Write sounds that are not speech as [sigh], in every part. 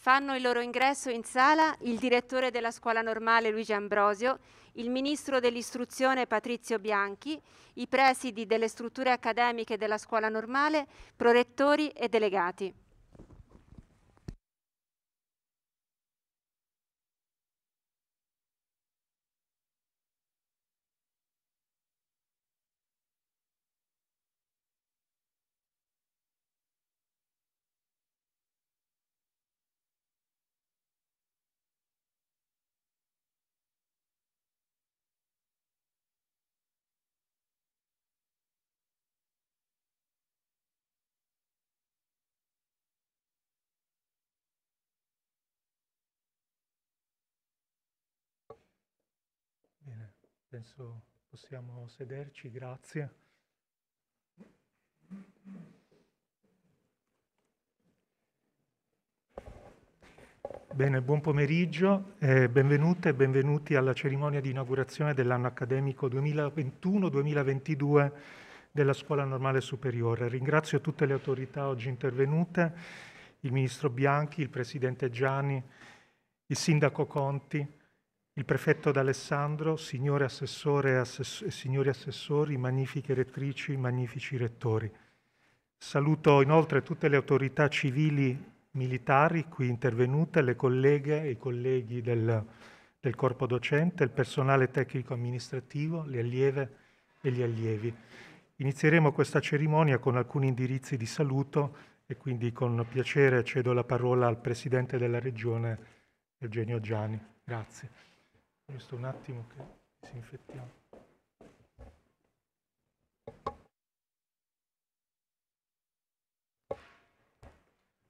Fanno il loro ingresso in sala il direttore della scuola normale Luigi Ambrosio, il ministro dell'istruzione Patrizio Bianchi, i presidi delle strutture accademiche della scuola normale, prorettori e delegati. Penso possiamo sederci, grazie. Bene, buon pomeriggio, eh, benvenute e benvenuti alla cerimonia di inaugurazione dell'anno accademico 2021-2022 della Scuola Normale Superiore. Ringrazio tutte le autorità oggi intervenute, il Ministro Bianchi, il Presidente Gianni, il Sindaco Conti, il prefetto d'Alessandro, signore assessore e assess- signori assessori, magnifiche rettrici, magnifici rettori. Saluto inoltre tutte le autorità civili militari qui intervenute, le colleghe e i colleghi del, del corpo docente, il personale tecnico amministrativo, le allieve e gli allievi. Inizieremo questa cerimonia con alcuni indirizzi di saluto e quindi con piacere cedo la parola al Presidente della Regione, Eugenio Gianni. Grazie. Giusto un attimo che disinfettiamo.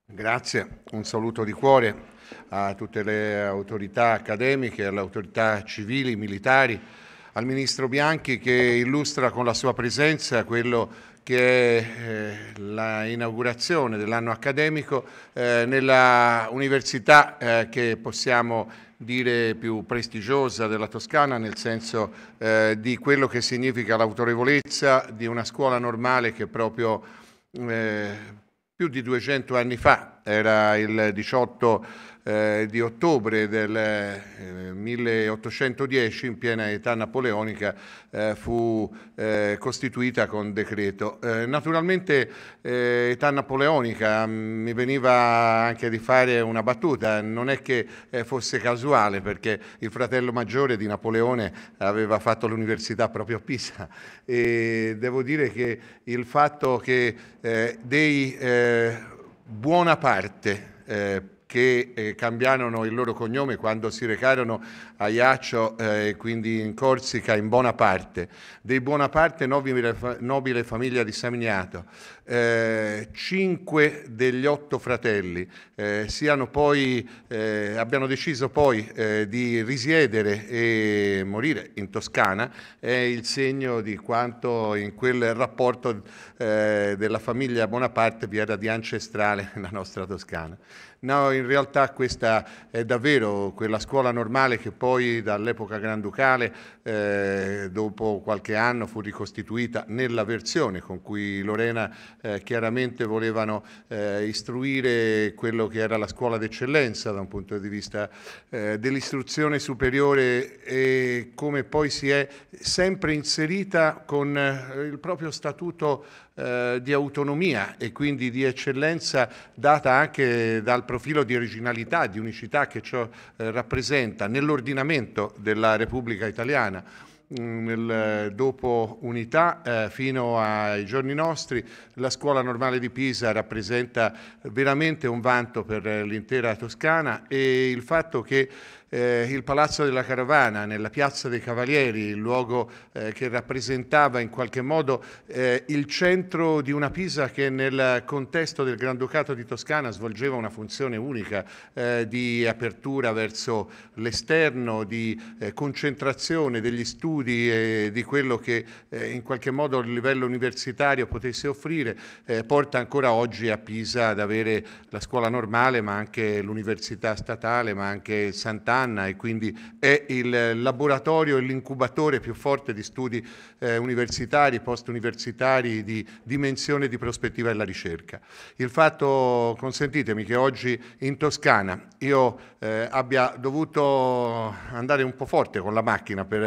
Grazie, un saluto di cuore a tutte le autorità accademiche, alle autorità civili, militari, al Ministro Bianchi che illustra con la sua presenza quello che è eh, l'inaugurazione dell'anno accademico eh, nella università eh, che possiamo dire più prestigiosa della Toscana nel senso eh, di quello che significa l'autorevolezza di una scuola normale che proprio eh, più di 200 anni fa, era il 18 eh, di ottobre del 1810, eh, in piena età napoleonica, eh, fu eh, costituita con decreto. naturalmente età napoleonica, mh, mm, mi veniva anche di fare una battuta, non è che fosse casuale perché il fratello maggiore di Napoleone aveva fatto l'università proprio a Pisa e devo dire che il fatto che dei buona parte eh, che eh, cambiarono il loro cognome quando si recarono a Iaccio, eh, quindi in Corsica, in Bonaparte, dei Bonaparte nobile, nobile famiglia di Samignato, eh, cinque degli otto fratelli eh, poi, eh, abbiano deciso poi eh, di risiedere e morire in Toscana, è il segno di quanto in quel rapporto della famiglia Bonaparte vi era di ancestrale la nostra Toscana. No, in realtà questa è davvero quella scuola normale che poi dall'epoca granducale, eh, dopo qualche anno, fu ricostituita nella versione con cui Lorena eh, chiaramente volevano eh, istruire quello che era la scuola d'eccellenza da un punto di vista eh, dell'istruzione superiore e come poi si è sempre inserita con eh, il proprio statuto eh, di autonomia e quindi di eccellenza data anche dal profilo di originalità, di unicità che ciò eh, rappresenta nell'ordinamento della Repubblica Italiana, Mm, nel, eh, dopo unità eh, fino ai giorni nostri la scuola normale di Pisa rappresenta veramente un vanto per eh, l'intera Toscana e il fatto che eh, il Palazzo della Caravana, nella Piazza dei Cavalieri, il luogo eh, che rappresentava in qualche modo eh, il centro di una Pisa che nel contesto del Granducato di Toscana svolgeva una funzione unica eh, di apertura verso l'esterno, di concentrazione degli studi studi e di quello che eh, in qualche modo il livello universitario potesse offrire, eh, porta ancora oggi a Pisa ad avere la scuola normale, ma anche l'università statale, ma anche Sant'Anna e quindi è il laboratorio e l'incubatore più forte di studi eh, universitari, post-universitari, di dimensione, di prospettiva della ricerca. Il fatto, consentitemi, che oggi in Toscana io eh, abbia dovuto andare un po' forte con la macchina per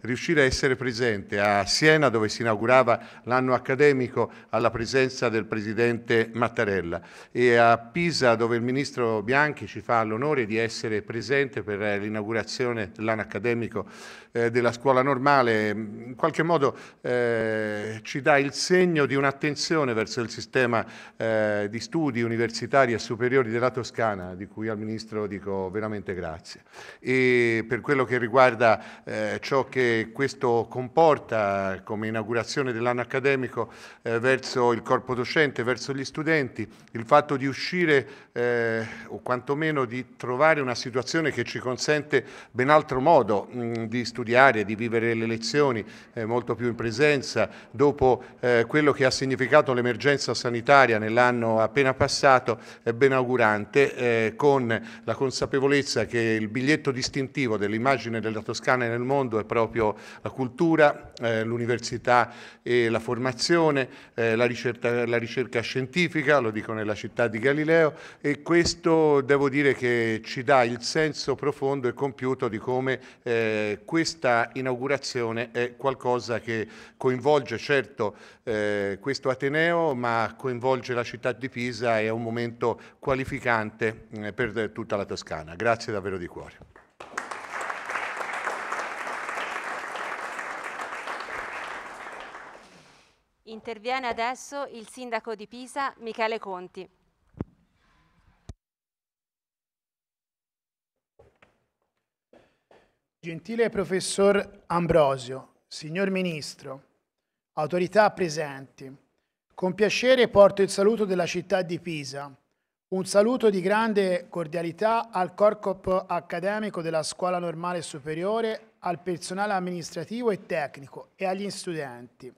riuscire riuscire a essere presente a Siena dove si inaugurava l'anno accademico alla presenza del Presidente Mattarella e a Pisa dove il Ministro Bianchi ci fa l'onore di essere presente per l'inaugurazione dell'anno accademico eh, della scuola normale in qualche modo eh, ci dà il segno di un'attenzione verso il sistema eh, di studi universitari e superiori della Toscana, di cui al Ministro dico veramente grazie. E per quello che riguarda eh, ciò che questo comporta come inaugurazione dell'anno accademico eh, verso il corpo docente, verso gli studenti, il fatto di uscire eh, o quantomeno di trovare una situazione che ci consente ben altro modo mh, di studiare studiare, di vivere le lezioni eh, molto più in presenza, dopo eh, quello che ha significato l'emergenza sanitaria nell'anno appena passato, è ben augurante, eh, con la consapevolezza che il biglietto distintivo dell'immagine della Toscana nel mondo è proprio la cultura, eh, l'università e la formazione, eh, la ricerca, la ricerca scientifica, lo dico nella città di Galileo, e questo devo dire che ci dà il senso profondo e compiuto di come eh, questo questa inaugurazione è qualcosa che coinvolge certo eh, questo Ateneo, ma coinvolge la città di Pisa e è un momento qualificante eh, per tutta la Toscana. Grazie davvero di cuore. Interviene adesso il sindaco di Pisa, Michele Conti. Gentile professor Ambrosio, signor Ministro, autorità presenti, con piacere porto il saluto della città di Pisa, un saluto di grande cordialità al corcop accademico della Scuola Normale Superiore, al personale amministrativo e tecnico e agli studenti,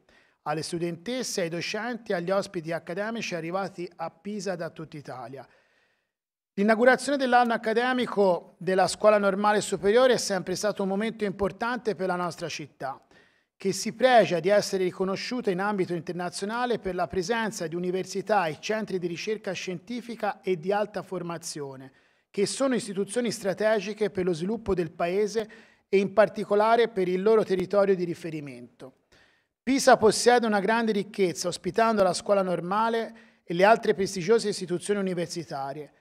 alle studentesse, ai docenti e agli ospiti accademici arrivati a Pisa da tutta Italia – L'inaugurazione dell'anno accademico della scuola normale superiore è sempre stato un momento importante per la nostra città, che si pregia di essere riconosciuta in ambito internazionale per la presenza di università e centri di ricerca scientifica e di alta formazione, che sono istituzioni strategiche per lo sviluppo del Paese e in particolare per il loro territorio di riferimento. Pisa possiede una grande ricchezza, ospitando la scuola normale e le altre prestigiose istituzioni universitarie,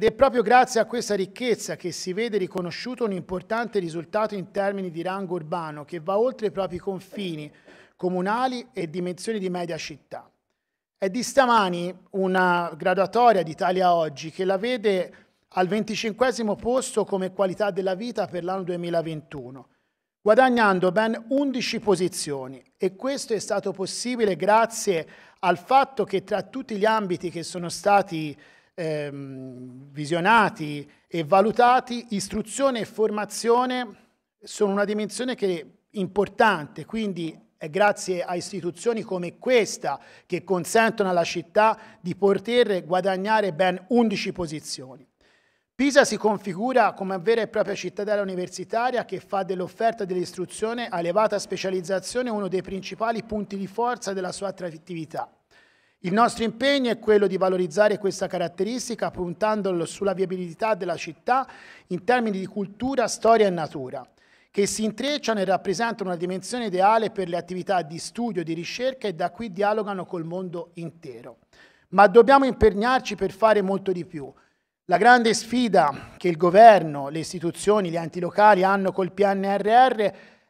ed è proprio grazie a questa ricchezza che si vede riconosciuto un importante risultato in termini di rango urbano che va oltre i propri confini comunali e dimensioni di media città. È di stamani una graduatoria d'Italia Oggi che la vede al 25 posto come qualità della vita per l'anno 2021, guadagnando ben 11 posizioni e questo è stato possibile grazie al fatto che tra tutti gli ambiti che sono stati ehm, visionati e valutati, istruzione e formazione sono una dimensione che è importante, quindi è grazie a istituzioni come questa che consentono alla città di poter guadagnare ben 11 posizioni. Pisa si configura come vera e propria cittadella universitaria che fa dell'offerta dell'istruzione a elevata specializzazione uno dei principali punti di forza della sua attrattività. Il nostro impegno è quello di valorizzare questa caratteristica puntando sulla viabilità della città in termini di cultura, storia e natura, che si intrecciano e rappresentano una dimensione ideale per le attività di studio, di ricerca e da qui dialogano col mondo intero. Ma dobbiamo impegnarci per fare molto di più. La grande sfida che il governo, le istituzioni, gli enti locali hanno col PNRR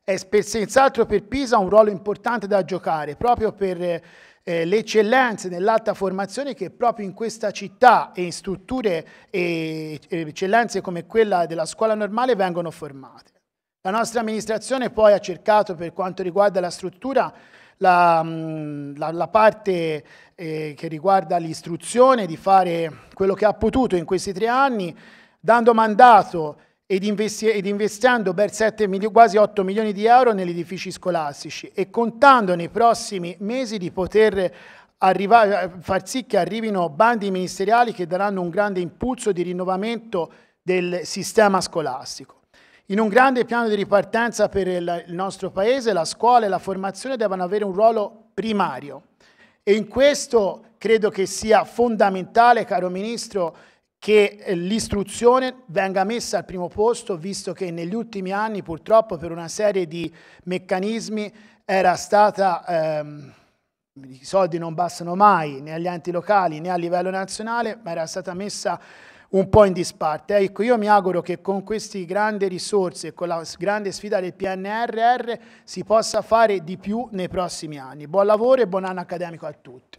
è senz'altro per Pisa un ruolo importante da giocare, proprio per eh, le eccellenze nell'alta formazione che proprio in questa città e in strutture e eh, eh, eccellenze come quella della scuola normale vengono formate. La nostra amministrazione poi ha cercato per quanto riguarda la struttura la, mm, la, la, parte eh, che riguarda l'istruzione, di fare quello che ha potuto in questi tre anni, dando mandato ed, investi- ed investendo ben 7 mili- quasi 8 milioni di euro negli edifici scolastici e contando nei prossimi mesi di poter arrivare, far sì che arrivino bandi ministeriali che daranno un grande impulso di rinnovamento del sistema scolastico. In un grande piano di ripartenza per il nostro Paese la scuola e la formazione devono avere un ruolo primario e in questo credo che sia fondamentale, caro Ministro, che eh, l'istruzione venga messa al primo posto, visto che negli ultimi anni purtroppo per una serie di meccanismi era stata... Ehm, i soldi non bastano mai né agli enti locali né a livello nazionale, ma era stata messa un po' in disparte. Ecco, io mi auguro che con queste grandi risorse, e con la grande sfida del PNRR, si possa fare di più nei prossimi anni. Buon lavoro e buon anno accademico a tutti.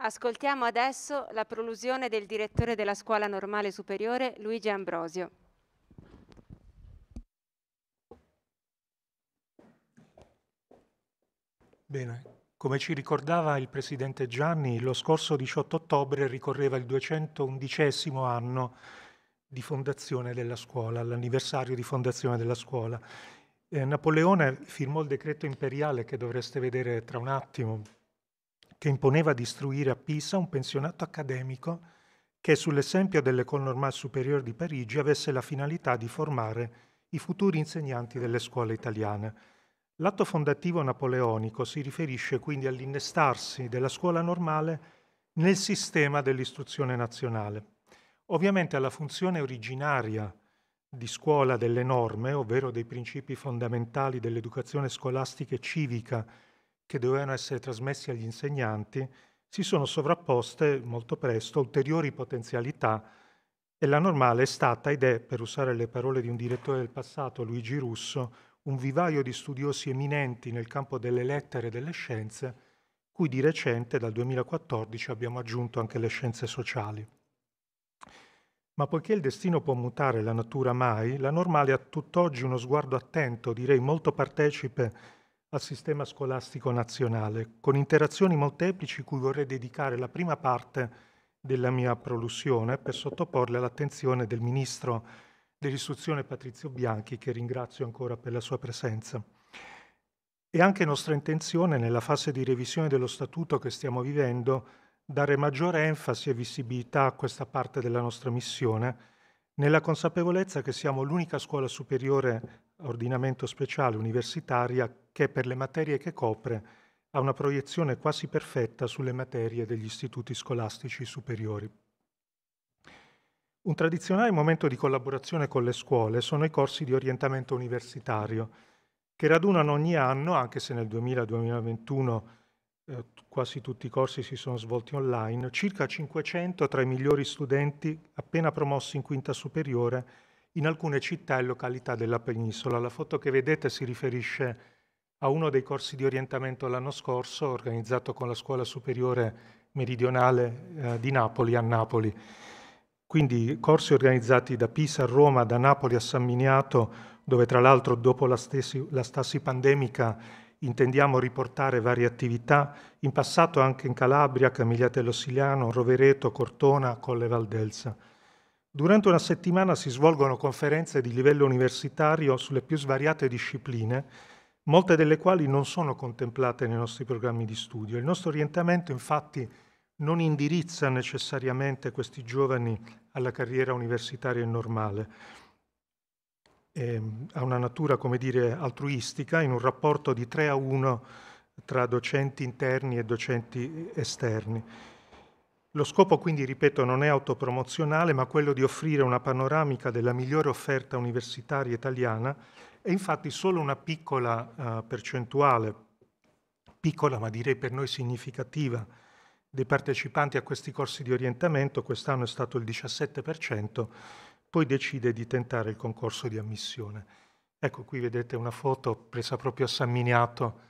Ascoltiamo adesso la prolusione del direttore della Scuola Normale Superiore, Luigi Ambrosio. Bene, come ci ricordava il Presidente Gianni, lo scorso 18 ottobre ricorreva il 211 anno di fondazione della scuola, l'anniversario di fondazione della scuola. Eh, Napoleone firmò il decreto imperiale che dovreste vedere tra un attimo, che imponeva di istruire a Pisa un pensionato accademico che sull'esempio dell'École Normale Supérieure di Parigi avesse la finalità di formare i futuri insegnanti delle scuole italiane. L'atto fondativo napoleonico si riferisce quindi all'innestarsi della scuola normale nel sistema dell'istruzione nazionale. Ovviamente alla funzione originaria di scuola delle norme, ovvero dei principi fondamentali dell'educazione scolastica e civica che dovevano essere trasmessi agli insegnanti, si sono sovrapposte molto presto ulteriori potenzialità e la normale è stata ed è, per usare le parole di un direttore del passato, Luigi Russo, un vivaio di studiosi eminenti nel campo delle lettere e delle scienze, cui di recente, dal 2014, abbiamo aggiunto anche le scienze sociali. Ma poiché il destino può mutare la natura mai, la normale ha tutt'oggi uno sguardo attento, direi molto partecipe al sistema scolastico nazionale, con interazioni molteplici cui vorrei dedicare la prima parte della mia prolussione per sottoporle all'attenzione del Ministro dell'Istruzione Patrizio Bianchi, che ringrazio ancora per la sua presenza. È anche nostra intenzione, nella fase di revisione dello Statuto che stiamo vivendo, dare maggiore enfasi e visibilità a questa parte della nostra missione, nella consapevolezza che siamo l'unica scuola superiore ordinamento speciale universitaria che per le materie che copre ha una proiezione quasi perfetta sulle materie degli istituti scolastici superiori. Un tradizionale momento di collaborazione con le scuole sono i corsi di orientamento universitario, che radunano ogni anno, anche se nel 2000-2021 eh, quasi tutti i corsi si sono svolti online, circa 500 tra i migliori studenti appena promossi in quinta superiore in alcune città e località della penisola. La foto che vedete si riferisce a uno dei corsi di orientamento l'anno scorso organizzato con la Scuola Superiore Meridionale eh, di Napoli a Napoli. Quindi corsi organizzati da Pisa a Roma, da Napoli a San Miniato, dove tra l'altro dopo la, stessi, la stasi pandemica intendiamo riportare varie attività, in passato anche in Calabria, Camigliatello Siliano, Rovereto, Cortona, Colle Valdelsa. Durante una settimana si svolgono conferenze di livello universitario sulle più svariate discipline, molte delle quali non sono contemplate nei nostri programmi di studio. Il nostro orientamento infatti non indirizza necessariamente questi giovani alla carriera universitaria normale, ehm, ha una natura, come dire, altruistica, in un rapporto di 3 a 1 tra docenti interni e docenti esterni. Lo scopo quindi, ripeto, non è autopromozionale, ma quello di offrire una panoramica della migliore offerta universitaria italiana e infatti solo una piccola eh, percentuale, piccola ma direi per noi significativa, dei partecipanti a questi corsi di orientamento, quest'anno è stato il 17%, poi decide di tentare il concorso di ammissione. Ecco, qui vedete una foto presa proprio a San Miniato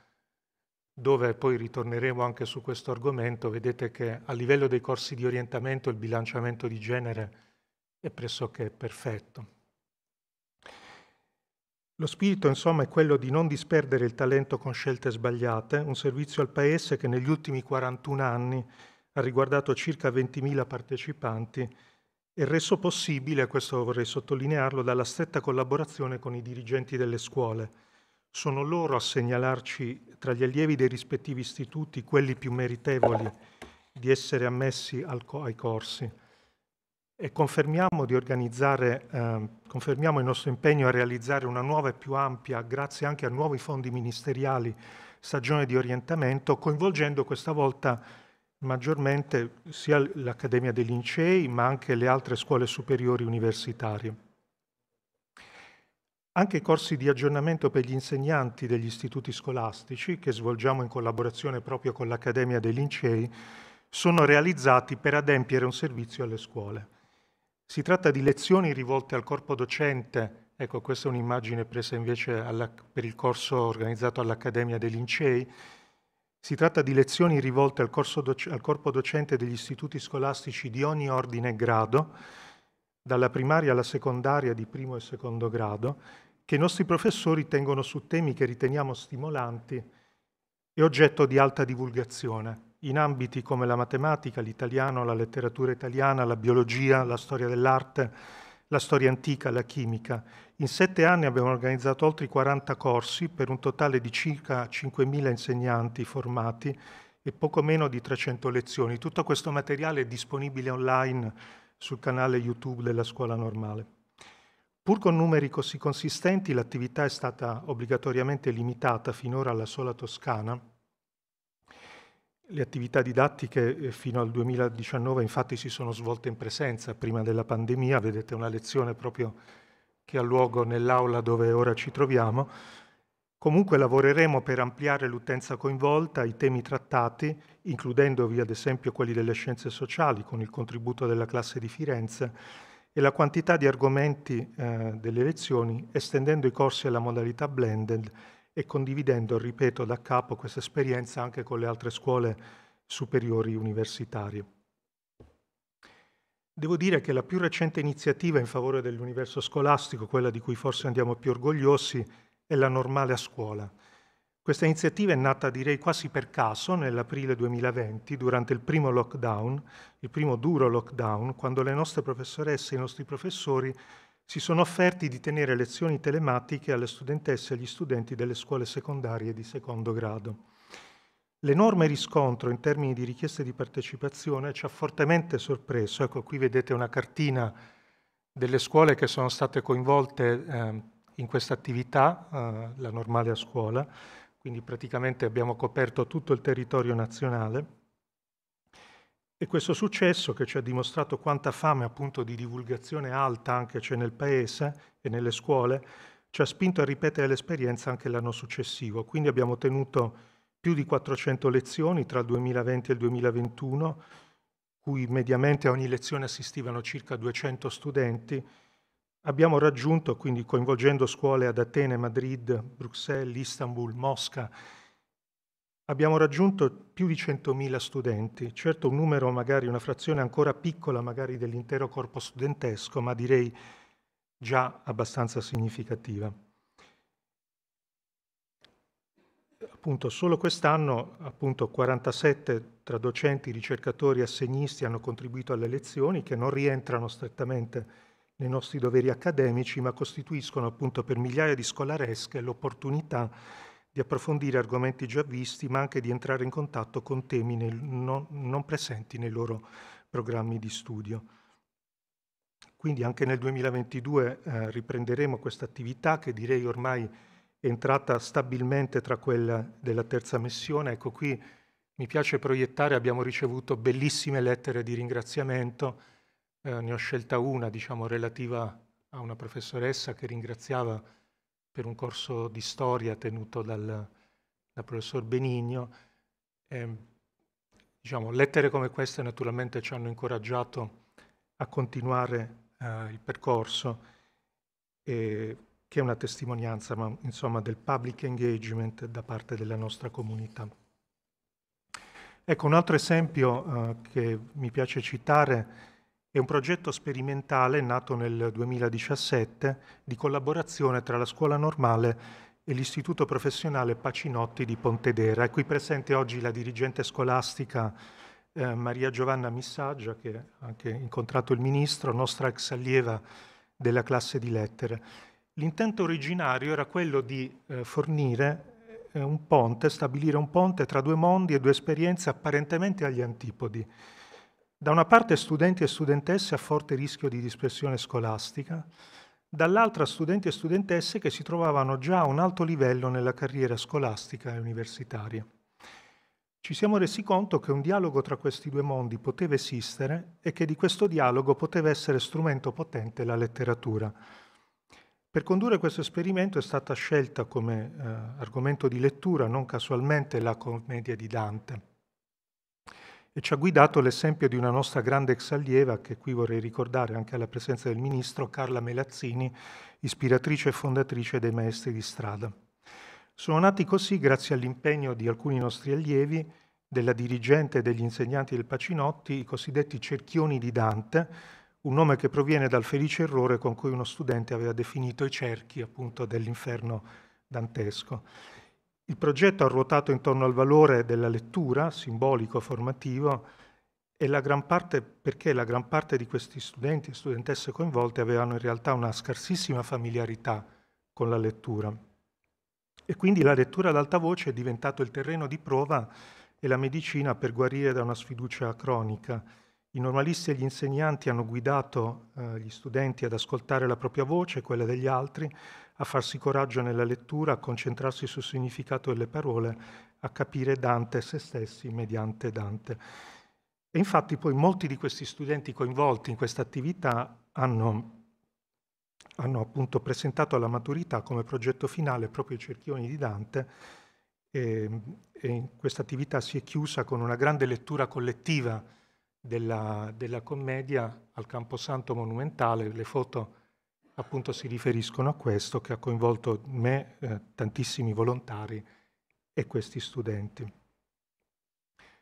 dove poi ritorneremo anche su questo argomento, vedete che a livello dei corsi di orientamento il bilanciamento di genere è pressoché perfetto. Lo spirito, insomma, è quello di non disperdere il talento con scelte sbagliate, un servizio al Paese che negli ultimi 41 anni ha riguardato circa 20.000 partecipanti e reso possibile, questo vorrei sottolinearlo, dalla stretta collaborazione con i dirigenti delle scuole, sono loro a segnalarci tra gli allievi dei rispettivi istituti quelli più meritevoli di essere ammessi co ai corsi e confermiamo, eh, confermiamo il nostro impegno a realizzare una nuova e più ampia, grazie anche a nuovi fondi ministeriali, stagione di orientamento, coinvolgendo questa volta maggiormente sia l'Accademia dei Lincei ma anche le altre scuole superiori universitarie. Anche i corsi di aggiornamento per gli insegnanti degli istituti scolastici, che svolgiamo in collaborazione proprio con l'Accademia dei Lincei, sono realizzati per adempiere un servizio alle scuole. Si tratta di lezioni rivolte al corpo docente, ecco questa è un'immagine presa invece alla, per il corso organizzato all'Accademia dei Lincei, si tratta di lezioni rivolte al, doc al corpo docente degli istituti scolastici di ogni ordine e grado, dalla primaria alla secondaria di primo e secondo grado, che i nostri professori tengono su temi che riteniamo stimolanti e oggetto di alta divulgazione, in ambiti come la matematica, l'italiano, la letteratura italiana, la biologia, la storia dell'arte, la storia antica, la chimica. In sette anni abbiamo organizzato oltre 40 corsi per un totale di circa 5.000 insegnanti formati e poco meno di 300 lezioni. Tutto questo materiale è disponibile online sul canale YouTube della scuola normale. Pur con numeri così consistenti, l'attività è stata obbligatoriamente limitata finora alla sola Toscana. Le attività didattiche eh, fino al 2019 infatti si sono svolte in presenza prima della pandemia, vedete una lezione proprio che ha luogo nell'aula dove ora ci troviamo, Comunque lavoreremo per ampliare l'utenza coinvolta, i temi trattati, includendovi ad esempio quelli delle scienze sociali con il contributo della classe di Firenze e la quantità di argomenti eh, delle lezioni, estendendo i corsi alla modalità blended e condividendo, ripeto, da capo questa esperienza anche con le altre scuole superiori universitarie. Devo dire che la più recente iniziativa in favore dell'universo scolastico, quella di cui forse andiamo più orgogliosi, e la normale a scuola. Questa iniziativa è nata direi quasi per caso nell'aprile 2020, durante il primo lockdown, il primo duro lockdown, quando le nostre professoresse e i nostri professori si sono offerti di tenere lezioni telematiche alle studentesse e agli studenti delle scuole secondarie di secondo grado. L'enorme riscontro in termini di richieste di partecipazione ci ha fortemente sorpreso. Ecco, qui vedete una cartina delle scuole che sono state coinvolte eh, in questa attività, eh, la normale a scuola, quindi praticamente abbiamo coperto tutto il territorio nazionale. E questo successo che ci ha dimostrato quanta fame appunto di divulgazione alta anche c'è nel paese e nelle scuole, ci ha spinto a ripetere l'esperienza anche l'anno successivo. Quindi abbiamo tenuto più di 400 lezioni tra il 2020 e il 2021, cui mediamente a ogni lezione assistivano circa 200 studenti Abbiamo raggiunto, quindi coinvolgendo scuole ad Atene, Madrid, Bruxelles, Istanbul, Mosca, abbiamo raggiunto più di 100.000 studenti, certo un numero magari, una frazione ancora piccola magari dell'intero corpo studentesco, ma direi già abbastanza significativa. Appunto, solo quest'anno appunto, 47 tra docenti, ricercatori e assegnisti hanno contribuito alle lezioni che non rientrano strettamente nei nostri doveri accademici, ma costituiscono appunto per migliaia di scolaresche l'opportunità di approfondire argomenti già visti, ma anche di entrare in contatto con temi nel, non, non presenti nei loro programmi di studio. Quindi anche nel 2022 eh, riprenderemo questa attività che direi ormai è entrata stabilmente tra quella della terza missione. Ecco qui mi piace proiettare, abbiamo ricevuto bellissime lettere di ringraziamento eh, ne ho scelta una, diciamo, relativa a una professoressa che ringraziava per un corso di storia tenuto dal, dal professor Benigno. Eh, diciamo, lettere come queste naturalmente ci hanno incoraggiato a continuare eh, il percorso, eh, che è una testimonianza ma, insomma, del public engagement da parte della nostra comunità. Ecco, un altro esempio eh, che mi piace citare è un progetto sperimentale nato nel 2017 di collaborazione tra la scuola normale e l'Istituto professionale Pacinotti di Pontedera. È qui presente oggi la dirigente scolastica eh, Maria Giovanna Missaggia, che ha anche incontrato il ministro, nostra ex allieva della classe di lettere. L'intento originario era quello di eh, fornire eh, un ponte, stabilire un ponte tra due mondi e due esperienze apparentemente agli antipodi da una parte studenti e studentesse a forte rischio di dispersione scolastica, dall'altra studenti e studentesse che si trovavano già a un alto livello nella carriera scolastica e universitaria. Ci siamo resi conto che un dialogo tra questi due mondi poteva esistere e che di questo dialogo poteva essere strumento potente la letteratura. Per condurre questo esperimento è stata scelta come eh, argomento di lettura, non casualmente, la commedia di Dante e ci ha guidato l'esempio di una nostra grande ex allieva, che qui vorrei ricordare anche alla presenza del Ministro, Carla Melazzini, ispiratrice e fondatrice dei Maestri di Strada. Sono nati così grazie all'impegno di alcuni nostri allievi, della dirigente e degli insegnanti del Pacinotti, i cosiddetti cerchioni di Dante, un nome che proviene dal felice errore con cui uno studente aveva definito i cerchi appunto dell'inferno dantesco. Il progetto ha ruotato intorno al valore della lettura, simbolico, formativo, e la gran parte, perché la gran parte di questi studenti e studentesse coinvolte avevano in realtà una scarsissima familiarità con la lettura. E quindi la lettura ad alta voce è diventato il terreno di prova e la medicina per guarire da una sfiducia cronica. I normalisti e gli insegnanti hanno guidato eh, gli studenti ad ascoltare la propria voce, quella degli altri, a farsi coraggio nella lettura, a concentrarsi sul significato delle parole, a capire Dante e se stessi mediante Dante. E infatti poi molti di questi studenti coinvolti in questa attività hanno, hanno appunto presentato alla maturità come progetto finale proprio i cerchioni di Dante e, e questa attività si è chiusa con una grande lettura collettiva della, della commedia al Camposanto Monumentale, le foto appunto si riferiscono a questo che ha coinvolto me, eh, tantissimi volontari e questi studenti.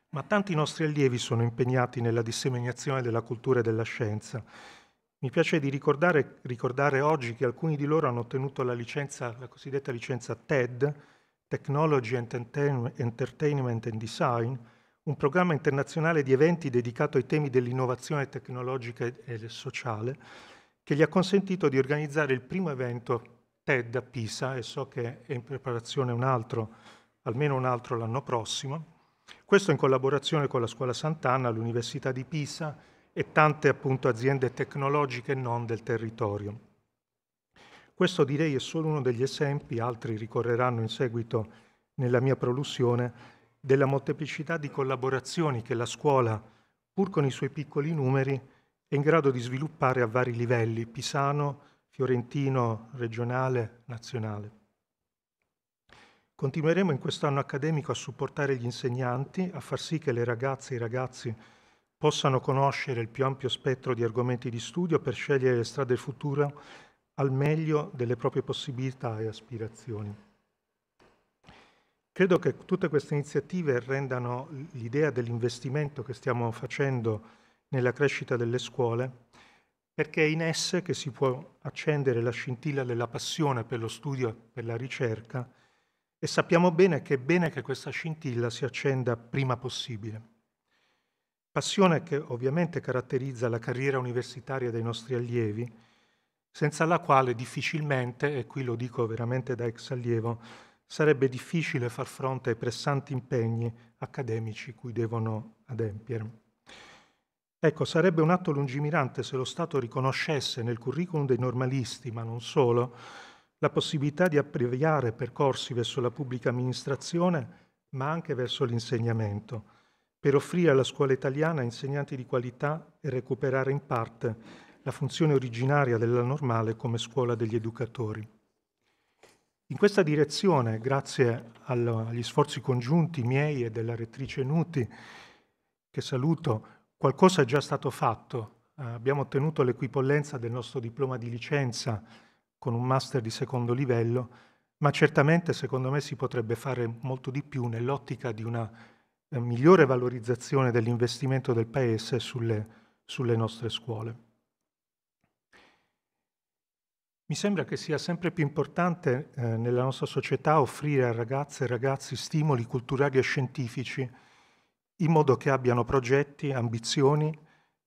Ma tanti nostri allievi sono impegnati nella disseminazione della cultura e della scienza. Mi piace di ricordare, ricordare oggi che alcuni di loro hanno ottenuto la, licenza, la cosiddetta licenza TED, Technology and Entertainment and Design, un programma internazionale di eventi dedicato ai temi dell'innovazione tecnologica e sociale, che gli ha consentito di organizzare il primo evento TED a Pisa, e so che è in preparazione un altro, almeno un altro l'anno prossimo, questo in collaborazione con la Scuola Sant'Anna, l'Università di Pisa e tante appunto aziende tecnologiche non del territorio. Questo direi è solo uno degli esempi, altri ricorreranno in seguito nella mia prolusione, della molteplicità di collaborazioni che la scuola, pur con i suoi piccoli numeri, è in grado di sviluppare a vari livelli, pisano, fiorentino, regionale, nazionale. Continueremo in quest'anno accademico a supportare gli insegnanti, a far sì che le ragazze e i ragazzi possano conoscere il più ampio spettro di argomenti di studio per scegliere le strade future al meglio delle proprie possibilità e aspirazioni. Credo che tutte queste iniziative rendano l'idea dell'investimento che stiamo facendo nella crescita delle scuole, perché è in esse che si può accendere la scintilla della passione per lo studio e per la ricerca e sappiamo bene che è bene che questa scintilla si accenda prima possibile. Passione che ovviamente caratterizza la carriera universitaria dei nostri allievi, senza la quale difficilmente, e qui lo dico veramente da ex allievo, sarebbe difficile far fronte ai pressanti impegni accademici cui devono adempiere. Ecco, sarebbe un atto lungimirante se lo Stato riconoscesse nel curriculum dei normalisti, ma non solo, la possibilità di abbreviare percorsi verso la pubblica amministrazione, ma anche verso l'insegnamento, per offrire alla scuola italiana insegnanti di qualità e recuperare in parte la funzione originaria della normale come scuola degli educatori. In questa direzione, grazie agli sforzi congiunti miei e della rettrice Nuti, che saluto, qualcosa è già stato fatto. Eh, abbiamo ottenuto l'equipollenza del nostro diploma di licenza con un master di secondo livello, ma certamente secondo me si potrebbe fare molto di più nell'ottica di una eh, migliore valorizzazione dell'investimento del Paese sulle, sulle nostre scuole. Mi sembra che sia sempre più importante eh, nella nostra società offrire a ragazze e ragazzi stimoli culturali e scientifici in modo che abbiano progetti, ambizioni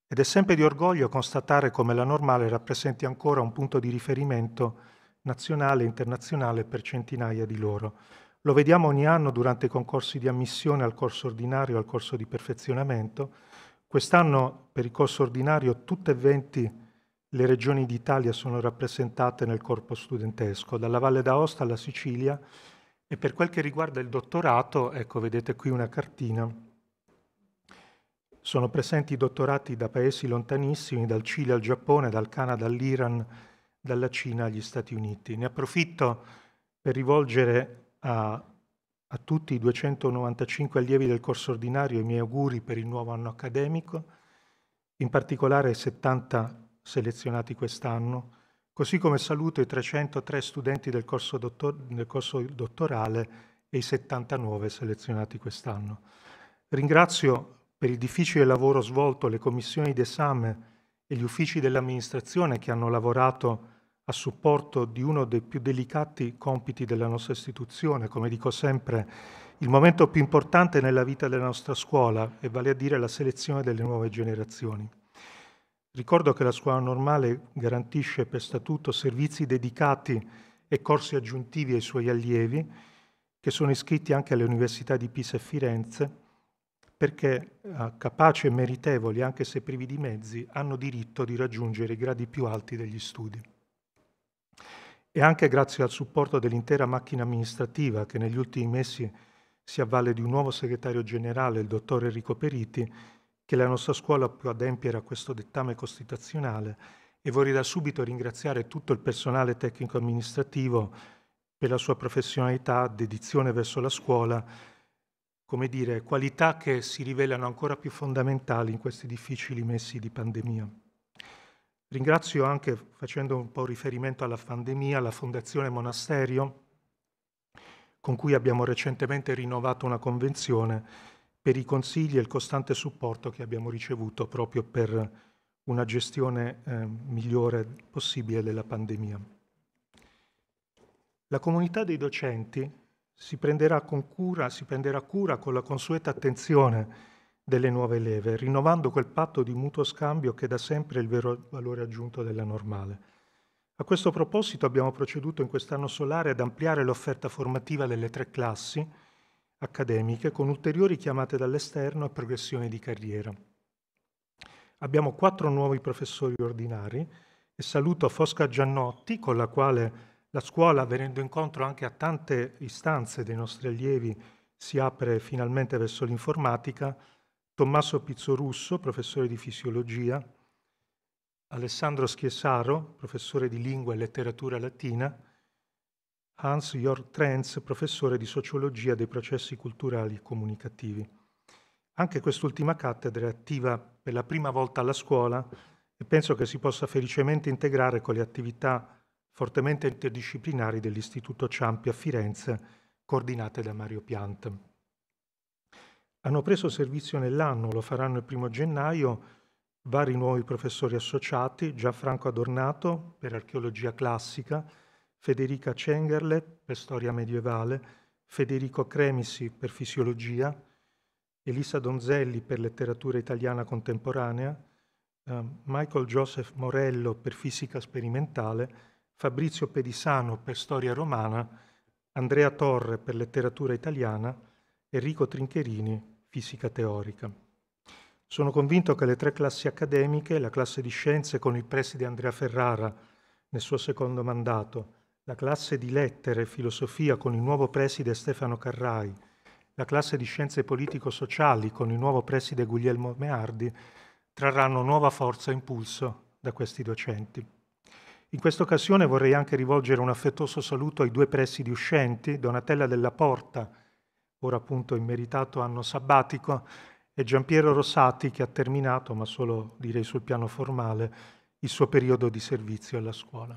ed è sempre di orgoglio constatare come la normale rappresenti ancora un punto di riferimento nazionale e internazionale per centinaia di loro. Lo vediamo ogni anno durante i concorsi di ammissione al corso ordinario e al corso di perfezionamento. Quest'anno per il corso ordinario tutte e 20 le regioni d'Italia sono rappresentate nel corpo studentesco, dalla Valle d'Aosta alla Sicilia e per quel che riguarda il dottorato, ecco vedete qui una cartina, sono presenti dottorati da paesi lontanissimi, dal Cile al Giappone, dal Canada all'Iran, dalla Cina agli Stati Uniti. Ne approfitto per rivolgere a, a tutti i 295 allievi del corso ordinario i miei auguri per il nuovo anno accademico, in particolare ai 70 selezionati quest'anno, così come saluto i 303 studenti del corso, dottor- del corso dottorale e i 79 selezionati quest'anno. Ringrazio per il difficile lavoro svolto le commissioni d'esame e gli uffici dell'amministrazione che hanno lavorato a supporto di uno dei più delicati compiti della nostra istituzione, come dico sempre, il momento più importante nella vita della nostra scuola, e vale a dire la selezione delle nuove generazioni. Ricordo che la scuola normale garantisce per statuto servizi dedicati e corsi aggiuntivi ai suoi allievi, che sono iscritti anche alle università di Pisa e Firenze, perché eh, capaci e meritevoli, anche se privi di mezzi, hanno diritto di raggiungere i gradi più alti degli studi. E anche grazie al supporto dell'intera macchina amministrativa, che negli ultimi mesi si avvale di un nuovo segretario generale, il dottor Enrico Periti, che la nostra scuola può adempiere a questo dettame costituzionale e vorrei da subito ringraziare tutto il personale tecnico-amministrativo per la sua professionalità, dedizione verso la scuola, come dire, qualità che si rivelano ancora più fondamentali in questi difficili mesi di pandemia. Ringrazio anche, facendo un po' riferimento alla pandemia, la Fondazione Monasterio, con cui abbiamo recentemente rinnovato una convenzione per i consigli e il costante supporto che abbiamo ricevuto proprio per una gestione eh, migliore possibile della pandemia. La comunità dei docenti si prenderà, cura, si prenderà cura con la consueta attenzione delle nuove leve, rinnovando quel patto di mutuo scambio che da sempre è il vero valore aggiunto della normale. A questo proposito abbiamo proceduto in quest'anno solare ad ampliare l'offerta formativa delle tre classi, accademiche con ulteriori chiamate dall'esterno e progressione di carriera. Abbiamo quattro nuovi professori ordinari e saluto Fosca Giannotti, con la quale la scuola, venendo incontro anche a tante istanze dei nostri allievi, si apre finalmente verso l'informatica. Tommaso Pizzorusso, professore di fisiologia, Alessandro Schiesaro, professore di lingua e letteratura latina, Hans Jörg Trenz, professore di sociologia dei processi culturali e comunicativi. Anche quest'ultima cattedra è attiva per la prima volta alla scuola e penso che si possa felicemente integrare con le attività fortemente interdisciplinari dell'Istituto Ciampi a Firenze, coordinate da Mario Piant. Hanno preso servizio nell'anno, lo faranno il primo gennaio, vari nuovi professori associati, Gianfranco Adornato per archeologia classica, Federica Cengerle per storia medievale, Federico Cremisi per fisiologia, Elisa Donzelli per letteratura italiana contemporanea, eh, Michael Joseph Morello per fisica sperimentale, Fabrizio Pedisano per storia romana, Andrea Torre per letteratura italiana, Enrico Trincherini fisica teorica. Sono convinto che le tre classi accademiche, la classe di scienze con il preside Andrea Ferrara nel suo secondo mandato, la classe di lettere e filosofia con il nuovo preside Stefano Carrai, la classe di scienze politico-sociali con il nuovo preside Guglielmo Meardi, trarranno nuova forza e impulso da questi docenti. In questa occasione vorrei anche rivolgere un affettuoso saluto ai due presidi uscenti, Donatella Della Porta, ora appunto in meritato anno sabbatico, e Giampiero Rosati che ha terminato, ma solo direi sul piano formale, il suo periodo di servizio alla scuola.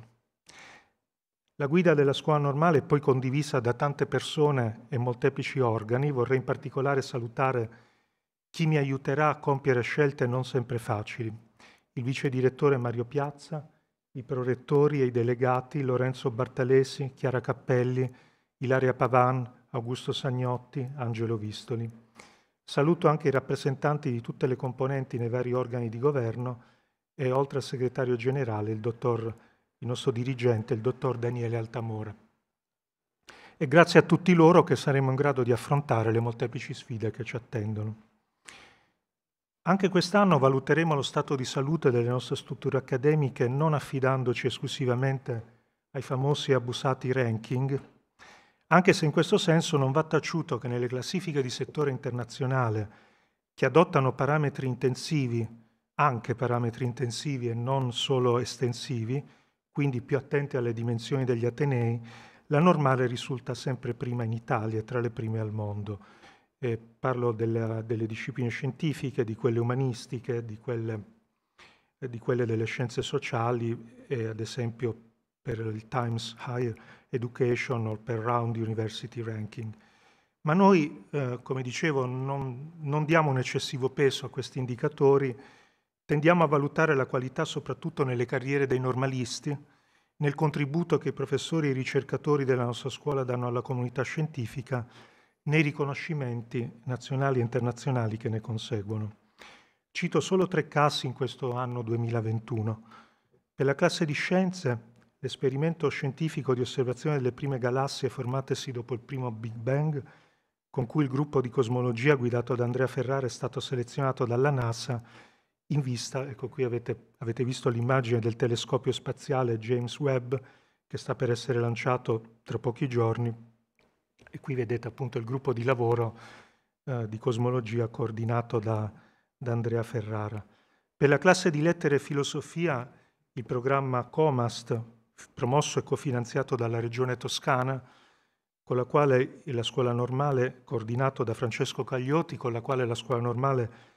La guida della scuola normale è poi condivisa da tante persone e molteplici organi. Vorrei in particolare salutare chi mi aiuterà a compiere scelte non sempre facili. Il vice direttore Mario Piazza, i prorettori e i delegati Lorenzo Bartalesi, Chiara Cappelli, Ilaria Pavan, Augusto Sagnotti, Angelo Vistoli. Saluto anche i rappresentanti di tutte le componenti nei vari organi di governo e oltre al segretario generale il dottor il nostro dirigente, il dottor Daniele Altamora. E grazie a tutti loro che saremo in grado di affrontare le molteplici sfide che ci attendono. Anche quest'anno valuteremo lo stato di salute delle nostre strutture accademiche non affidandoci esclusivamente ai famosi e abusati ranking, anche se in questo senso non va taciuto che nelle classifiche di settore internazionale che adottano parametri intensivi, anche parametri intensivi e non solo estensivi, quindi più attenti alle dimensioni degli Atenei, la normale risulta sempre prima in Italia, tra le prime al mondo. Eh, parlo della, delle discipline scientifiche, di quelle umanistiche, di quelle, di quelle delle scienze sociali, eh, ad esempio per il Times Higher Education o per Round University Ranking. Ma noi, eh, come dicevo, non, non diamo un eccessivo peso a questi indicatori, Tendiamo a valutare la qualità soprattutto nelle carriere dei normalisti, nel contributo che i professori e i ricercatori della nostra scuola danno alla comunità scientifica, nei riconoscimenti nazionali e internazionali che ne conseguono. Cito solo tre casi in questo anno 2021. Per la classe di scienze, l'esperimento scientifico di osservazione delle prime galassie formatesi dopo il primo Big Bang, con cui il gruppo di cosmologia guidato da Andrea Ferrara è stato selezionato dalla NASA, in vista, ecco qui avete, avete visto l'immagine del telescopio spaziale James Webb che sta per essere lanciato tra pochi giorni e qui vedete appunto il gruppo di lavoro eh, di cosmologia coordinato da, da Andrea Ferrara. Per la classe di lettere e filosofia il programma Comast, promosso e cofinanziato dalla Regione Toscana, con la quale la scuola normale, coordinato da Francesco Cagliotti, con la quale la scuola normale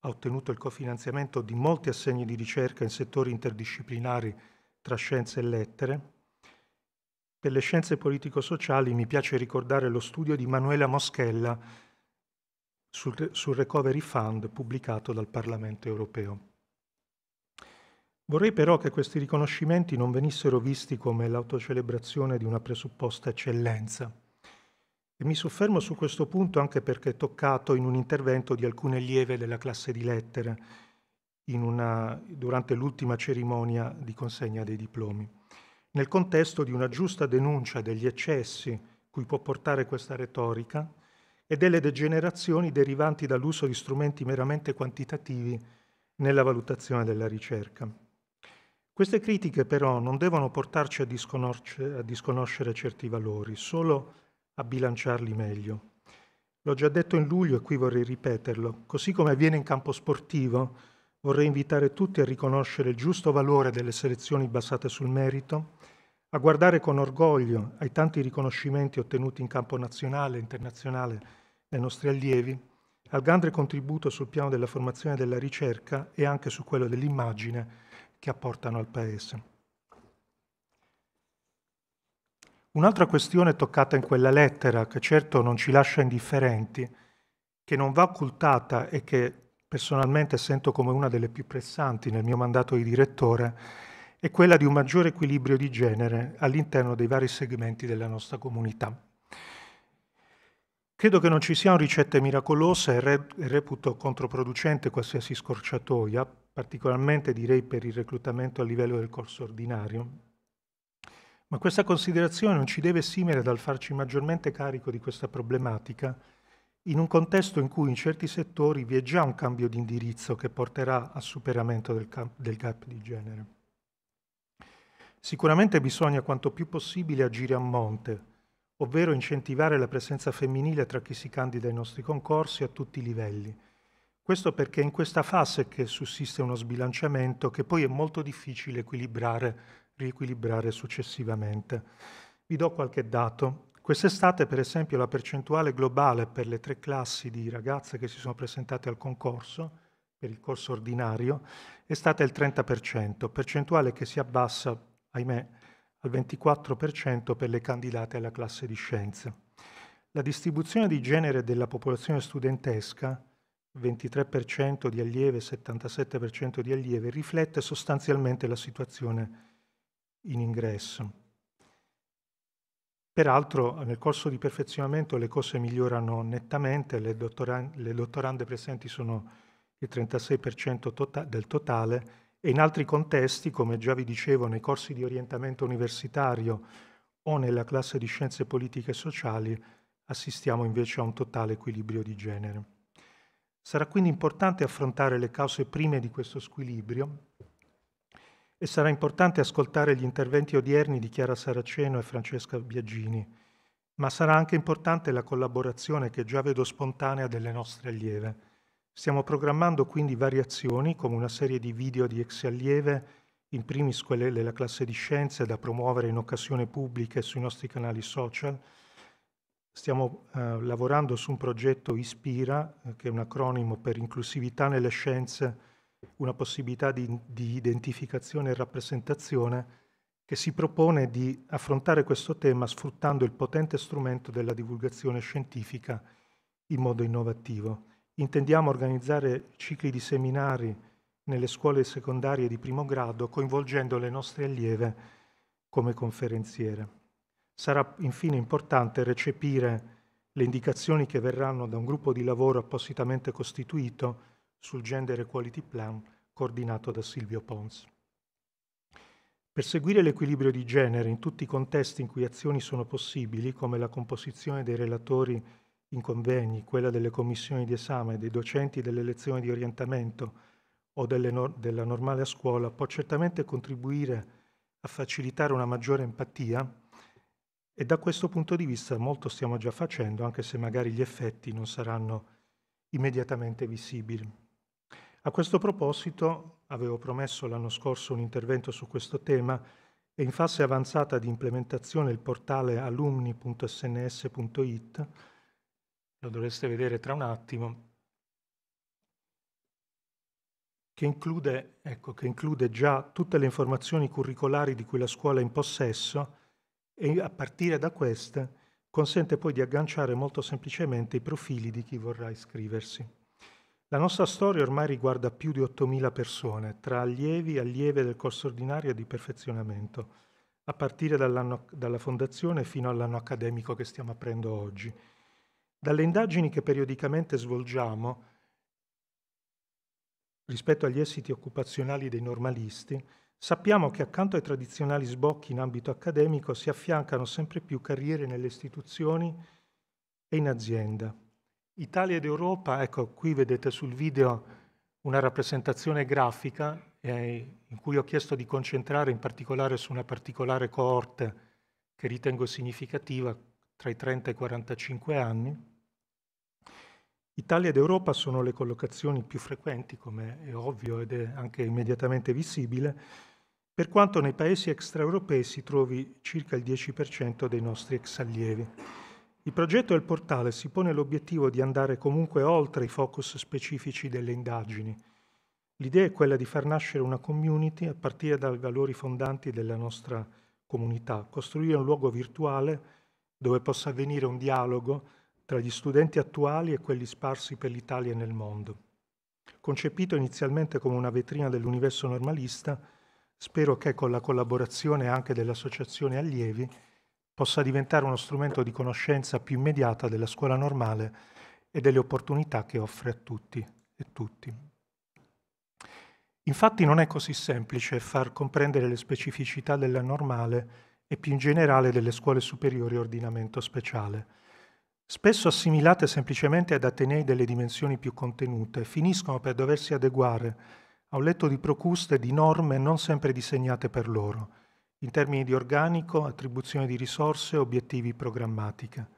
ha ottenuto il cofinanziamento di molti assegni di ricerca in settori interdisciplinari tra scienze e lettere. Per le scienze politico-sociali mi piace ricordare lo studio di Manuela Moschella sul, sul Recovery Fund pubblicato dal Parlamento europeo. Vorrei però che questi riconoscimenti non venissero visti come l'autocelebrazione di una presupposta eccellenza e mi soffermo su questo punto anche perché è toccato in un intervento di alcune lieve della classe di lettere una, durante l'ultima cerimonia di consegna dei diplomi, nel contesto di una giusta denuncia degli eccessi cui può portare questa retorica e delle degenerazioni derivanti dall'uso di strumenti meramente quantitativi nella valutazione della ricerca. Queste critiche però non devono portarci a, disconoscere, a disconoscere certi valori, solo a bilanciarli meglio. L'ho già detto in luglio e qui vorrei ripeterlo. Così come avviene in campo sportivo, vorrei invitare tutti a riconoscere il giusto valore delle selezioni basate sul merito, a guardare con orgoglio ai tanti riconoscimenti ottenuti in campo nazionale e internazionale dai nostri allievi, al grande contributo sul piano della formazione e della ricerca e anche su quello dell'immagine che apportano al Paese. Un'altra questione toccata in quella lettera, che certo non ci lascia indifferenti, che non va occultata e che personalmente sento come una delle più pressanti nel mio mandato di direttore, è quella di un maggiore equilibrio di genere all'interno dei vari segmenti della nostra comunità. Credo che non ci siano ricette miracolose e reputo controproducente qualsiasi scorciatoia, particolarmente direi per il reclutamento a livello del corso ordinario, ma questa considerazione non ci deve simere dal farci maggiormente carico di questa problematica in un contesto in cui in certi settori vi è già un cambio di indirizzo che porterà al superamento del, del gap di genere. Sicuramente bisogna quanto più possibile agire a monte, ovvero incentivare la presenza femminile tra chi si candida ai nostri concorsi a tutti i livelli. Questo perché è in questa fase che sussiste uno sbilanciamento che poi è molto difficile equilibrare riequilibrare successivamente. Vi do qualche dato. Quest'estate, per esempio, la percentuale globale per le tre classi di ragazze che si sono presentate al concorso, per il corso ordinario, è stata il 30%, percentuale che si abbassa, ahimè, al 24% per le candidate alla classe di scienze. La distribuzione di genere della popolazione studentesca, 23% di allieve, 77% di allieve, riflette sostanzialmente la situazione in ingresso. Peraltro nel corso di perfezionamento le cose migliorano nettamente, le, dottoran- le dottorande presenti sono il 36% tota- del totale e in altri contesti, come già vi dicevo, nei corsi di orientamento universitario o nella classe di scienze politiche e sociali, assistiamo invece a un totale equilibrio di genere. Sarà quindi importante affrontare le cause prime di questo squilibrio e sarà importante ascoltare gli interventi odierni di Chiara Saraceno e Francesca Biaggini, ma sarà anche importante la collaborazione che già vedo spontanea delle nostre allieve. Stiamo programmando quindi variazioni come una serie di video di ex allieve, in primis quelle della classe di scienze da promuovere in occasione pubblica e sui nostri canali social. Stiamo eh, lavorando su un progetto ISPIRA, eh, che è un acronimo per inclusività nelle scienze una possibilità di, di identificazione e rappresentazione che si propone di affrontare questo tema sfruttando il potente strumento della divulgazione scientifica in modo innovativo. Intendiamo organizzare cicli di seminari nelle scuole secondarie di primo grado coinvolgendo le nostre allieve come conferenziere. Sarà infine importante recepire le indicazioni che verranno da un gruppo di lavoro appositamente costituito sul Gender Equality Plan coordinato da Silvio Pons. Per seguire l'equilibrio di genere in tutti i contesti in cui azioni sono possibili, come la composizione dei relatori in convegni, quella delle commissioni di esame, dei docenti delle lezioni di orientamento o no della normale a scuola, può certamente contribuire a facilitare una maggiore empatia e da questo punto di vista molto stiamo già facendo, anche se magari gli effetti non saranno immediatamente visibili. A questo proposito avevo promesso l'anno scorso un intervento su questo tema e in fase avanzata di implementazione il portale alumni.sns.it, lo dovreste vedere tra un attimo, che include, ecco, che include, già tutte le informazioni curricolari di cui la scuola è in possesso e a partire da queste consente poi di agganciare molto semplicemente i profili di chi vorrà iscriversi. La nostra storia ormai riguarda più di 8.000 persone, tra allievi, e allieve del corso ordinario di perfezionamento, a partire dalla fondazione fino all'anno accademico che stiamo aprendo oggi. Dalle indagini che periodicamente svolgiamo rispetto agli esiti occupazionali dei normalisti, sappiamo che accanto ai tradizionali sbocchi in ambito accademico si affiancano sempre più carriere nelle istituzioni e in azienda. Italia ed Europa, ecco qui vedete sul video una rappresentazione grafica eh, in cui ho chiesto di concentrare in particolare su una particolare coorte che ritengo significativa tra i 30 e i 45 anni. Italia ed Europa sono le collocazioni più frequenti, come è ovvio ed è anche immediatamente visibile, per quanto nei paesi extraeuropei si trovi circa il 10% dei nostri ex allievi. Il progetto del portale si pone l'obiettivo di andare comunque oltre i focus specifici delle indagini. L'idea è quella di far nascere una community a partire dai valori fondanti della nostra comunità, costruire un luogo virtuale dove possa avvenire un dialogo tra gli studenti attuali e quelli sparsi per l'Italia e nel mondo. Concepito inizialmente come una vetrina dell'universo normalista, spero che con la collaborazione anche dell'Associazione Allievi possa diventare uno strumento di conoscenza più immediata della scuola normale e delle opportunità che offre a tutti e tutti. Infatti non è così semplice far comprendere le specificità della normale e più in generale delle scuole superiori ordinamento speciale. Spesso assimilate semplicemente ad atenei delle dimensioni più contenute, finiscono per doversi adeguare a un letto di procuste di norme non sempre disegnate per loro, in termini di organico, attribuzione di risorse e obiettivi programmatica.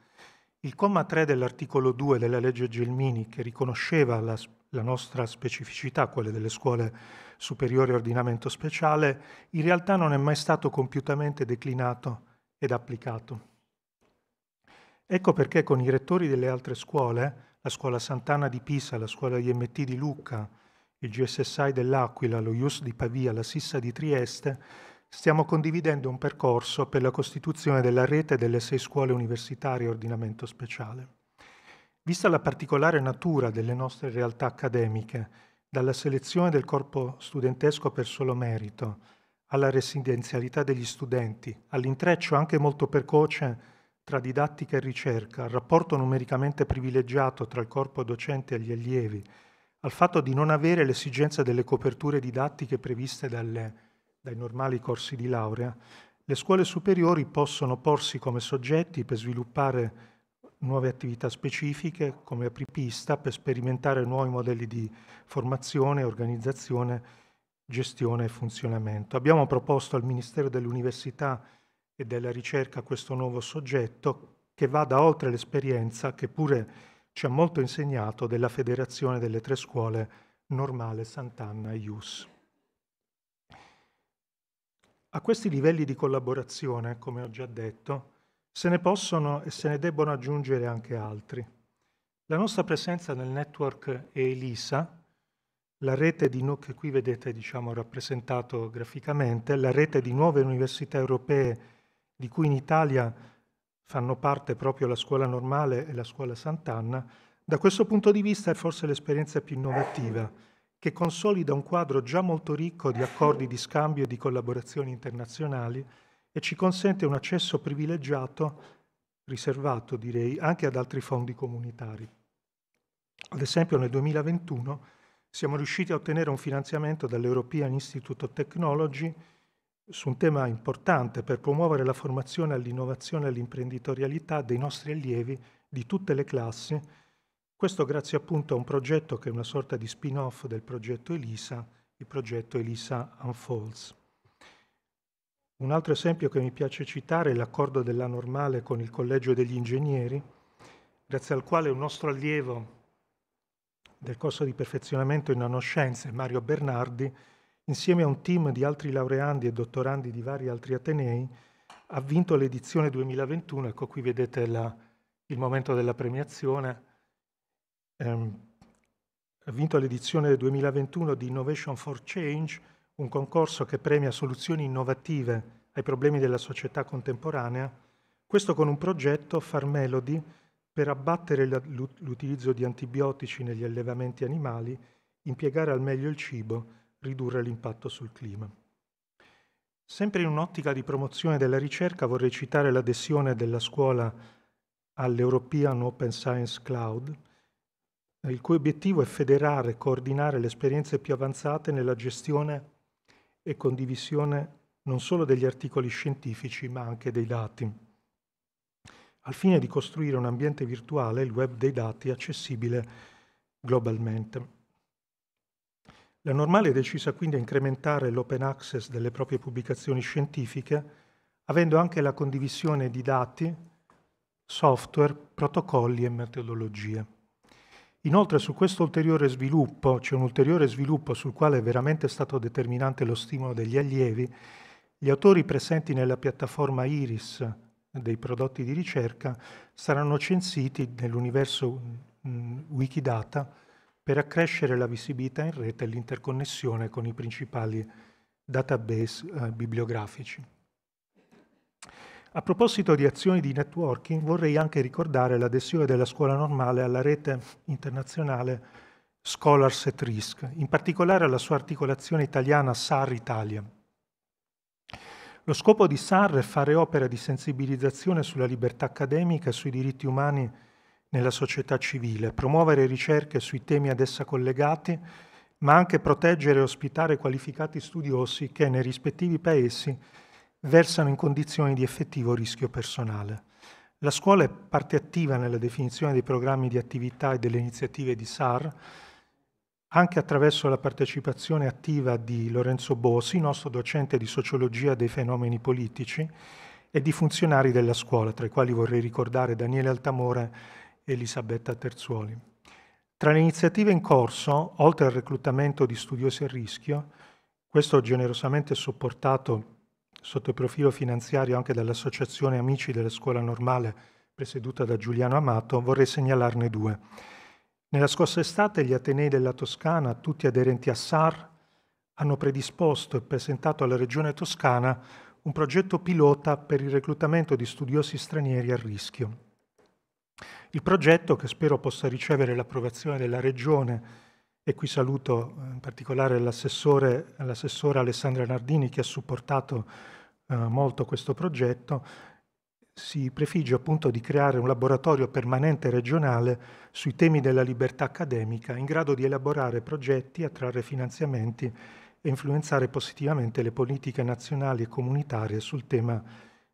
Il comma 3 dell'articolo 2 della legge Gelmini, che riconosceva la, la, nostra specificità, quella delle scuole superiori ordinamento speciale, in realtà non è mai stato compiutamente declinato ed applicato. Ecco perché con i rettori delle altre scuole, la scuola Sant'Anna di Pisa, la scuola IMT di Lucca, il GSSI dell'Aquila, lo IUS di Pavia, la Sissa di Trieste, stiamo condividendo un percorso per la costituzione della rete delle sei scuole universitarie ordinamento speciale. Vista la particolare natura delle nostre realtà accademiche, dalla selezione del corpo studentesco per solo merito, alla residenzialità degli studenti, all'intreccio anche molto precoce tra didattica e ricerca, al rapporto numericamente privilegiato tra il corpo docente e gli allievi, al fatto di non avere l'esigenza delle coperture didattiche previste dalle dai normali corsi di laurea, le scuole superiori possono porsi come soggetti per sviluppare nuove attività specifiche come apripista per sperimentare nuovi modelli di formazione, organizzazione, gestione e funzionamento. Abbiamo proposto al Ministero dell'Università e della Ricerca questo nuovo soggetto che vada oltre l'esperienza che pure ci ha molto insegnato della Federazione delle tre scuole Normale, Sant'Anna e IUS. A questi livelli di collaborazione, come ho già detto, se ne possono e se ne debbono aggiungere anche altri. La nostra presenza nel network ELISA, la rete di, no, che qui vedete diciamo, rappresentato graficamente, la rete di nuove università europee di cui in Italia fanno parte proprio la scuola normale e la scuola Sant'Anna, da questo punto di vista è forse l'esperienza più innovativa che consolida un quadro già molto ricco di accordi di scambio e di collaborazioni internazionali e ci consente un accesso privilegiato, riservato direi, anche ad altri fondi comunitari. Ad esempio nel 2021 siamo riusciti a ottenere un finanziamento dall'European Institute of Technology su un tema importante per promuovere la formazione all'innovazione e all'imprenditorialità dei nostri allievi di tutte le classi questo grazie appunto a un progetto che è una sorta di spin-off del progetto ELISA, il progetto ELISA Unfolds. Un altro esempio che mi piace citare è l'accordo della normale con il Collegio degli Ingegneri, grazie al quale un nostro allievo del corso di perfezionamento in nanoscienze, Mario Bernardi, insieme a un team di altri laureandi e dottorandi di vari altri atenei, ha vinto l'edizione 2021, ecco qui vedete la, il momento della premiazione, ehm, ha vinto l'edizione 2021 di Innovation for Change, un concorso che premia soluzioni innovative ai problemi della società contemporanea, questo con un progetto, Far Melody, per abbattere l'utilizzo di antibiotici negli allevamenti animali, impiegare al meglio il cibo, ridurre l'impatto sul clima. Sempre in un'ottica di promozione della ricerca vorrei citare l'adesione della scuola all'European Open Science Cloud, il cui obiettivo è federare e coordinare le esperienze più avanzate nella gestione e condivisione non solo degli articoli scientifici ma anche dei dati, al fine di costruire un ambiente virtuale, il web dei dati, accessibile globalmente. La normale è decisa quindi a incrementare l'open access delle proprie pubblicazioni scientifiche, avendo anche la condivisione di dati, software, protocolli e metodologie. Inoltre su questo ulteriore sviluppo, c'è cioè un ulteriore sviluppo sul quale è veramente stato determinante lo stimolo degli allievi, gli autori presenti nella piattaforma Iris dei prodotti di ricerca saranno censiti nell'universo mm, Wikidata per accrescere la visibilità in rete e l'interconnessione con i principali database eh, bibliografici. A proposito di azioni di networking, vorrei anche ricordare l'adesione della scuola normale alla rete internazionale Scholars at Risk, in particolare alla sua articolazione italiana SAR Italia. Lo scopo di SAR è fare opera di sensibilizzazione sulla libertà accademica e sui diritti umani nella società civile, promuovere ricerche sui temi ad essa collegati, ma anche proteggere e ospitare qualificati studiosi che nei rispettivi paesi versano in condizioni di effettivo rischio personale. La scuola è parte attiva nella definizione dei programmi di attività e delle iniziative di SAR, anche attraverso la partecipazione attiva di Lorenzo Bosi, nostro docente di sociologia dei fenomeni politici, e di funzionari della scuola, tra i quali vorrei ricordare Daniele Altamore e Elisabetta Terzuoli. Tra le iniziative in corso, oltre al reclutamento di studiosi a rischio, questo generosamente supportato sotto il profilo finanziario anche dall'Associazione Amici della Scuola Normale presieduta da Giuliano Amato, vorrei segnalarne due. Nella scorsa estate gli Atenei della Toscana, tutti aderenti a SAR, hanno predisposto e presentato alla Regione Toscana un progetto pilota per il reclutamento di studiosi stranieri a rischio. Il progetto, che spero possa ricevere l'approvazione della Regione e qui saluto eh, in particolare l'assessore Alessandra Nardini che ha supportato eh, molto questo progetto, si prefigge appunto di creare un laboratorio permanente regionale sui temi della libertà accademica in grado di elaborare progetti, attrarre finanziamenti e influenzare positivamente le politiche nazionali e comunitarie sul tema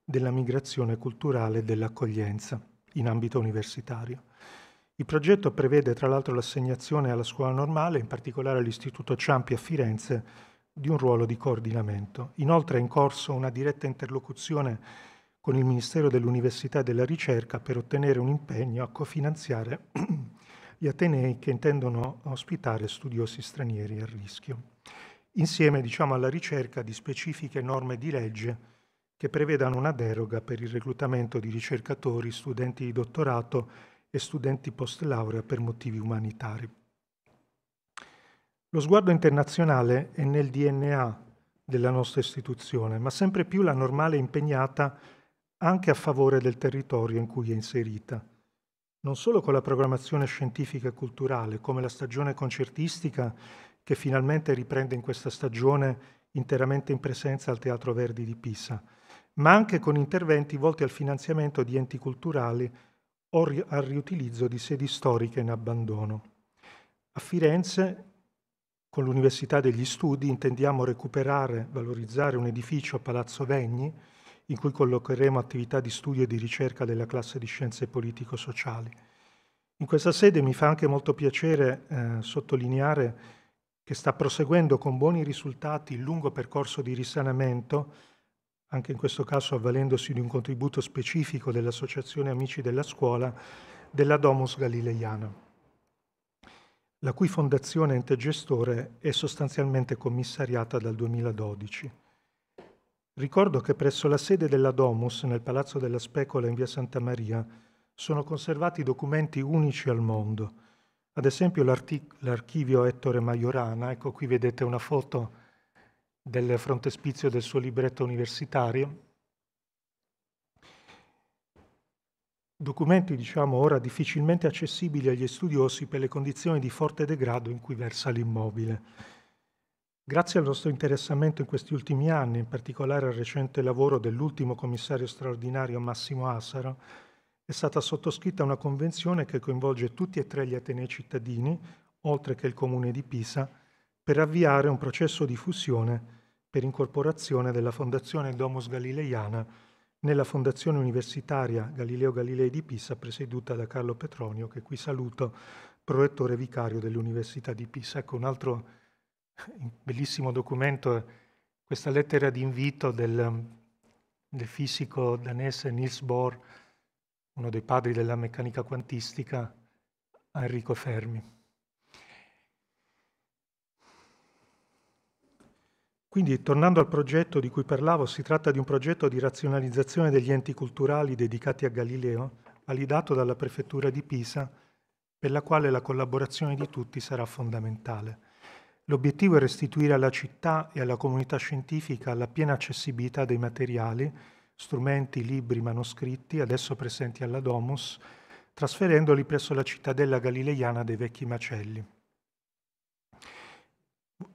della migrazione culturale e dell'accoglienza in ambito universitario. Il progetto prevede tra l'altro l'assegnazione alla scuola normale, in particolare all'Istituto Ciampi a Firenze, di un ruolo di coordinamento. Inoltre è in corso una diretta interlocuzione con il Ministero dell'Università e della Ricerca per ottenere un impegno a cofinanziare [clears throat] gli Atenei che intendono ospitare studiosi stranieri a rischio, insieme diciamo, alla ricerca di specifiche norme di legge che prevedano una deroga per il reclutamento di ricercatori, studenti di dottorato e studenti post laurea per motivi umanitari. Lo sguardo internazionale è nel DNA della nostra istituzione, ma sempre più la normale è impegnata anche a favore del territorio in cui è inserita, non solo con la programmazione scientifica e culturale, come la stagione concertistica che finalmente riprende in questa stagione interamente in presenza al Teatro Verdi di Pisa, ma anche con interventi volti al finanziamento di enti culturali o al riutilizzo di sedi storiche in abbandono. A Firenze, con l'Università degli Studi, intendiamo recuperare, valorizzare un edificio a Palazzo Vegni, in cui collocheremo attività di studio e di ricerca della classe di scienze politico-sociali. In questa sede mi fa anche molto piacere eh, sottolineare che sta proseguendo con buoni risultati il lungo percorso di risanamento anche in questo caso avvalendosi di un contributo specifico dell'Associazione Amici della Scuola, della Domus Galileiana, la cui fondazione ente gestore è sostanzialmente commissariata dal 2012. Ricordo che presso la sede della Domus, nel Palazzo della Specola in via Santa Maria, sono conservati documenti unici al mondo, ad esempio l'archivio Ettore Majorana, ecco qui vedete una foto del frontespizio del suo libretto universitario. Documenti, diciamo, ora difficilmente accessibili agli studiosi per le condizioni di forte degrado in cui versa l'immobile. Grazie al nostro interessamento in questi ultimi anni, in particolare al recente lavoro dell'ultimo commissario straordinario Massimo Assaro, è stata sottoscritta una convenzione che coinvolge tutti e tre gli atenei cittadini, oltre che il comune di Pisa, per avviare un processo di fusione per incorporazione della Fondazione Domus Galileiana nella Fondazione Universitaria Galileo Galilei di Pisa presieduta da Carlo Petronio, che qui saluto, prorettore vicario dell'Università di Pisa. Ecco un altro eh, bellissimo documento, eh, questa lettera di invito del, mm, del fisico danese Niels Bohr, uno dei padri della meccanica quantistica, a Enrico Fermi. Quindi, tornando al progetto di cui parlavo, si tratta di un progetto di razionalizzazione degli enti culturali dedicati a Galileo, validato dalla Prefettura di Pisa, per la quale la collaborazione di tutti sarà fondamentale. L'obiettivo è restituire alla città e alla comunità scientifica la piena accessibilità dei materiali, strumenti, libri, manoscritti, adesso presenti alla Domus, trasferendoli presso la cittadella galileiana dei Vecchi Macelli.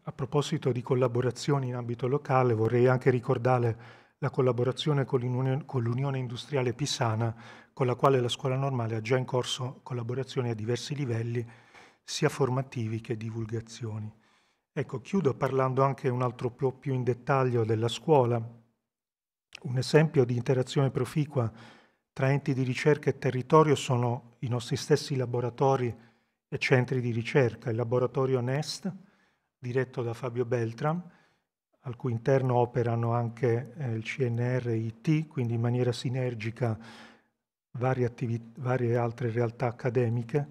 A proposito di collaborazioni in ambito locale, vorrei anche ricordare la collaborazione con l'Unione, con l'Unione Industriale Pisana, con la quale la scuola normale ha già in corso collaborazioni a diversi livelli, sia formativi che divulgazioni. Ecco, chiudo parlando anche un altro po' più in dettaglio della scuola. Un esempio di interazione proficua tra enti di ricerca e territorio sono i nostri stessi laboratori e centri di ricerca, il laboratorio NEST, diretto da Fabio Beltram, al cui interno operano anche eh, il CNR e IT, quindi in maniera sinergica varie, varie altre realtà accademiche,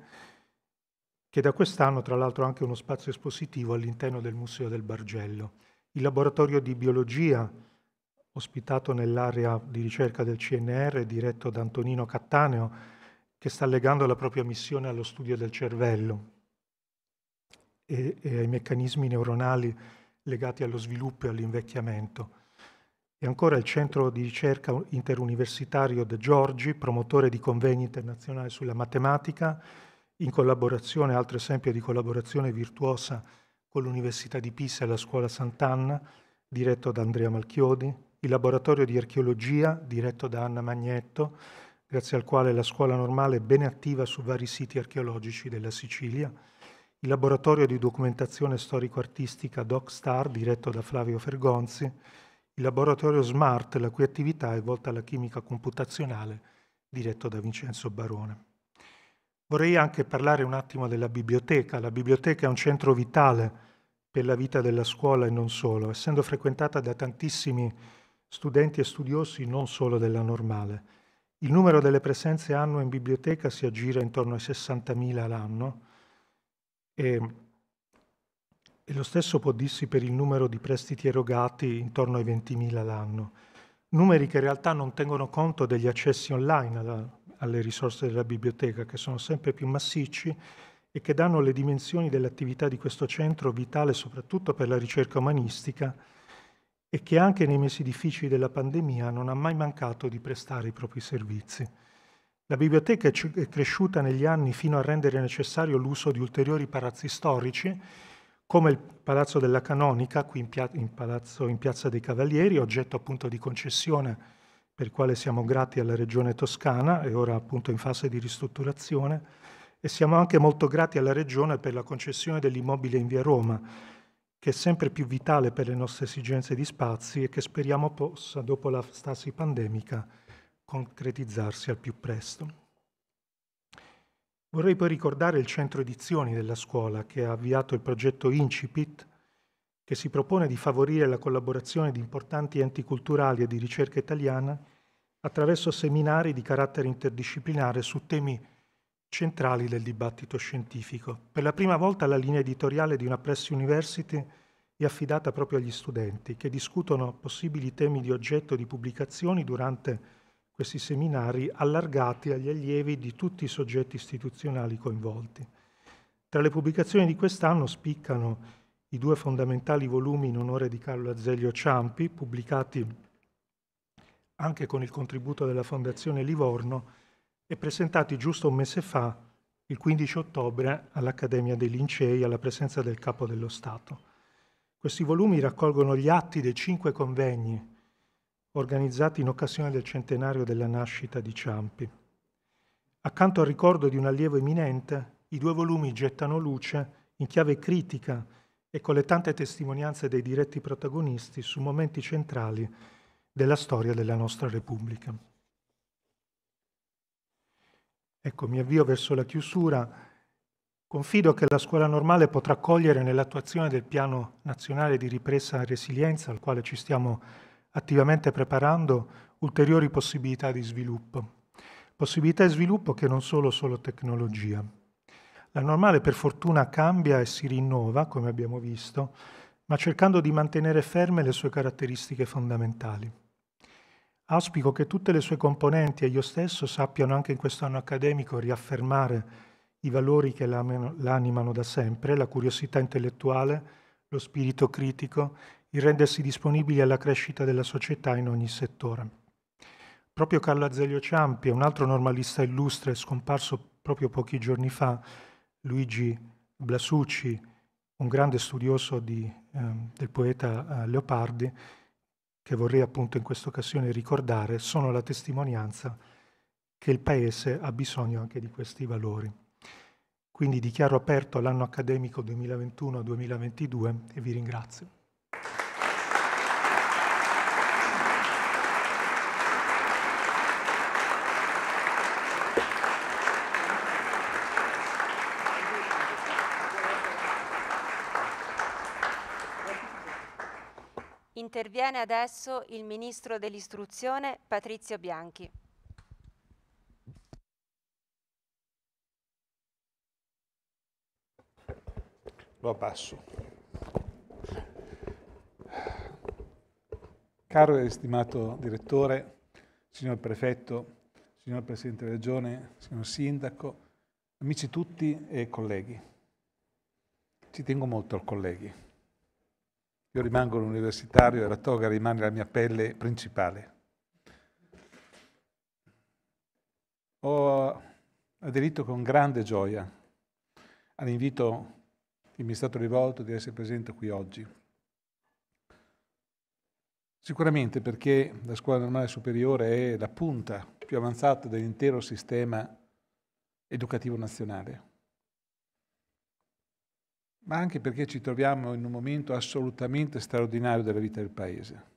che da quest'anno tra l'altro ha anche uno spazio espositivo all'interno del Museo del Bargello. Il laboratorio di biologia, ospitato nell'area di ricerca del CNR, diretto da Antonino Cattaneo, che sta legando la propria missione allo studio del cervello, e, e ai meccanismi neuronali legati allo sviluppo e all'invecchiamento. E ancora il centro di ricerca interuniversitario De Giorgi, promotore di convegni internazionali sulla matematica, in collaborazione, altro esempio di collaborazione virtuosa con l'Università di Pisa e la Scuola Sant'Anna, diretto da Andrea Malchiodi, il laboratorio di archeologia, diretto da Anna Magnetto, grazie al quale la scuola normale è ben attiva su vari siti archeologici della Sicilia, il laboratorio di documentazione storico-artistica DocStar, diretto da Flavio Fergonzi, il laboratorio SMART, la cui attività è volta alla chimica computazionale, diretto da Vincenzo Barone. Vorrei anche parlare un attimo della biblioteca. La biblioteca è un centro vitale per la vita della scuola e non solo, essendo frequentata da tantissimi studenti e studiosi non solo della normale. Il numero delle presenze annue in biblioteca si aggira intorno ai 60.000 l'anno, e, e lo stesso può dirsi per il numero di prestiti erogati intorno ai 20.000 l'anno, numeri che in realtà non tengono conto degli accessi online alla, alle risorse della biblioteca, che sono sempre più massicci e che danno le dimensioni dell'attività di questo centro vitale soprattutto per la ricerca umanistica e che anche nei mesi difficili della pandemia non ha mai mancato di prestare i propri servizi. La biblioteca è cresciuta negli anni fino a rendere necessario l'uso di ulteriori palazzi storici, come il Palazzo della Canonica, qui in, Pia in, Palazzo, in Piazza dei Cavalieri, oggetto appunto di concessione per il quale siamo grati alla Regione Toscana e ora appunto in fase di ristrutturazione, e siamo anche molto grati alla Regione per la concessione dell'immobile in via Roma, che è sempre più vitale per le nostre esigenze di spazi e che speriamo possa, dopo la stasi pandemica, concretizzarsi al più presto. Vorrei poi ricordare il centro edizioni della scuola che ha avviato il progetto Incipit, che si propone di favorire la collaborazione di importanti enti culturali e di ricerca italiana attraverso seminari di carattere interdisciplinare su temi centrali del dibattito scientifico. Per la prima volta la linea editoriale di una Press University è affidata proprio agli studenti, che discutono possibili temi di oggetto di pubblicazioni durante questi seminari allargati agli allievi di tutti i soggetti istituzionali coinvolti. Tra le pubblicazioni di quest'anno spiccano i due fondamentali volumi in onore di Carlo Azeglio Ciampi, pubblicati anche con il contributo della Fondazione Livorno e presentati giusto un mese fa, il 15 ottobre, all'Accademia dei Lincei alla presenza del Capo dello Stato. Questi volumi raccolgono gli atti dei cinque convegni organizzati in occasione del centenario della nascita di Ciampi. Accanto al ricordo di un allievo eminente, i due volumi gettano luce in chiave critica e con le tante testimonianze dei diretti protagonisti su momenti centrali della storia della nostra Repubblica. Ecco, mi avvio verso la chiusura. Confido che la scuola normale potrà cogliere nell'attuazione del piano nazionale di ripresa e resilienza al quale ci stiamo attivamente preparando ulteriori possibilità di sviluppo. Possibilità di sviluppo che non sono solo tecnologia. La normale per fortuna cambia e si rinnova, come abbiamo visto, ma cercando di mantenere ferme le sue caratteristiche fondamentali. Auspico che tutte le sue componenti e io stesso sappiano anche in questo anno accademico riaffermare i valori che l'animano da sempre, la curiosità intellettuale, lo spirito critico il rendersi disponibili alla crescita della società in ogni settore. Proprio Carlo Azeglio Ciampi e un altro normalista illustre scomparso proprio pochi giorni fa, Luigi Blasucci, un grande studioso di, eh, del poeta eh, Leopardi, che vorrei appunto in questa occasione ricordare, sono la testimonianza che il Paese ha bisogno anche di questi valori. Quindi dichiaro aperto l'anno accademico 2021-2022 e vi ringrazio. Interviene adesso il Ministro dell'Istruzione Patrizio Bianchi. Lo passo. Caro e stimato direttore, signor prefetto, signor Presidente della Regione, signor Sindaco, amici tutti e colleghi. Ci tengo molto al colleghi io rimango l'universitario e la toga rimane la mia pelle principale. Ho aderito con grande gioia all'invito che mi è stato rivolto di essere presente qui oggi. Sicuramente perché la scuola normale superiore è la punta più avanzata dell'intero sistema educativo nazionale ma anche perché ci troviamo in un momento assolutamente straordinario della vita del Paese.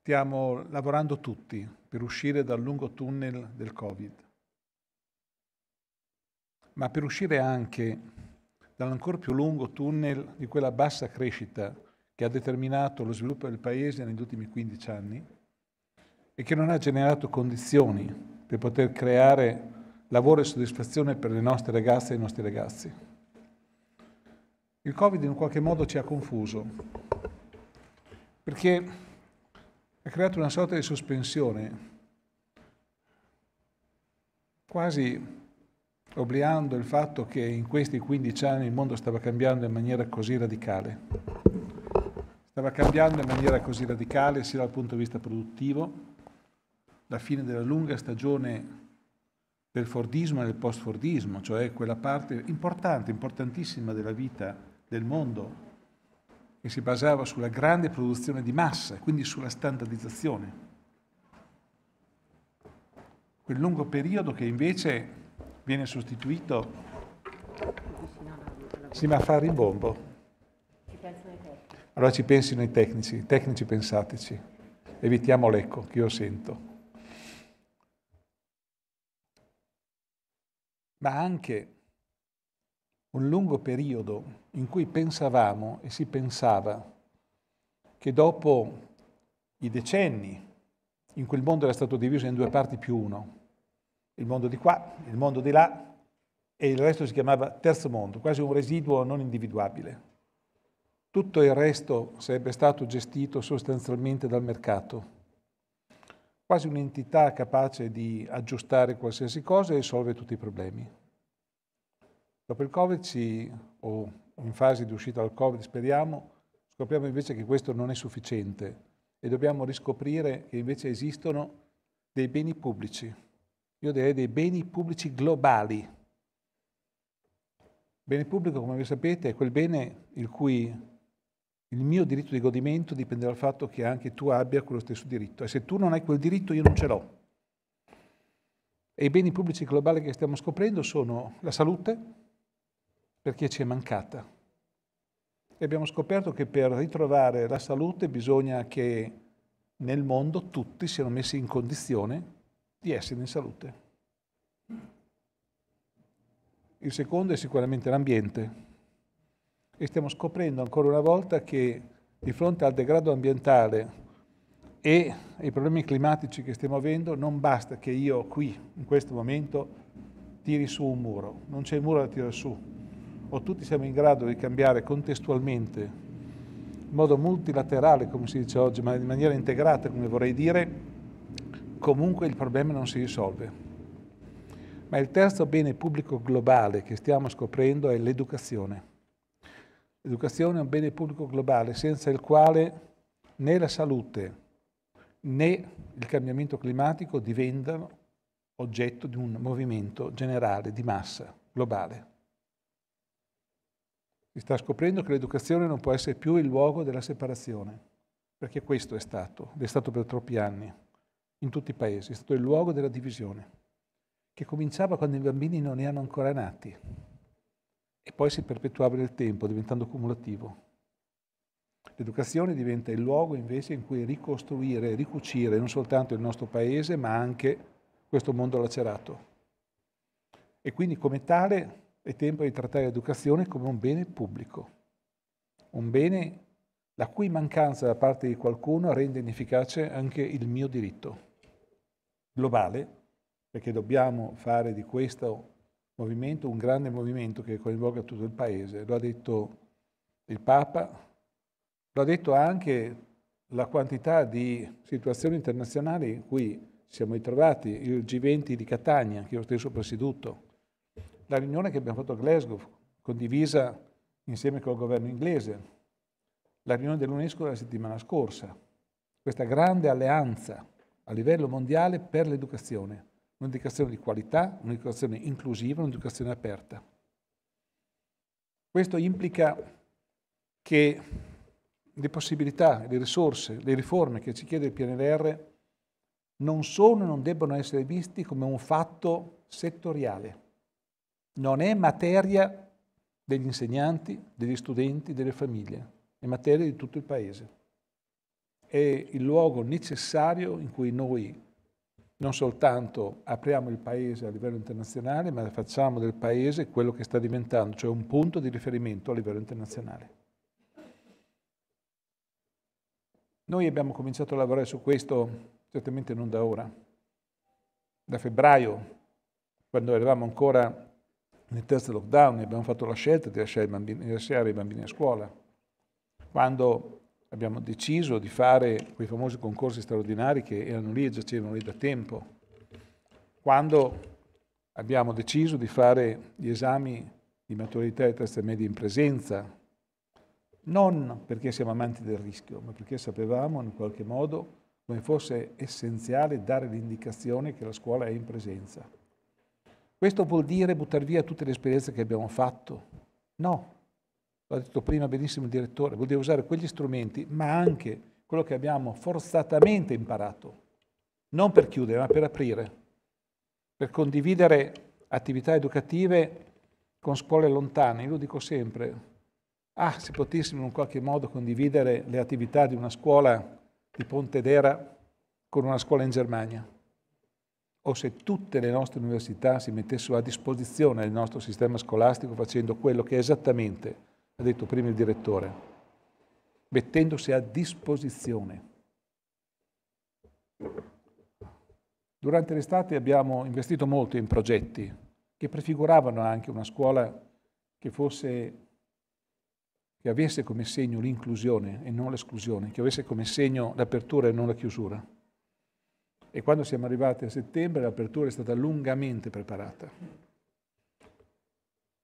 Stiamo lavorando tutti per uscire dal lungo tunnel del Covid, ma per uscire anche dall'ancora più lungo tunnel di quella bassa crescita che ha determinato lo sviluppo del Paese negli ultimi 15 anni e che non ha generato condizioni per poter creare lavoro e soddisfazione per le nostre ragazze e i nostri ragazzi. Il Covid in qualche modo ci ha confuso, perché ha creato una sorta di sospensione, quasi obliando il fatto che in questi 15 anni il mondo stava cambiando in maniera così radicale. Stava cambiando in maniera così radicale sia dal punto di vista produttivo, la fine della lunga stagione del Fordismo e del post-Fordismo, cioè quella parte importante, importantissima della vita del mondo che si basava sulla grande produzione di massa, e quindi sulla standardizzazione. Quel lungo periodo che invece viene sostituito sì, ma fa rimbombo. Allora ci pensino i tecnici, i tecnici pensateci. Evitiamo l'eco che io sento. ma anche un lungo periodo in cui pensavamo e si pensava che dopo i decenni in cui il mondo era stato diviso in due parti più uno, il mondo di qua, il mondo di là e il resto si chiamava terzo mondo, quasi un residuo non individuabile. Tutto il resto sarebbe stato gestito sostanzialmente dal mercato quasi un'entità capace di aggiustare qualsiasi cosa e risolvere tutti i problemi. Dopo il Covid, ci, o in fase di uscita dal Covid, speriamo, scopriamo invece che questo non è sufficiente e dobbiamo riscoprire che invece esistono dei beni pubblici, io direi dei beni pubblici globali. Bene pubblico, come vi sapete, è quel bene il cui il mio diritto di godimento dipende dal fatto che anche tu abbia quello stesso diritto. E se tu non hai quel diritto, io non ce l'ho. E i beni pubblici globali che stiamo scoprendo sono la salute, perché ci è mancata. E abbiamo scoperto che per ritrovare la salute bisogna che nel mondo tutti siano messi in condizione di essere in salute. Il secondo è sicuramente l'ambiente e stiamo scoprendo ancora una volta che di fronte al degrado ambientale e ai problemi climatici che stiamo avendo non basta che io qui, in questo momento, tiri su un muro, non c'è il muro da tirare su, o tutti siamo in grado di cambiare contestualmente, in modo multilaterale, come si dice oggi, ma in maniera integrata, come vorrei dire, comunque il problema non si risolve. Ma il terzo bene pubblico globale che stiamo scoprendo è l'educazione. L'educazione è un bene pubblico globale senza il quale né la salute né il cambiamento climatico diventano oggetto di un movimento generale di massa globale. Si sta scoprendo che l'educazione non può essere più il luogo della separazione, perché questo è stato, ed è stato per troppi anni in tutti i paesi, è stato il luogo della divisione, che cominciava quando i bambini non erano ancora nati, e poi si perpetuava nel tempo, diventando cumulativo. L'educazione diventa il luogo invece in cui ricostruire, ricucire non soltanto il nostro paese, ma anche questo mondo lacerato. E quindi come tale è tempo di trattare l'educazione come un bene pubblico, un bene la cui mancanza da parte di qualcuno rende inefficace anche il mio diritto globale, perché dobbiamo fare di questo movimento, un grande movimento che coinvolga tutto il Paese. Lo ha detto il Papa, lo ha detto anche la quantità di situazioni internazionali in cui siamo ritrovati, il G20 di Catania, che io stesso ho presieduto, la riunione che abbiamo fatto a Glasgow, condivisa insieme col governo inglese, la riunione dell'UNESCO la settimana scorsa, questa grande alleanza a livello mondiale per l'educazione un'educazione di qualità, un'educazione inclusiva, un'educazione aperta. Questo implica che le possibilità, le risorse, le riforme che ci chiede il PNR non sono e non debbano essere visti come un fatto settoriale. Non è materia degli insegnanti, degli studenti, delle famiglie, è materia di tutto il Paese. È il luogo necessario in cui noi non soltanto apriamo il Paese a livello internazionale, ma facciamo del Paese quello che sta diventando, cioè un punto di riferimento a livello internazionale. Noi abbiamo cominciato a lavorare su questo certamente non da ora, da febbraio, quando eravamo ancora nel terzo lockdown, e abbiamo fatto la scelta di lasciare i bambini, lasciare i bambini a scuola. Quando abbiamo deciso di fare quei famosi concorsi straordinari che erano lì e giacevano lì da tempo. Quando abbiamo deciso di fare gli esami di maturità e terza media in presenza, non perché siamo amanti del rischio, ma perché sapevamo in qualche modo come fosse essenziale dare l'indicazione che la scuola è in presenza. Questo vuol dire buttare via tutte le esperienze che abbiamo fatto? No, l'ha detto prima benissimo il direttore, vuol dire usare quegli strumenti, ma anche quello che abbiamo forzatamente imparato, non per chiudere, ma per aprire, per condividere attività educative con scuole lontane. Io lo dico sempre, ah, se potessimo in qualche modo condividere le attività di una scuola di Pontedera con una scuola in Germania, o se tutte le nostre università si mettessero a disposizione del nostro sistema scolastico facendo quello che esattamente ha detto prima il direttore, mettendosi a disposizione. Durante l'estate abbiamo investito molto in progetti che prefiguravano anche una scuola che fosse che avesse come segno l'inclusione e non l'esclusione, che avesse come segno l'apertura e non la chiusura. E quando siamo arrivati a settembre l'apertura è stata lungamente preparata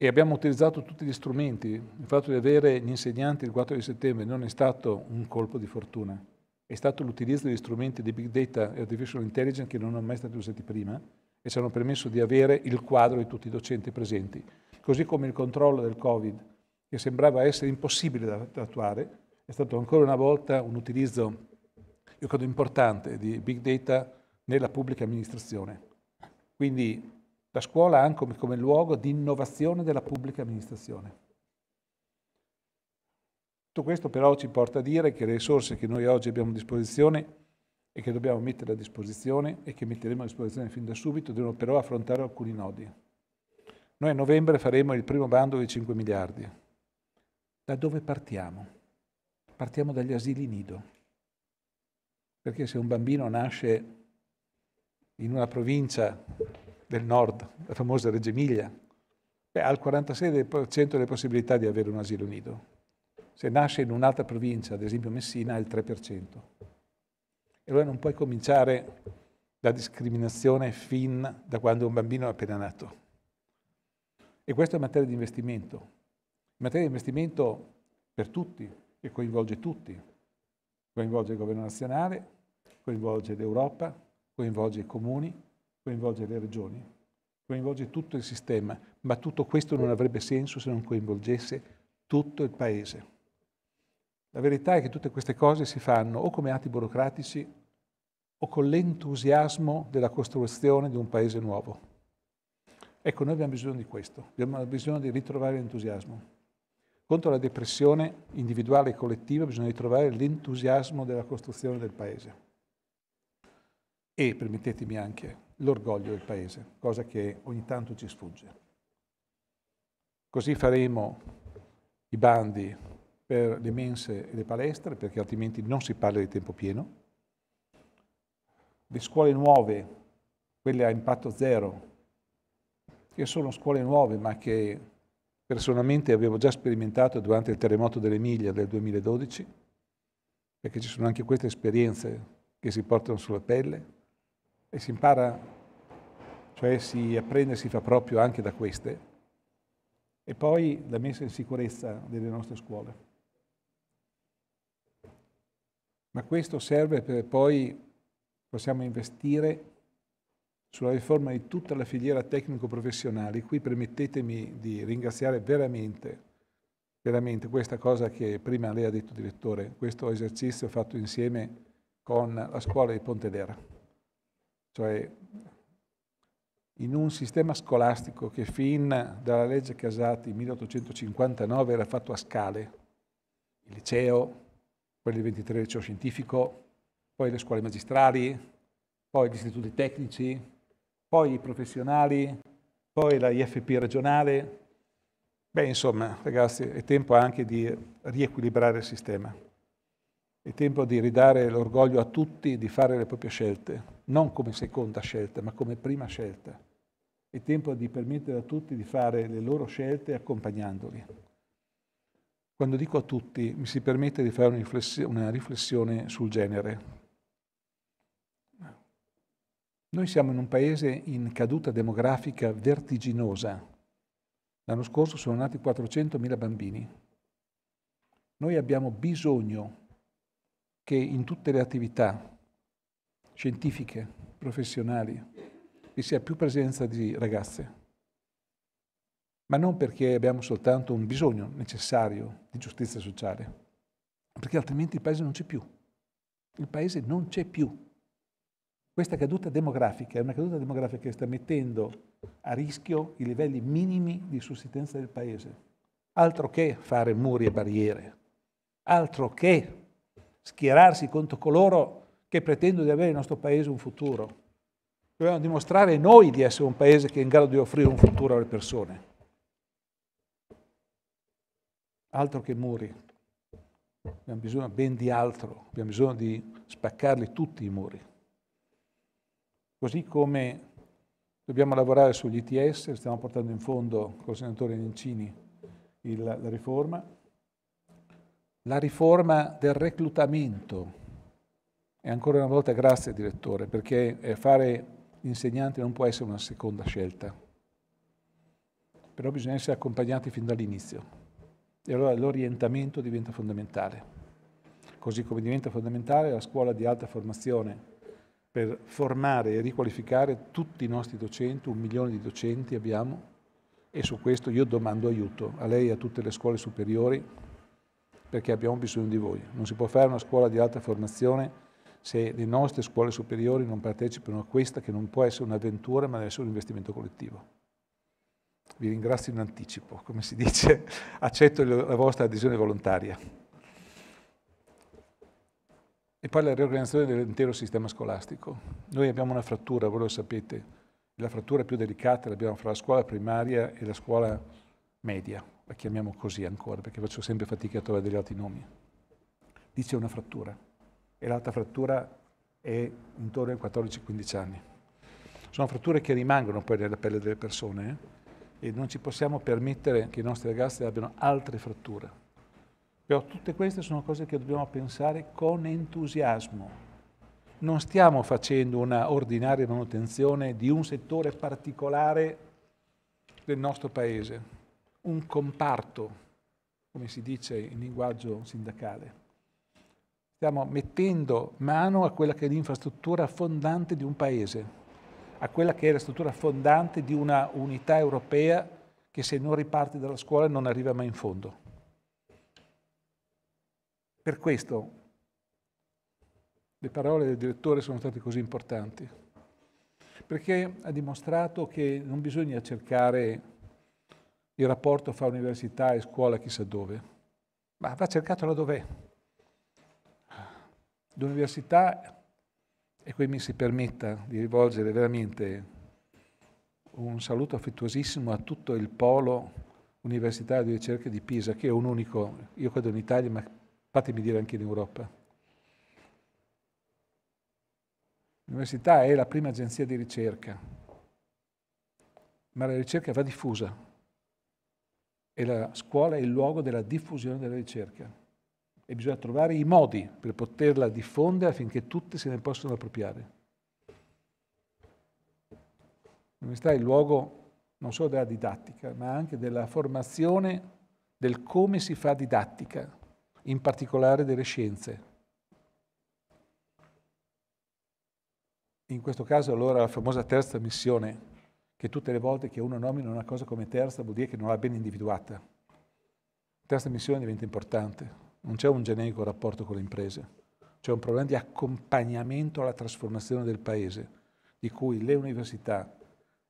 e abbiamo utilizzato tutti gli strumenti. Il fatto di avere gli insegnanti il 4 di settembre non è stato un colpo di fortuna, è stato l'utilizzo degli strumenti di big data e artificial intelligence che non erano mai stati usati prima e ci hanno permesso di avere il quadro di tutti i docenti presenti. Così come il controllo del Covid, che sembrava essere impossibile da, da attuare, è stato ancora una volta un utilizzo, io credo, importante di big data nella pubblica amministrazione. Quindi la scuola anche come, luogo di innovazione della pubblica amministrazione. Tutto questo però ci porta a dire che le risorse che noi oggi abbiamo a disposizione e che dobbiamo mettere a disposizione e che metteremo a disposizione fin da subito devono però affrontare alcuni nodi. Noi a novembre faremo il primo bando dei 5 miliardi. Da dove partiamo? Partiamo dagli asili nido. Perché se un bambino nasce in una provincia del nord, la famosa Reggio Emilia, beh, ha il 46% delle possibilità di avere un asilo nido. Se nasce in un'altra provincia, ad esempio Messina, ha il 3%. E allora non puoi cominciare la discriminazione fin da quando un bambino è appena nato. E questo è materia di investimento. In materia di investimento per tutti, che coinvolge tutti. Coinvolge il governo nazionale, coinvolge l'Europa, coinvolge i comuni, coinvolge le regioni, coinvolge tutto il sistema, ma tutto questo non avrebbe senso se non coinvolgesse tutto il Paese. La verità è che tutte queste cose si fanno o come atti burocratici o con l'entusiasmo della costruzione di un Paese nuovo. Ecco, noi abbiamo bisogno di questo, abbiamo bisogno di ritrovare l'entusiasmo. Contro la depressione individuale e collettiva bisogna ritrovare l'entusiasmo della costruzione del Paese. E, permettetemi anche, l'orgoglio del paese, cosa che ogni tanto ci sfugge. Così faremo i bandi per le mense e le palestre, perché altrimenti non si parla di tempo pieno. Le scuole nuove, quelle a impatto zero, che sono scuole nuove ma che personalmente avevo già sperimentato durante il terremoto dell'Emilia del 2012, perché ci sono anche queste esperienze che si portano sulla pelle e si impara, cioè si apprende, e si fa proprio anche da queste, e poi la messa in sicurezza delle nostre scuole. Ma questo serve per poi possiamo investire sulla riforma di tutta la filiera tecnico-professionale. Qui permettetemi di ringraziare veramente, veramente questa cosa che prima lei ha detto, direttore, questo esercizio fatto insieme con la scuola di Pontedera. Cioè, in un sistema scolastico che fin dalla legge Casati 1859 era fatto a scale, il liceo, poi il 23 liceo scientifico, poi le scuole magistrali, poi gli istituti tecnici, poi i professionali, poi la IFP regionale. Beh, insomma, ragazzi, è tempo anche di riequilibrare il sistema. È tempo di ridare l'orgoglio a tutti di fare le proprie scelte non come seconda scelta, ma come prima scelta. È tempo di permettere a tutti di fare le loro scelte accompagnandoli. Quando dico a tutti, mi si permette di fare una riflessione, sul genere. Noi siamo in un paese in caduta demografica vertiginosa. L'anno scorso sono nati 400.000 bambini. Noi abbiamo bisogno che in tutte le attività scientifiche, professionali, vi sia più presenza di ragazze. Ma non perché abbiamo soltanto un bisogno necessario di giustizia sociale, perché altrimenti il paese non c'è più. Il paese non c'è più. Questa caduta demografica è una caduta demografica che sta mettendo a rischio i livelli minimi di sussistenza del paese. Altro che fare muri e barriere, altro che schierarsi contro coloro che pretendono di avere il nostro paese un futuro. Dobbiamo dimostrare noi di essere un paese che è in grado di offrire un futuro alle persone. Altro che muri. Abbiamo bisogno ben di altro, abbiamo bisogno di spaccarli tutti i muri. Così come dobbiamo lavorare sugli ITS, stiamo portando in fondo col senatore Nencini la riforma, la riforma del reclutamento e ancora una volta grazie direttore, perché fare insegnante non può essere una seconda scelta, però bisogna essere accompagnati fin dall'inizio. E allora l'orientamento diventa fondamentale, così come diventa fondamentale la scuola di alta formazione per formare e riqualificare tutti i nostri docenti, un milione di docenti abbiamo, e su questo io domando aiuto a lei e a tutte le scuole superiori perché abbiamo bisogno di voi. Non si può fare una scuola di alta formazione se le nostre scuole superiori non partecipano a questa che non può essere un'avventura ma deve essere un investimento collettivo. Vi ringrazio in anticipo, come si dice, [laughs] accetto la vostra adesione volontaria. E poi la riorganizzazione dell'intero sistema scolastico. Noi abbiamo una frattura, voi lo sapete, la frattura più delicata l'abbiamo fra la scuola primaria e la scuola media, la chiamiamo così ancora perché faccio sempre fatica a trovare degli altri nomi. Dice una frattura e l'altra frattura è intorno ai 14-15 anni. Sono fratture che rimangono poi nella pelle delle persone eh? e non ci possiamo permettere che i nostri ragazzi abbiano altre fratture. Però tutte queste sono cose che dobbiamo pensare con entusiasmo. Non stiamo facendo una ordinaria manutenzione di un settore particolare del nostro paese, un comparto, come si dice in linguaggio sindacale stiamo mettendo mano a quella che è l'infrastruttura fondante di un paese, a quella che è la struttura fondante di una unità europea che se non riparte dalla scuola non arriva mai in fondo. Per questo le parole del direttore sono state così importanti, perché ha dimostrato che non bisogna cercare il rapporto fra università e scuola chissà dove, ma va cercato là dov'è L'università, e qui mi si permetta di rivolgere veramente un saluto affettuosissimo a tutto il polo universitario di ricerca di Pisa, che è un unico, io credo in Italia, ma fatemi dire anche in Europa. L'università è la prima agenzia di ricerca, ma la ricerca va diffusa e la scuola è il luogo della diffusione della ricerca e bisogna trovare i modi per poterla diffondere affinché tutti se ne possano appropriare. L'università è il luogo non solo della didattica, ma anche della formazione del come si fa didattica, in particolare delle scienze. In questo caso allora la famosa terza missione, che tutte le volte che uno nomina una cosa come terza vuol dire che non l'ha ben individuata. La terza missione diventa importante. Non c'è un generico rapporto con le imprese, c'è un problema di accompagnamento alla trasformazione del paese, di cui le università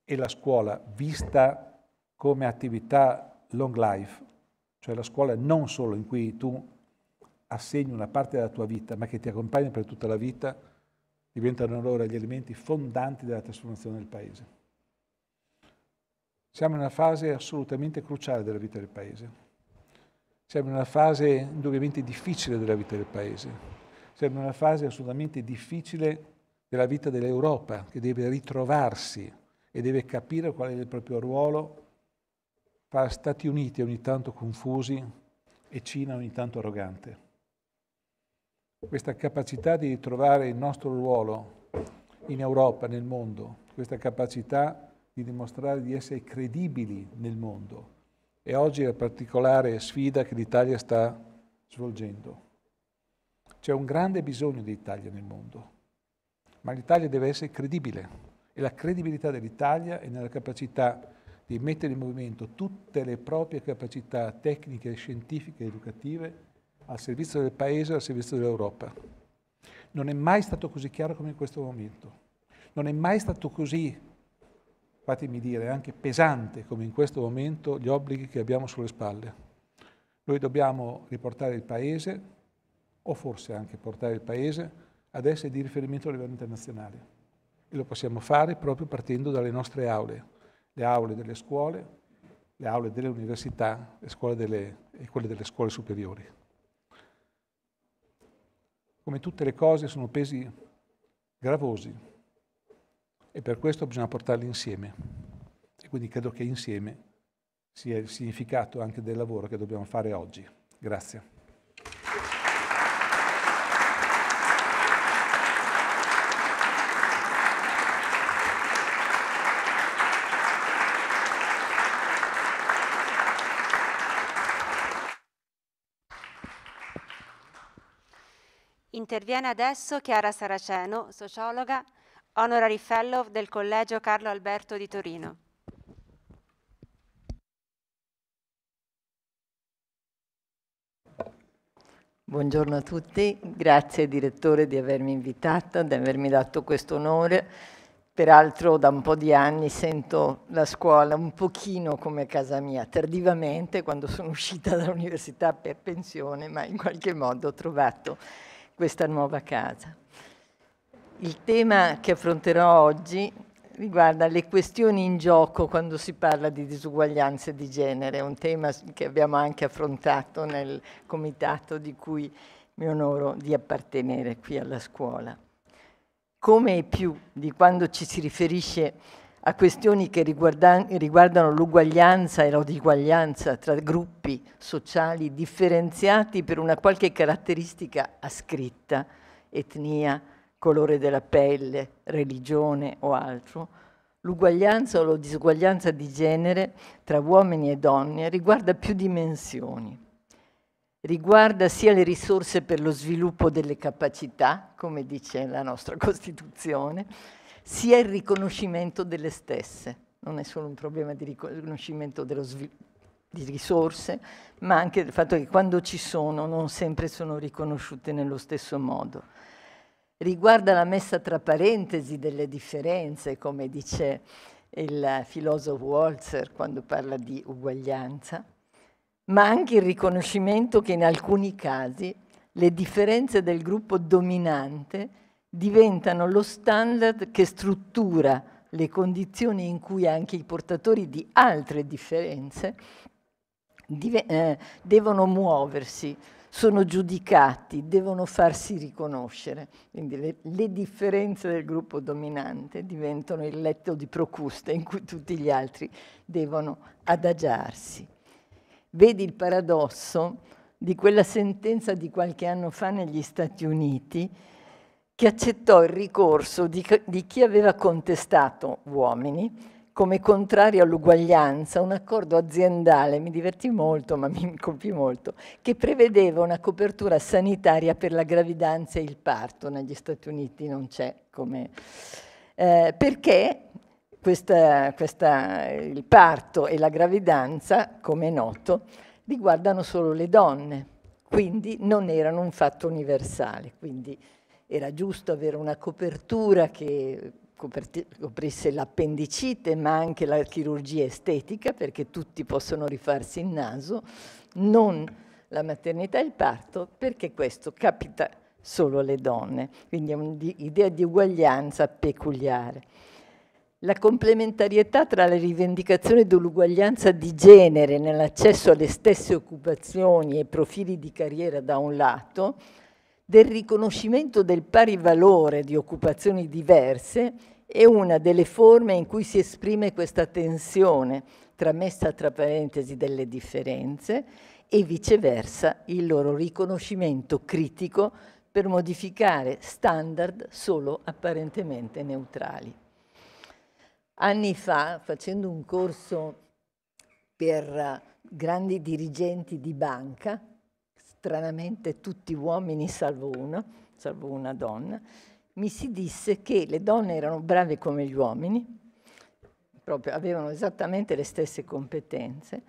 e la scuola, vista come attività long life, cioè la scuola non solo in cui tu assegni una parte della tua vita, ma che ti accompagna per tutta la vita, diventano allora gli elementi fondanti della trasformazione del Paese. Siamo in una fase assolutamente cruciale della vita del Paese siamo in una fase indubbiamente difficile della vita del Paese, siamo in una fase assolutamente difficile della vita dell'Europa, che deve ritrovarsi e deve capire qual è il proprio ruolo fra Stati Uniti ogni tanto confusi e Cina ogni tanto arrogante. Questa capacità di ritrovare il nostro ruolo in Europa, nel mondo, questa capacità di dimostrare di essere credibili nel mondo, e oggi è la particolare sfida che l'Italia sta svolgendo. C'è un grande bisogno dell'Italia nel mondo, ma l'Italia deve essere credibile e la credibilità dell'Italia è nella capacità di mettere in movimento tutte le proprie capacità tecniche, scientifiche ed educative al servizio del Paese e al servizio dell'Europa. Non è mai stato così chiaro come in questo momento. Non è mai stato così fatemi dire, anche pesante come in questo momento, gli obblighi che abbiamo sulle spalle. Noi dobbiamo riportare il Paese, o forse anche portare il Paese, ad essere di riferimento a livello internazionale. E lo possiamo fare proprio partendo dalle nostre aule, le aule delle scuole, le aule delle università delle, e quelle delle scuole superiori. Come tutte le cose sono pesi gravosi e per questo bisogna portarli insieme. E quindi credo che insieme sia il significato anche del lavoro che dobbiamo fare oggi. Grazie. Interviene adesso Chiara Saraceno, sociologa Honorary Fellow del Collegio Carlo Alberto di Torino. Buongiorno a tutti, grazie direttore di avermi invitata, di avermi dato questo onore. Peraltro da un po' di anni sento la scuola un pochino come casa mia, tardivamente quando sono uscita [laughs] dall'università per pensione, ma in qualche modo ho trovato questa nuova casa. Il tema che affronterò oggi riguarda le questioni in gioco quando si parla di disuguaglianze di genere, un tema che abbiamo anche affrontato nel comitato di cui mi onoro di appartenere qui alla scuola. Come e più di quando ci si riferisce a questioni che riguardano l'uguaglianza e la disuguaglianza tra gruppi sociali differenziati per una qualche caratteristica ascritta, etnia, colore della pelle, religione o altro, l'uguaglianza o la disuguaglianza di genere tra uomini e donne riguarda più dimensioni. Riguarda sia le risorse per lo sviluppo delle capacità, come dice la nostra [laughs] Costituzione, sia il riconoscimento delle stesse. Non è solo un problema di riconoscimento di risorse, ma anche del fatto che quando ci sono non sempre sono riconosciute nello stesso modo riguarda la messa tra parentesi delle differenze, come dice il filosofo Walzer quando parla di uguaglianza, ma anche il riconoscimento che in alcuni casi le differenze del gruppo dominante diventano lo standard che struttura le condizioni in cui anche i portatori di altre differenze eh, devono muoversi sono giudicati, devono farsi riconoscere. Quindi le, le differenze del gruppo dominante diventano il letto di Procusta in cui tutti gli altri devono adagiarsi. Vedi il paradosso di quella sentenza di qualche anno fa negli Stati Uniti che accettò il ricorso di, di chi aveva contestato uomini come contrario all'uguaglianza un accordo aziendale, mi divertì molto ma mi colpì molto, che prevedeva una copertura sanitaria per la gravidanza e il parto, negli Stati Uniti non c'è come... Eh, perché questa, questa, il parto e la gravidanza, come è noto, riguardano solo le donne, quindi non erano un fatto universale, quindi era giusto avere una copertura che coprisse l'appendicite, ma anche la chirurgia estetica, perché tutti possono rifarsi il naso, non la maternità e il parto, perché questo capita solo alle donne. Quindi è un'idea di uguaglianza peculiare. La complementarietà tra la rivendicazione dell'uguaglianza di genere nell'accesso alle stesse occupazioni e profili di carriera da un lato, del riconoscimento del pari valore di occupazioni diverse è una delle forme in cui si esprime questa tensione tra messa tra parentesi delle differenze e viceversa il loro riconoscimento critico per modificare standard solo apparentemente neutrali. Anni fa, facendo un corso per grandi dirigenti di banca, stranamente tutti uomini salvo una, salvo una donna, mi si disse che le donne erano brave come gli uomini, proprio avevano esattamente le stesse competenze,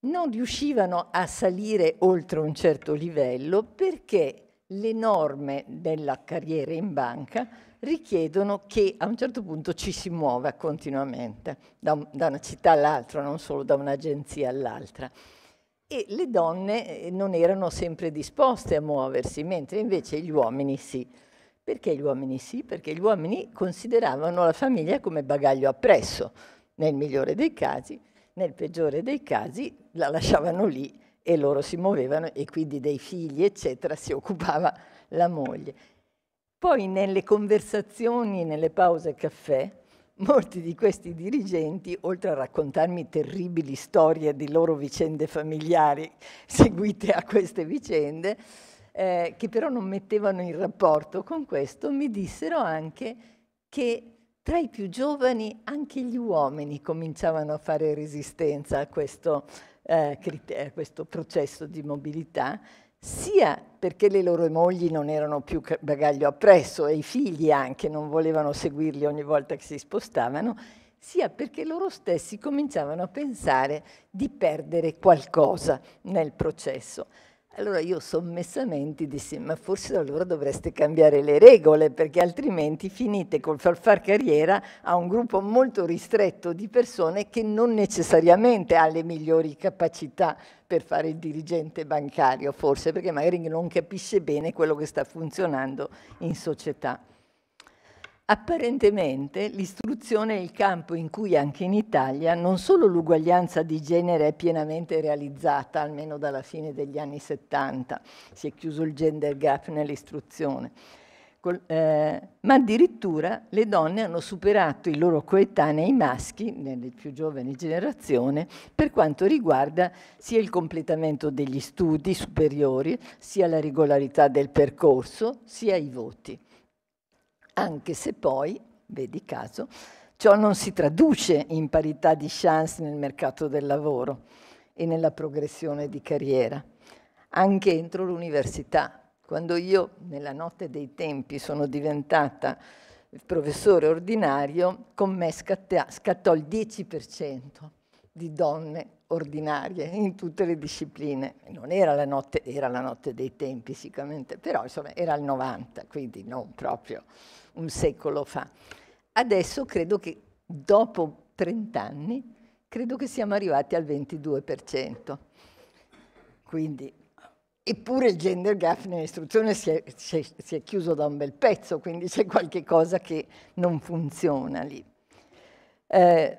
non riuscivano a salire oltre un certo livello perché le norme della carriera in banca richiedono che a un certo punto ci si muova continuamente da, un, da una città all'altra, non solo da un'agenzia all'altra. E le donne eh, non erano sempre disposte a muoversi, mentre invece gli uomini sì. Perché gli uomini sì? Perché gli uomini consideravano la famiglia come bagaglio appresso, nel migliore dei casi, nel peggiore dei casi la lasciavano lì e loro si muovevano e quindi dei figli, eccetera, si occupava la moglie. Poi nelle conversazioni, nelle pause caffè, molti di questi dirigenti, oltre a raccontarmi terribili storie di loro vicende familiari [laughs] seguite a queste vicende, eh, che però non mettevano in rapporto con questo, mi dissero anche che tra i più giovani anche gli uomini cominciavano a fare resistenza a questo, eh, a questo processo di mobilità, sia perché le loro mogli non erano più bagaglio appresso e i figli anche non volevano seguirli ogni volta che si spostavano, sia perché loro stessi cominciavano a pensare di perdere qualcosa nel processo. Allora io sommessamente dissi, ma forse allora dovreste cambiare le regole, perché altrimenti finite col far far carriera a un gruppo molto ristretto di persone che non necessariamente ha le migliori capacità per fare il dirigente bancario, forse, perché magari non capisce bene quello che sta funzionando in società. Apparentemente l'istruzione è il campo in cui anche in Italia non solo l'uguaglianza di genere è pienamente realizzata, almeno dalla fine degli anni 70, si è chiuso il gender gap nell'istruzione, eh, ma addirittura le donne hanno superato i loro coetanei maschi, nelle più giovani generazioni, per quanto riguarda sia il completamento degli studi superiori, sia la regolarità del percorso, sia i voti anche se poi, vedi caso, ciò non si traduce in parità di chance nel mercato del lavoro e nella progressione di carriera, anche entro l'università. Quando io, nella notte dei tempi, sono diventata professore ordinario, con me scatta- scattò il 10% di donne ordinarie in tutte le discipline. Non era la notte, era la notte dei tempi sicuramente, però insomma era il 90, quindi non proprio un secolo fa. Adesso credo che dopo 30 anni, credo che siamo arrivati al 22%. Quindi, eppure il gender gap nell'istruzione si è, si, si è chiuso da un bel pezzo, quindi c'è qualche cosa che non funziona lì. Eh,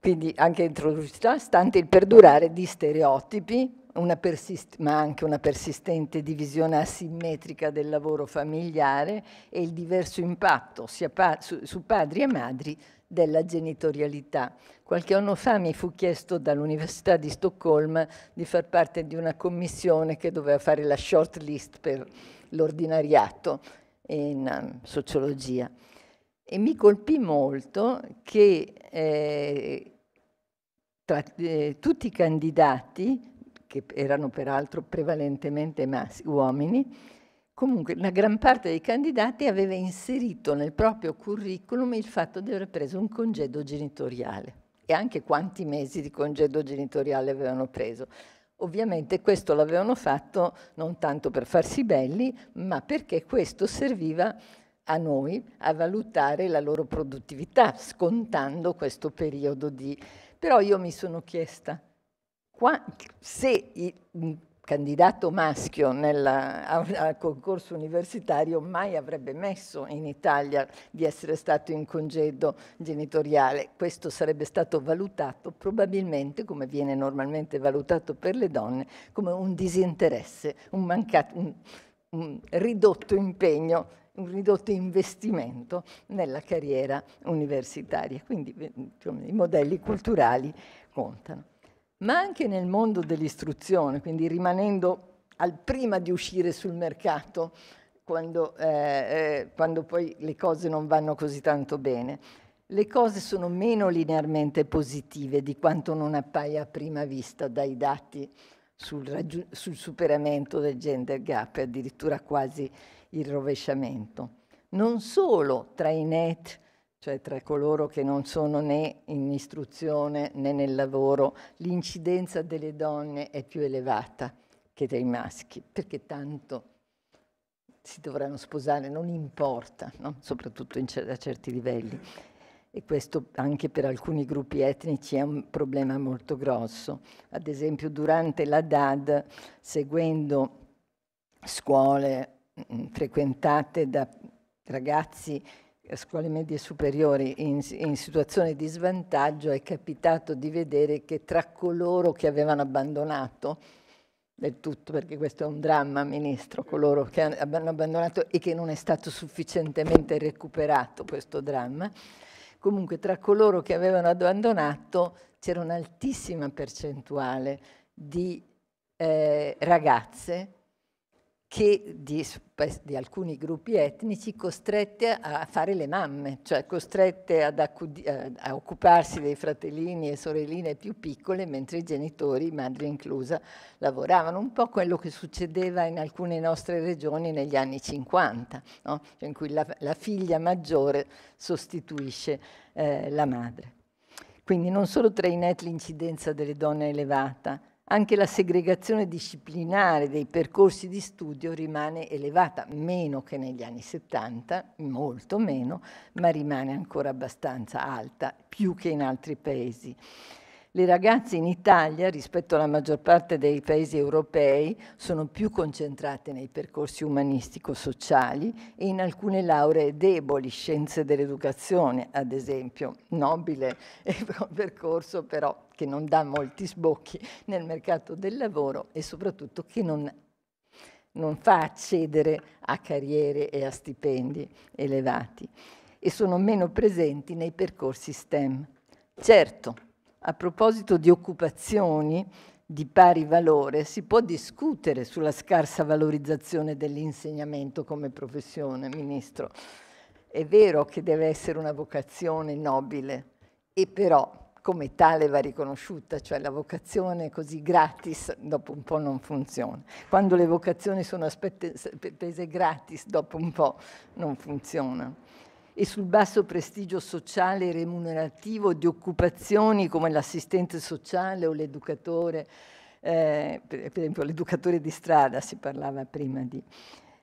quindi anche in stante il perdurare di stereotipi, persist- ma anche una persistente divisione asimmetrica del lavoro familiare e il diverso impatto pa- su-, su padri e madri della genitorialità. Qualche anno fa mi fu chiesto dall'Università di Stoccolma di far parte di una commissione che doveva fare la short list per l'ordinariato in um, sociologia. E mi colpì molto che eh, tra eh, tutti i candidati che erano peraltro prevalentemente mas- uomini, comunque la gran parte dei candidati aveva inserito nel proprio curriculum il fatto di aver preso un congedo genitoriale e anche quanti mesi di congedo genitoriale avevano preso. Ovviamente questo l'avevano fatto non tanto per farsi belli, ma perché questo serviva a noi a valutare la loro produttività, scontando questo periodo di... Però io mi sono chiesta, Qua, se un candidato maschio nella, al concorso universitario mai avrebbe messo in Italia di essere stato in congedo genitoriale, questo sarebbe stato valutato probabilmente, come viene normalmente valutato per le donne, come un disinteresse, un, mancato, un, un ridotto impegno un ridotto investimento nella carriera universitaria. Quindi eh, i modelli culturali contano ma anche nel mondo dell'istruzione, quindi rimanendo al prima di uscire sul mercato quando, eh, eh, quando poi le cose non vanno così tanto bene. Le cose sono meno linearmente positive di quanto non appaia a prima vista dai dati sul, raggi- sul superamento del gender gap e addirittura quasi il rovesciamento. Non solo tra i net cioè tra coloro che non sono né in istruzione né nel lavoro, l'incidenza delle donne è più elevata che dei maschi, perché tanto si dovranno sposare, non importa, no? soprattutto cer- a certi livelli. E questo anche per alcuni gruppi etnici è un problema molto grosso. Ad esempio durante la DAD, seguendo scuole mh, frequentate da ragazzi scuole medie superiori in, in, situazioni di svantaggio è capitato di vedere che tra coloro che avevano abbandonato del tutto, perché questo è un dramma, Ministro, coloro che hanno abbandonato e che non è stato sufficientemente recuperato questo dramma, comunque tra coloro che avevano abbandonato c'era un'altissima percentuale di eh, ragazze che di, di, alcuni gruppi etnici costrette a fare le mamme, cioè costrette accudi, eh, a occuparsi dei fratellini e sorelline più piccole mentre i genitori, madre inclusa, lavoravano. Un po' quello che succedeva in alcune nostre regioni negli anni 50, no? in cui la, la, figlia maggiore sostituisce eh, la madre. Quindi non solo tra i net l'incidenza delle donne è elevata, anche la segregazione disciplinare dei percorsi di studio rimane elevata, meno che negli anni 70, molto meno, ma rimane ancora abbastanza alta, più che in altri paesi. Le ragazze in Italia, rispetto alla maggior parte dei paesi europei, sono più concentrate nei percorsi umanistico-sociali e in alcune lauree deboli, scienze dell'educazione, ad esempio, nobile [laughs] percorso però che non dà molti sbocchi nel mercato del lavoro e soprattutto che non, non fa accedere a carriere e a stipendi elevati e sono meno presenti nei percorsi STEM. Certo, a proposito di occupazioni di pari valore, si può discutere sulla scarsa valorizzazione dell'insegnamento come professione, Ministro. È vero che deve essere una vocazione nobile e però come tale va riconosciuta, cioè la vocazione così gratis dopo un po' non funziona. Quando le vocazioni sono aspette, gratis dopo un po' non funzionano e sul basso prestigio sociale e remunerativo di occupazioni come l'assistente sociale o l'educatore, eh, per esempio l'educatore di strada si parlava prima di,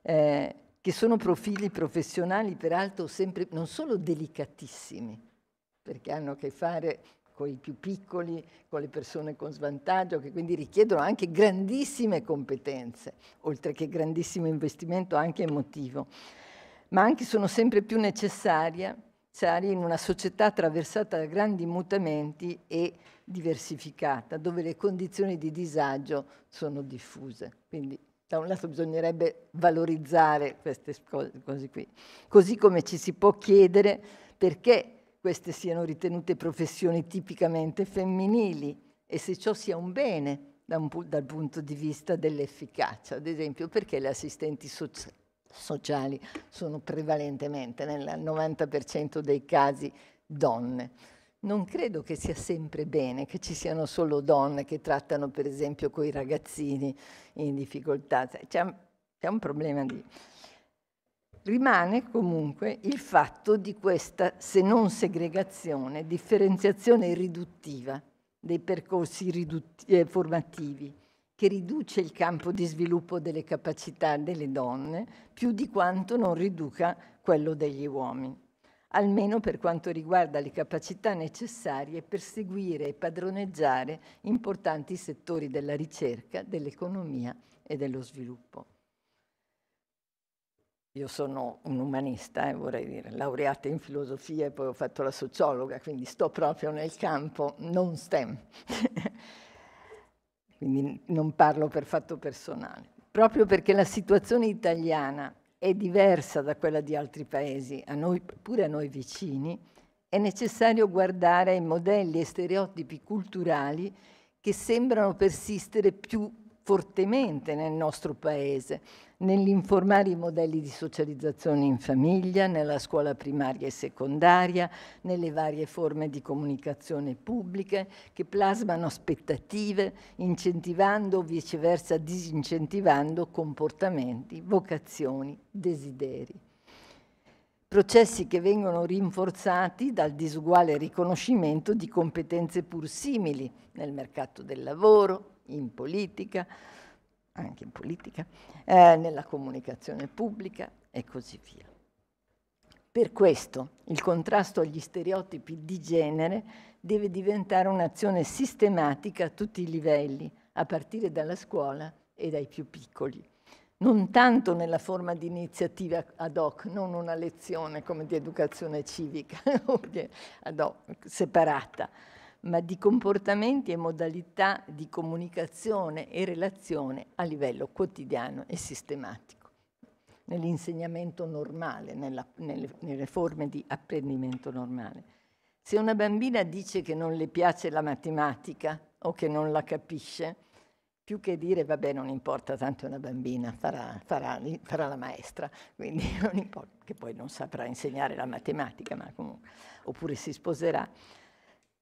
eh, che sono profili professionali peraltro sempre non solo delicatissimi, perché hanno a che fare con i più piccoli, con le persone con svantaggio, che quindi richiedono anche grandissime competenze, oltre che grandissimo investimento anche emotivo ma anche sono sempre più necessarie cioè, in una società attraversata da grandi mutamenti e diversificata, dove le condizioni di disagio sono diffuse. Quindi da un lato bisognerebbe valorizzare queste cose qui, così come ci si può chiedere perché queste siano ritenute professioni tipicamente femminili e se ciò sia un bene dal punto di vista dell'efficacia, ad esempio perché le assistenti sociali sociali sono prevalentemente nel 90% dei casi donne. Non credo che sia sempre bene che ci siano solo donne che trattano per esempio coi ragazzini in difficoltà, cioè, c'è, c'è un problema di... Rimane comunque il fatto di questa, se non segregazione, differenziazione riduttiva dei percorsi ridut- eh, formativi che riduce il campo di sviluppo delle capacità delle donne più di quanto non riduca quello degli uomini, almeno per quanto riguarda le capacità necessarie per seguire e padroneggiare importanti settori della ricerca, dell'economia e dello sviluppo. Io sono un umanista, eh, vorrei dire, laureata in filosofia e poi ho fatto la sociologa, quindi sto proprio nel campo non STEM. [laughs] quindi non parlo per fatto personale, proprio perché la situazione italiana è diversa da quella di altri paesi, a noi, pure a noi vicini, è necessario guardare ai modelli e stereotipi culturali che sembrano persistere più fortemente nel nostro paese, nell'informare i modelli di socializzazione in famiglia, nella scuola primaria e secondaria, nelle varie forme di comunicazione pubbliche che plasmano aspettative, incentivando o viceversa disincentivando comportamenti, vocazioni, desideri. Processi che vengono rinforzati dal disuguale riconoscimento di competenze pur simili nel mercato del lavoro, in politica, anche in politica, eh, nella comunicazione pubblica e così via. Per questo il contrasto agli stereotipi di genere deve diventare un'azione sistematica a tutti i livelli, a partire dalla scuola e dai più piccoli. Non tanto nella forma di iniziativa ad hoc, non una lezione come di educazione civica [laughs] ad hoc, separata, ma di comportamenti e modalità di comunicazione e relazione a livello quotidiano e sistematico, nell'insegnamento normale, nella, nelle, nelle forme di apprendimento normale. Se una bambina dice che non le piace la matematica o che non la capisce, più che dire vabbè non importa, tanto è una bambina, farà, farà, farà, la maestra, quindi [laughs] non importa, che poi non saprà insegnare la matematica, ma comunque, oppure si sposerà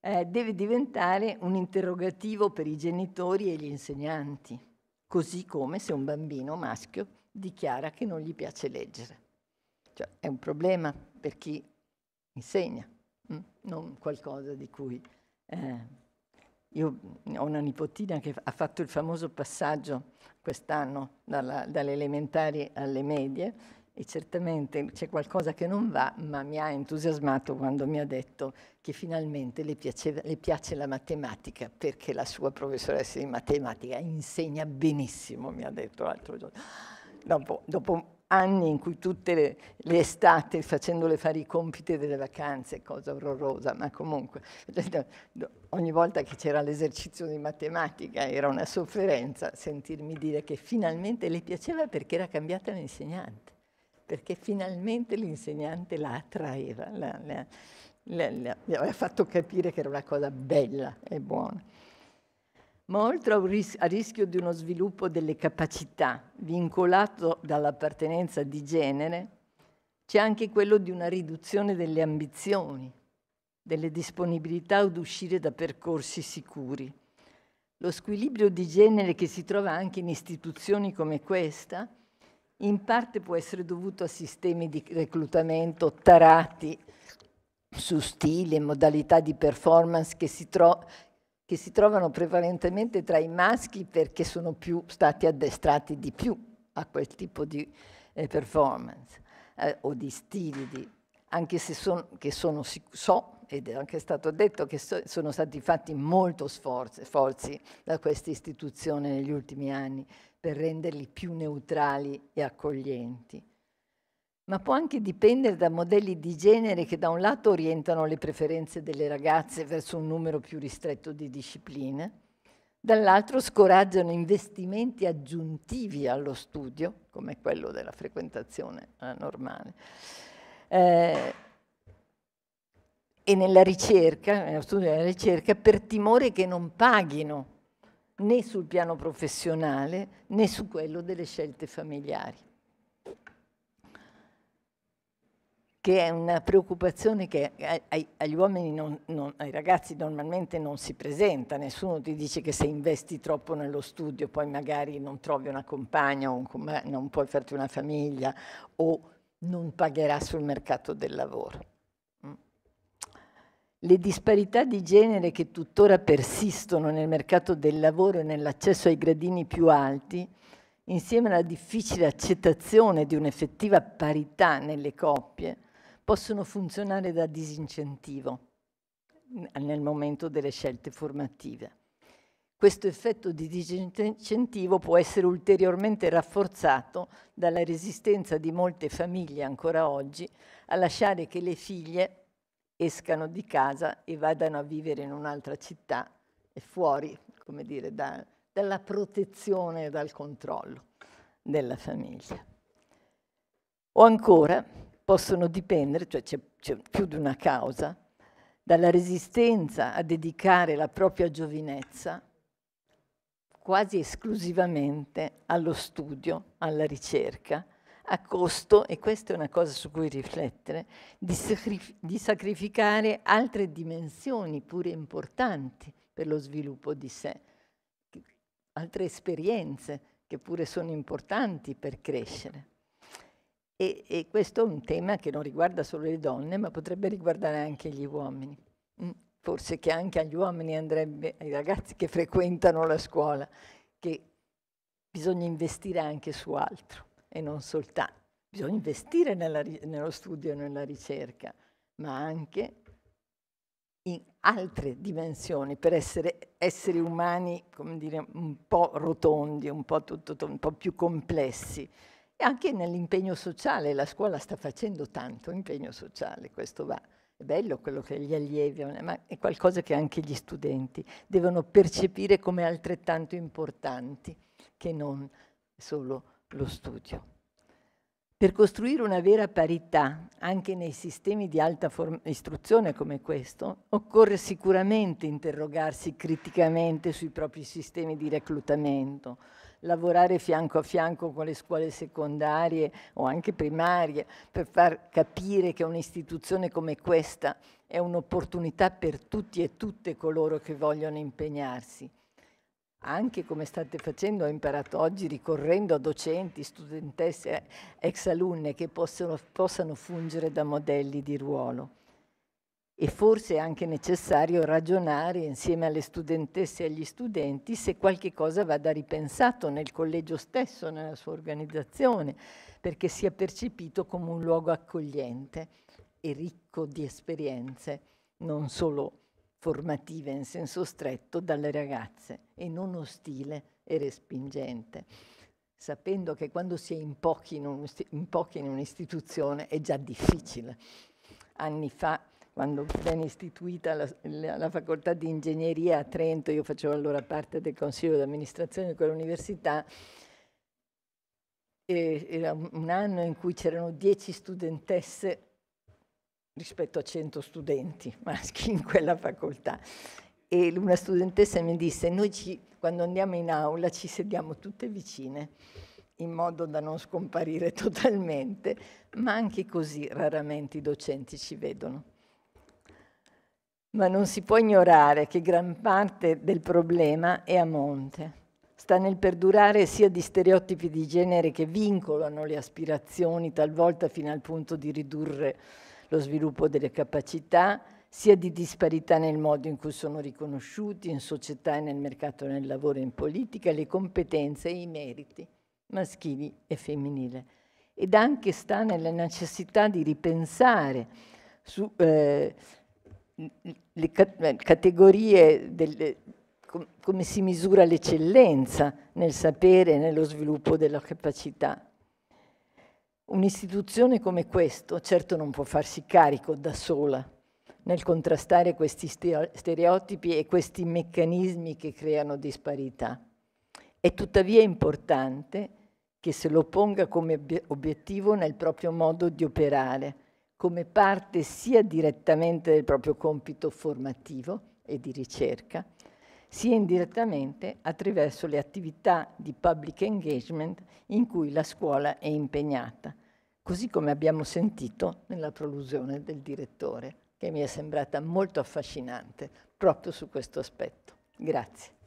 eh, deve diventare un interrogativo per i genitori e gli insegnanti, così come se un bambino maschio dichiara che non gli piace leggere. Cioè, è un problema per chi insegna, mh? Mm? non qualcosa di cui... Eh, io ho una nipotina che ha fatto il famoso passaggio quest'anno dalle elementari alle medie e certamente c'è qualcosa che non va, ma mi ha entusiasmato quando mi ha detto che finalmente le, piaceva, le piace la matematica perché la sua professoressa di matematica insegna benissimo, mi ha detto l'altro giorno. Dopo, dopo anni in cui tutte le, le, estate facendole fare i compiti delle vacanze, cosa orrorosa, ma comunque [laughs] ogni volta che c'era l'esercizio di matematica era una sofferenza sentirmi dire che finalmente le piaceva perché era cambiata l'insegnante perché finalmente l'insegnante la attraeva, le aveva fatto capire che era una cosa bella e buona ma oltre a rischio di uno sviluppo delle capacità vincolato dall'appartenenza di genere, c'è anche quello di una riduzione delle ambizioni, delle disponibilità ad uscire da percorsi sicuri. Lo squilibrio di genere che si trova anche in istituzioni come questa in parte può essere dovuto a sistemi di reclutamento tarati su stili e modalità di performance che si, tro- che si trovano prevalentemente tra i maschi perché sono più stati addestrati di più a quel tipo di eh, performance eh, o di stili, di, anche se son, sono, so, ed è anche stato detto che so, sono stati fatti molto sforzi, sforzi da questa istituzione negli ultimi anni per renderli più neutrali e accoglienti. Ma può anche dipendere da modelli di genere che da un lato orientano le preferenze delle ragazze verso un numero più ristretto di discipline, dall'altro scoraggiano investimenti aggiuntivi allo studio, come quello della frequentazione normale. Eh, e nella ricerca, nello studio della ricerca, per timore che non paghino né sul piano professionale né su quello delle scelte familiari, che è una preoccupazione che ai, agli uomini, non, non, ai ragazzi normalmente non si presenta, nessuno ti dice che se investi troppo nello studio poi magari non trovi una compagna o un compagno, non puoi farti una famiglia o non pagherà sul mercato del lavoro. Le disparità di genere che tuttora persistono nel mercato del lavoro e nell'accesso ai gradini più alti, insieme alla difficile accettazione di un'effettiva parità nelle coppie, possono funzionare da disincentivo nel momento delle scelte formative. Questo effetto di disincentivo può essere ulteriormente rafforzato dalla resistenza di molte famiglie ancora oggi a lasciare che le figlie escano di casa e vadano a vivere in un'altra città e fuori, come dire, da, dalla protezione e dal controllo della famiglia. O ancora possono dipendere, cioè c'è, c'è più di una causa, dalla resistenza a dedicare la propria giovinezza quasi esclusivamente allo studio, alla ricerca a costo, e questa è una cosa su cui riflettere, di, sacrif- di sacrificare altre dimensioni pure importanti per lo sviluppo di sé, altre esperienze che pure sono importanti per crescere. E, e, questo è un tema che non riguarda solo le donne, ma potrebbe riguardare anche gli uomini. Mm, forse che anche agli uomini andrebbe, ai ragazzi che frequentano la scuola, che bisogna investire anche su altro e non soltanto. Bisogna investire nella, nello studio e nella ricerca, ma anche in altre dimensioni per essere esseri umani, come dire, un po' rotondi, un po', tutto, un po più complessi. E anche nell'impegno sociale, la scuola sta facendo tanto impegno sociale, questo va. È bello quello che gli allievi, ma è qualcosa che anche gli studenti devono percepire come altrettanto importanti, che non solo lo studio. Per costruire una vera parità anche nei sistemi di alta istruzione come questo, occorre sicuramente interrogarsi criticamente sui propri sistemi di reclutamento, lavorare fianco a fianco con le scuole secondarie o anche primarie per far capire che un'istituzione come questa è un'opportunità per tutti e tutte coloro che vogliono impegnarsi anche come state facendo, ho imparato oggi ricorrendo a docenti, studentesse, ex alunne che possono, possano fungere da modelli di ruolo. E forse è anche necessario ragionare insieme alle studentesse e agli studenti se qualche cosa vada ripensato nel collegio stesso, nella sua organizzazione, perché sia percepito come un luogo accogliente e ricco di esperienze, non solo formative in senso stretto dalle ragazze e non ostile e respingente, sapendo che quando si è in pochi in, un, in, pochi in un'istituzione è già difficile. Anni fa, quando venne istituita la, la, la facoltà di ingegneria a Trento, io facevo allora parte del consiglio di amministrazione di quell'università, era un anno in cui c'erano dieci studentesse rispetto a 100 studenti [laughs] maschi in quella facoltà. E una studentessa mi disse, noi ci, quando andiamo in aula ci sediamo tutte vicine, in modo da non scomparire [laughs] totalmente, ma anche così raramente i docenti ci vedono. Ma non si può ignorare che gran parte del problema è a monte. Sta nel perdurare sia di stereotipi di genere che vincolano le aspirazioni, talvolta fino al punto di ridurre lo sviluppo delle capacità, sia di disparità nel modo in cui sono riconosciuti in società e nel mercato del lavoro e in politica, le competenze e i meriti maschili e femminili. Ed anche sta nella necessità di ripensare su, eh, le eh, categorie, delle, come si misura l'eccellenza nel sapere e nello sviluppo della capacità Un'istituzione come questo certo non può farsi carico da sola nel contrastare questi stereotipi e questi meccanismi che creano disparità. È tuttavia importante che se lo ponga come obiettivo nel proprio modo di operare, come parte sia direttamente del proprio compito formativo e di ricerca, sia indirettamente attraverso le attività di public engagement in cui la scuola è impegnata, così come abbiamo sentito nella prolusione del direttore, che mi è sembrata molto affascinante proprio su questo aspetto. Grazie.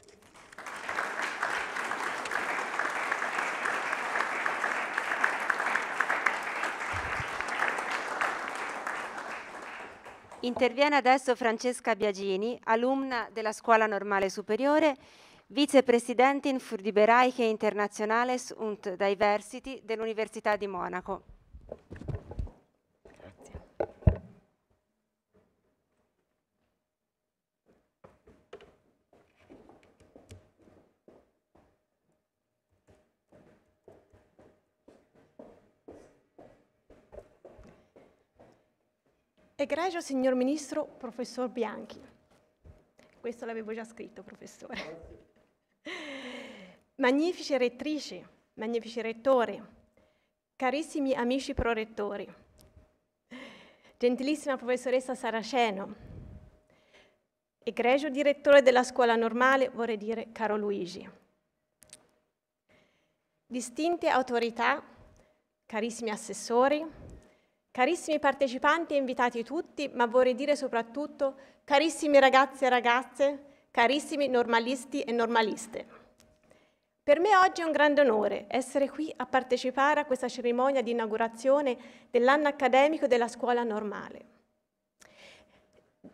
Interviene adesso Francesca Biagini, alumna della Scuola Normale Superiore, vicepresidentin Furdibereiche Internationales und Diversity dell'Università di Monaco. Egregio signor Ministro, professor Bianchi. Questo l'avevo già scritto, professore. Magnifici rettrici, magnifici rettori, Carissimi amici prorettori, gentilissima professoressa Saraceno, egregio direttore della scuola normale, vorrei dire caro Luigi, distinte autorità, carissimi assessori, carissimi partecipanti e invitati tutti, ma vorrei dire soprattutto carissimi ragazzi e ragazze, carissimi normalisti e normaliste. Per me oggi è un grande onore essere qui a partecipare a questa cerimonia di inaugurazione dell'anno accademico della scuola normale.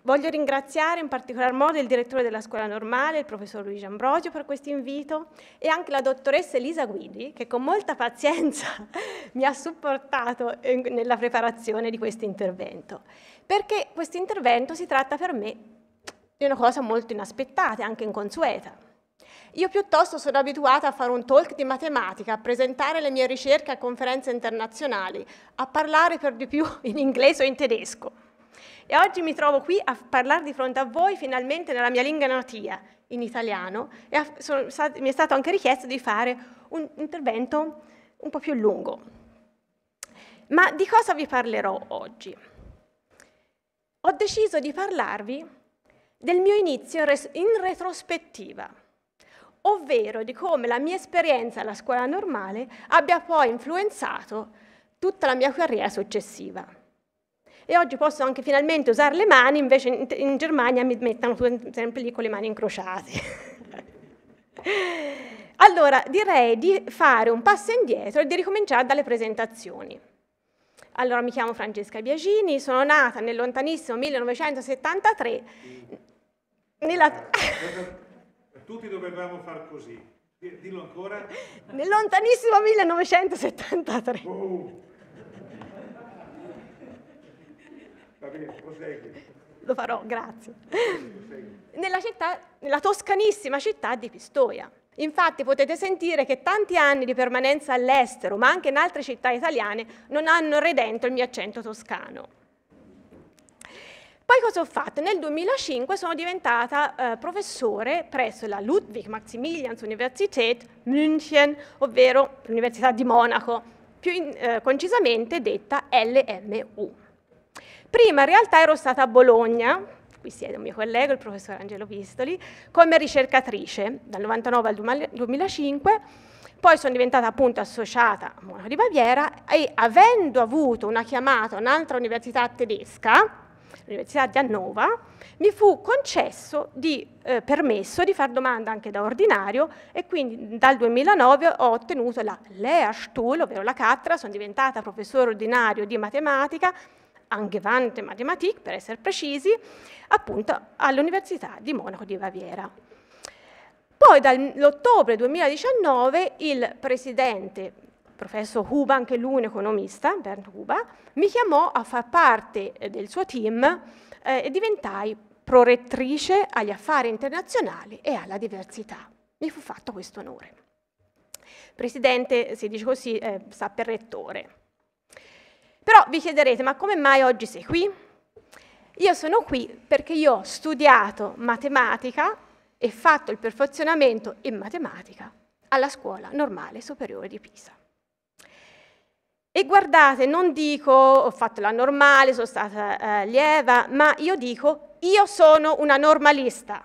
Voglio ringraziare in particolar modo il direttore della scuola normale, il professor Luigi Ambrogio, per questo invito e anche la dottoressa Elisa Guidi, che con molta pazienza [laughs] mi ha supportato nella preparazione di questo intervento. Perché questo intervento si tratta per me di una cosa molto inaspettata e anche inconsueta. Io piuttosto sono abituata a fare un talk di matematica, a presentare le mie ricerche a conferenze internazionali, a parlare per di più in inglese o in tedesco. E oggi mi trovo qui a parlare di fronte a voi finalmente nella mia lingua natia, in italiano, e sono, mi è stato anche richiesto di fare un intervento un po' più lungo. Ma di cosa vi parlerò oggi? Ho deciso di parlarvi del mio inizio in retrospettiva ovvero di come la mia esperienza alla scuola normale abbia poi influenzato tutta la mia carriera successiva. E oggi posso anche finalmente usare le mani, invece in, Germania mi mettono sempre lì con le mani incrociate. [laughs] allora, direi di fare un passo indietro e di ricominciare dalle presentazioni. Allora, mi chiamo Francesca Biagini, sono nata nel lontanissimo 1973 nella... [laughs] tutti dovevamo far così. Dillo ancora. Nel lontanissimo 1973. Uh. Va bene, prosegui. Lo farò, grazie. Prosegui. Nella, città, nella toscanissima città di Pistoia. Infatti potete sentire che tanti anni di permanenza all'estero, ma anche in altre città italiane, non hanno redento il mio accento toscano. Poi cosa ho fatto? Nel 2005 sono diventata eh, professore presso la Ludwig Maximilians Universität München, ovvero l'Università di Monaco, più in, eh, concisamente detta LMU. Prima in realtà ero stata a Bologna, qui siede un mio collega, il professor Angelo Pistoli, come ricercatrice dal 99 al 2005, poi sono diventata appunto associata a Monaco di Baviera e avendo avuto una chiamata a un'altra università tedesca, l'Università di Hannover, mi fu concesso di, eh, permesso di fare domanda anche da ordinario e quindi dal 2009 ho ottenuto la Lehrstuhl, ovvero la cattedra, sono diventata professore ordinario di matematica, Angewandte Mathematik per essere precisi, appunto all'Università di Monaco di Baviera. Poi dall'ottobre 2019 il presidente professor Huba, anche lui un economista, Bernd Huba, mi chiamò a far parte eh, del suo team eh, e diventai prorettrice agli affari internazionali e alla diversità. Mi fu fatto questo onore. Presidente, si dice così, eh, sta per rettore. Però vi chiederete, ma come mai oggi sei qui? Io sono qui perché io ho studiato matematica e fatto il perfezionamento in matematica alla Scuola Normale Superiore di Pisa. E guardate, non dico ho fatto la normale, sono stata eh, lieva, ma io dico io sono una normalista.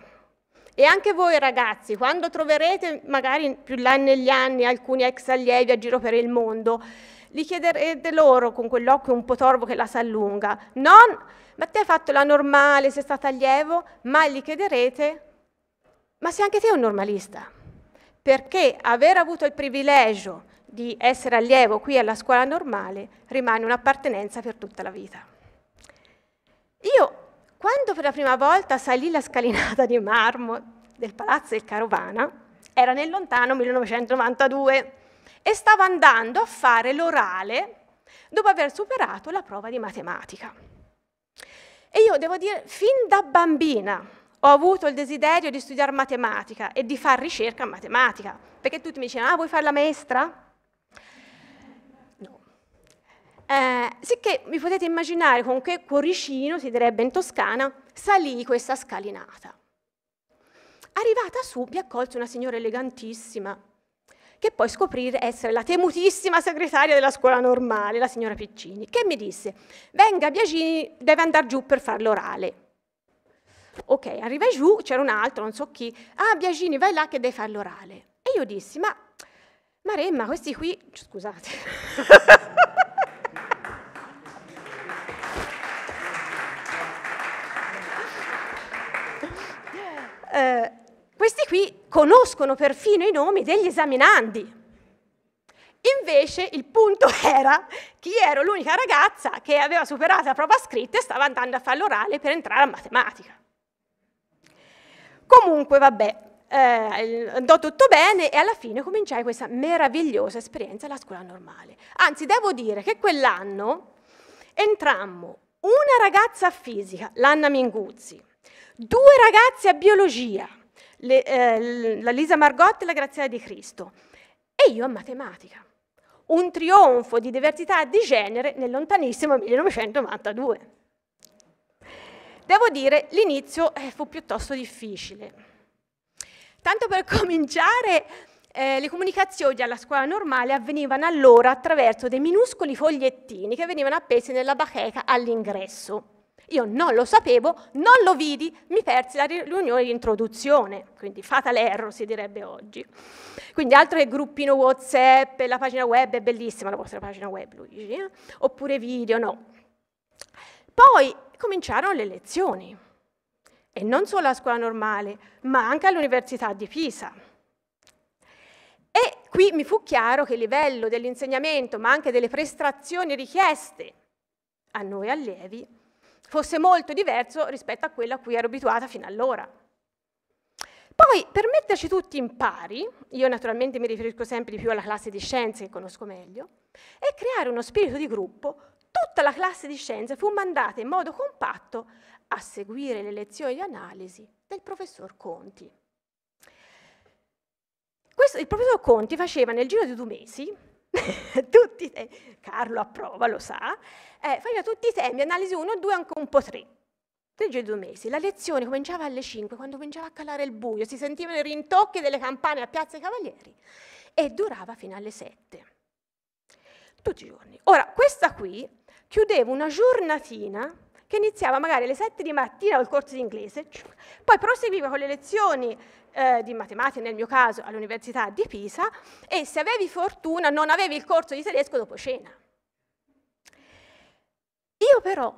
E anche voi ragazzi, quando troverete magari più là negli anni alcuni ex allievi a giro per il mondo, li chiederete loro con quell'occhio un po' torvo che la s'allunga, non ma te hai fatto la normale, sei stata allievo, ma gli chiederete ma sei anche te un normalista? Perché aver avuto il privilegio di essere allievo qui alla scuola normale rimane un'appartenenza per tutta la vita. Io, quando per la prima volta salì la scalinata di marmo del palazzo del Carovana, era nel lontano 1992 e stavo andando a fare l'orale dopo aver superato la prova di matematica. E io devo dire, fin da bambina ho avuto il desiderio di studiare matematica e di fare ricerca in matematica, perché tutti mi dicevano, ah vuoi fare la maestra? Eh, sicché vi potete immaginare con che cuoricino, si direbbe in Toscana, salì questa scalinata. Arrivata su mi accolse una signora elegantissima, che poi scoprì essere la temutissima segretaria della scuola normale, la signora Piccini, che mi disse, venga Biagini, deve andare giù per fare l'orale. Ok, arrivai giù, c'era un altro, non so chi, ah Biagini, vai là che devi fare l'orale. E io dissi, ma, Maremma, questi qui, scusate... [laughs] eh, questi qui conoscono perfino i nomi degli esaminandi. Invece il punto [laughs] era che io ero l'unica ragazza che aveva superato la prova scritta e stava andando a fare l'orale per entrare a matematica. Comunque, vabbè, eh, andò tutto bene e alla fine cominciai questa meravigliosa esperienza alla scuola normale. Anzi, devo dire che quell'anno entrammo una ragazza a fisica, l'Anna Minguzzi, due ragazze a biologia, le, eh, la Lisa Margotte e la Graziella di Cristo, e io a matematica. Un trionfo di diversità di genere nel lontanissimo 1992. Devo dire, l'inizio eh, fu piuttosto difficile. Tanto per [laughs] cominciare, eh, le comunicazioni alla scuola normale avvenivano allora attraverso dei minuscoli fogliettini che venivano appesi nella bacheca all'ingresso. Io non lo sapevo, non lo vidi, mi persi la riunione di introduzione, quindi fatal error si direbbe oggi. Quindi altro che gruppino WhatsApp, la pagina web è bellissima, la vostra pagina web Luigi, eh? oppure video, no. Poi cominciarono le lezioni, e non solo a scuola normale, ma anche all'Università di Pisa. E qui mi fu chiaro che il livello dell'insegnamento, ma anche delle prestazioni richieste a noi allievi, fosse molto diverso rispetto a quello a cui ero abituata fino allora. Poi, per metterci tutti in pari, io naturalmente mi riferisco sempre di più alla classe di scienze che conosco meglio, e creare uno spirito di gruppo, tutta la classe di scienze fu mandata in modo compatto a seguire le lezioni di analisi del professor Conti. Questo, il professor Conti faceva nel giro di due mesi [laughs] tutti i temi, Carlo approva, lo sa, eh, faceva tutti i temi, analisi 1, 2, anche un po' 3. Legge due mesi, la lezione cominciava alle 5, quando cominciava a calare il buio, si sentivano i rintocchi delle campane a Piazza dei Cavalieri e durava fino alle 7. Tutti i giorni. Ora, questa qui chiudeva una giornatina che iniziava magari alle 7 di mattina col corso di inglese, poi proseguiva con le lezioni eh, di matematica, nel mio caso all'Università di Pisa, e se avevi fortuna non avevi il corso di tedesco dopo cena. Io però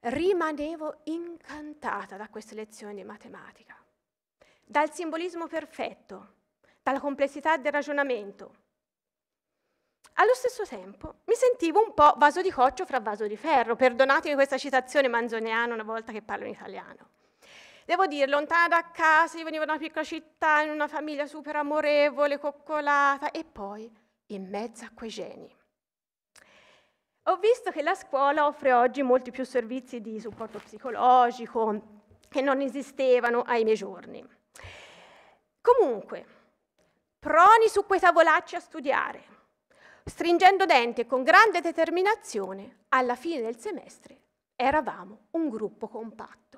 rimanevo incantata da queste lezioni di matematica, dal simbolismo perfetto, dalla complessità del ragionamento, allo stesso tempo mi sentivo un po' vaso di coccio fra vaso di ferro, perdonatemi questa citazione manzoniana una volta che parlo in italiano. Devo dire, lontana da casa, io venivo da una piccola città, in una famiglia super amorevole, coccolata, e poi in mezzo a quei geni. Ho visto che la scuola offre oggi molti più servizi di supporto psicologico che non esistevano ai miei giorni. Comunque, proni su quei tavolacci a studiare, Stringendo denti e con grande determinazione, alla fine del semestre eravamo un gruppo compatto.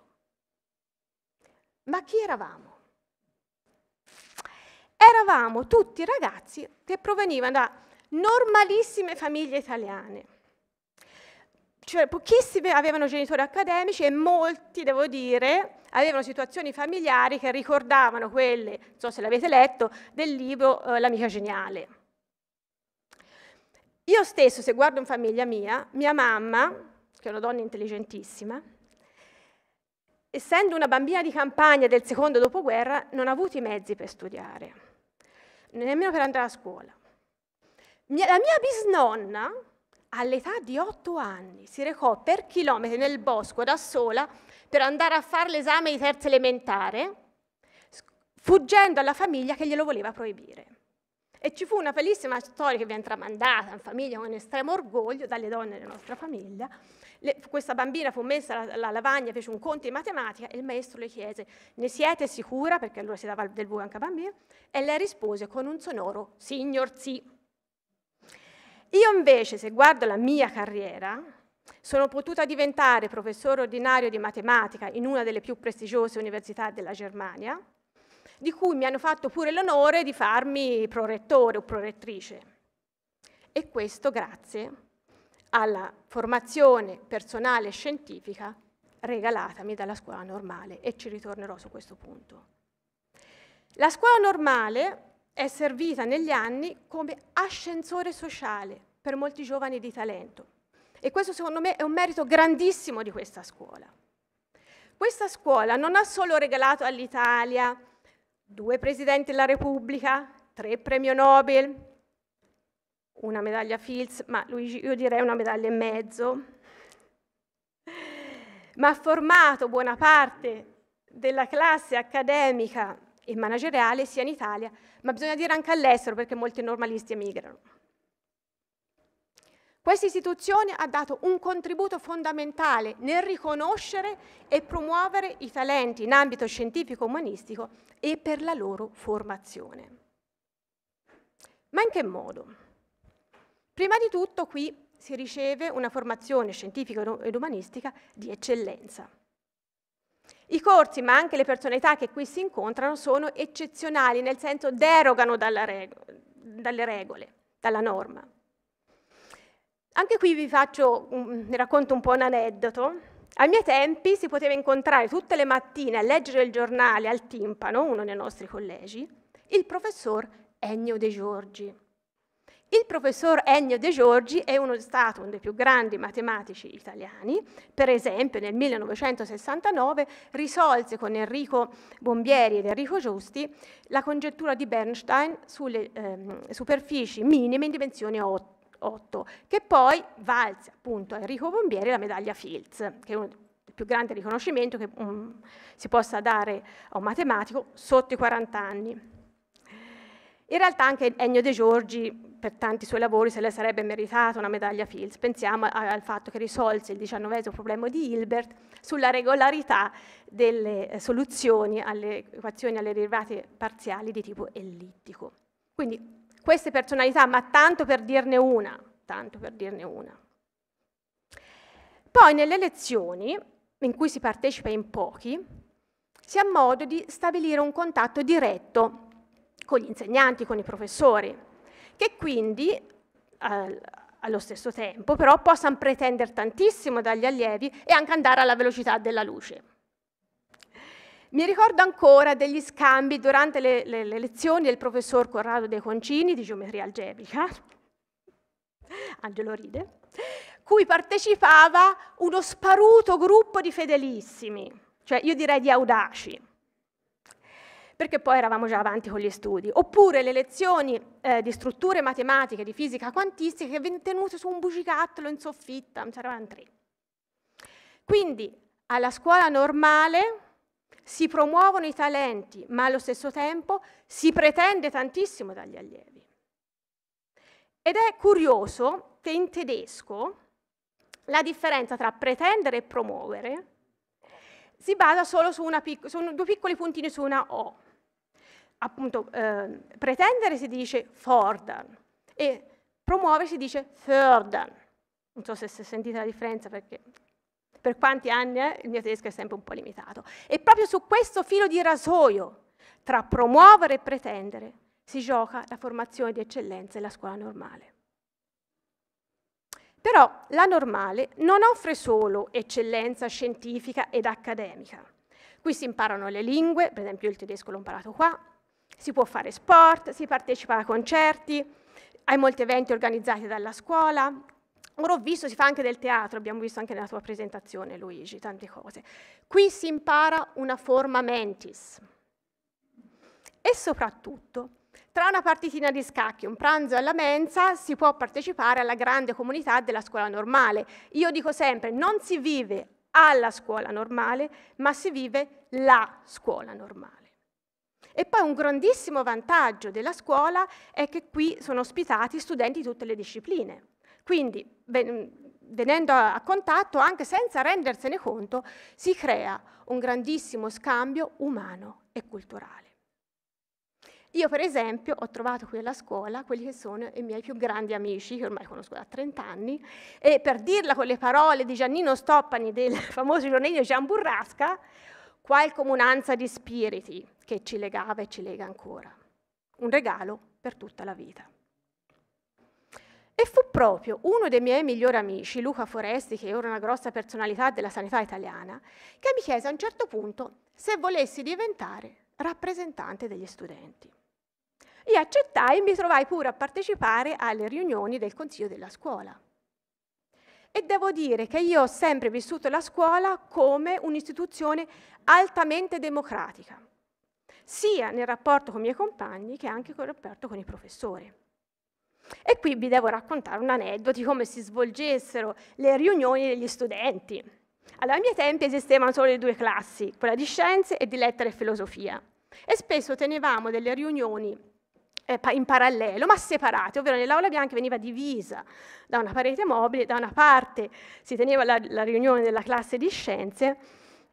Ma chi eravamo? Eravamo tutti ragazzi che provenivano da normalissime famiglie italiane. Cioè, pochissimi avevano genitori accademici e molti, devo dire, avevano situazioni familiari che ricordavano quelle, non so se l'avete letto, del libro eh, L'amica geniale io stesso, se guardo in famiglia mia, mia mamma, che è una donna intelligentissima, essendo una bambina di campagna del secondo dopoguerra, non ha avuto i mezzi per studiare, nemmeno per andare a scuola. La mia bisnonna, all'età di otto anni, si recò per chilometri nel bosco da sola per andare a fare l'esame di terza elementare, fuggendo alla famiglia che glielo voleva proibire. E ci fu una bellissima storia che viene tramandata in famiglia con estremo orgoglio dalle donne della nostra famiglia. Le, questa bambina fu messa alla, alla, lavagna, fece un conto di matematica e il maestro le chiese, ne siete sicura? Perché allora si dava del buio anche a bambina. E lei rispose con un sonoro, signor sì. Io invece, se guardo la mia carriera, sono potuta diventare professore ordinario di matematica in una delle più prestigiose università della Germania, di cui mi hanno fatto pure l'onore di farmi prorettore o prorettrice. E questo grazie alla formazione personale e scientifica regalatami dalla scuola normale e ci ritornerò su questo punto. La scuola normale è servita negli anni come ascensore sociale per molti giovani di talento e questo secondo me è un merito grandissimo di questa scuola. Questa scuola non ha solo regalato all'Italia due presidenti della Repubblica, tre premio Nobel, una medaglia Fields, ma Luigi io direi una medaglia e mezzo, ma ha formato buona parte della classe accademica e manageriale sia in Italia, ma bisogna dire anche all'estero perché molti normalisti emigrano. Questa istituzione ha dato un contributo fondamentale nel riconoscere e promuovere i talenti in ambito scientifico-umanistico e per la loro formazione. Ma in che modo? Prima di tutto qui si riceve una formazione scientifica ed umanistica di eccellenza. I corsi, ma anche le personalità che qui si incontrano, sono eccezionali, nel senso derogano rego dalle regole, dalla norma. Anche qui vi faccio, vi racconto un po' un aneddoto. Ai miei tempi si poteva incontrare tutte le mattine a leggere il giornale al timpano, uno dei nostri collegi, il professor Ennio De Giorgi. Il professor Ennio De Giorgi è uno, stato uno dei più grandi matematici italiani, per esempio nel 1969 risolse con Enrico Bombieri ed Enrico Giusti la congettura di Bernstein sulle eh, superfici minime in dimensione 8. 8, che poi valse appunto a Enrico Bombieri la medaglia Fields, che è un più grande riconoscimento che um, si possa dare a un matematico sotto i 40 anni. In realtà anche Ennio De Giorgi, per tanti suoi lavori, se le sarebbe meritata una medaglia Fields. Pensiamo al fatto che risolse il diciannovesimo problema di Hilbert sulla regolarità delle eh, soluzioni alle equazioni alle derivate parziali di tipo ellittico. Quindi queste personalità, ma tanto per dirne una, tanto per dirne una. Poi nelle lezioni, in cui si partecipa in pochi, si ha modo di stabilire un contatto diretto con gli insegnanti, con i professori, che quindi eh, allo stesso tempo però possano pretendere tantissimo dagli allievi e anche andare alla velocità della luce. Mi ricordo ancora degli scambi durante le, le, le lezioni del professor Corrado De Concini di geometria algebrica, [laughs] Angelo ride, cui partecipava uno sparuto gruppo di fedelissimi, cioè io direi di audaci, perché poi eravamo già avanti con gli studi. Oppure le lezioni eh, di strutture matematiche, di fisica quantistica, che venivano tenute su un bucicattolo in soffitta, non c'erano tre. Quindi alla scuola normale si promuovono i talenti, ma allo stesso tempo si pretende tantissimo dagli allievi. Ed è curioso che in tedesco la differenza tra pretendere e promuovere si basa solo su, pic su due piccoli puntini su una O. Appunto, eh, pretendere si dice fordern e promuovere si dice fördern. Non so se sentite la differenza perché per quanti anni eh, il mio tedesco è sempre un po' limitato. E proprio su questo filo di rasoio tra promuovere e pretendere si gioca la formazione di eccellenza e la scuola normale. Però la normale non offre solo eccellenza scientifica ed accademica. Qui si imparano le lingue, per esempio il tedesco l'ho imparato qua, si può fare sport, si partecipa a concerti, ai molti eventi organizzati dalla scuola, Ora ho visto, si fa anche del teatro, abbiamo visto anche nella tua presentazione, Luigi, tante cose. Qui si impara una forma mentis. E soprattutto, tra una partitina di scacchi, un pranzo alla mensa, si può partecipare alla grande comunità della scuola normale. Io dico sempre, non si vive alla scuola normale, ma si vive la scuola normale. E poi un grandissimo vantaggio della scuola è che qui sono ospitati studenti di tutte le discipline quindi, venendo a contatto, anche senza rendersene conto, si crea un grandissimo scambio umano e culturale. Io per esempio ho trovato qui alla scuola quelli che sono i miei più grandi amici, che ormai conosco da 30 anni, e per dirla con le parole di Giannino Stoppani del [laughs] famoso giornalino Gian Burrasca, qual comunanza di spiriti che ci legava e ci lega ancora. Un regalo per tutta la vita. E fu proprio uno dei miei migliori amici, Luca Foresti, che è ora una grossa personalità della sanità italiana, che mi chiese a un certo punto se volessi diventare rappresentante degli studenti. E accettai e mi trovai pure a partecipare alle riunioni del Consiglio della scuola. E devo dire che io ho sempre vissuto la scuola come un'istituzione altamente democratica, sia nel rapporto con i miei compagni che anche nel rapporto con i professori. E qui vi devo raccontare un aneddoto di come si svolgessero le riunioni degli studenti. Allora, ai miei tempi esistevano solo le due classi, quella di scienze e di lettere e filosofia. E spesso tenevamo delle riunioni eh, in parallelo, ma separate, ovvero nell'aula bianca veniva divisa da una parete mobile, da una parte si teneva la, la riunione della classe di scienze,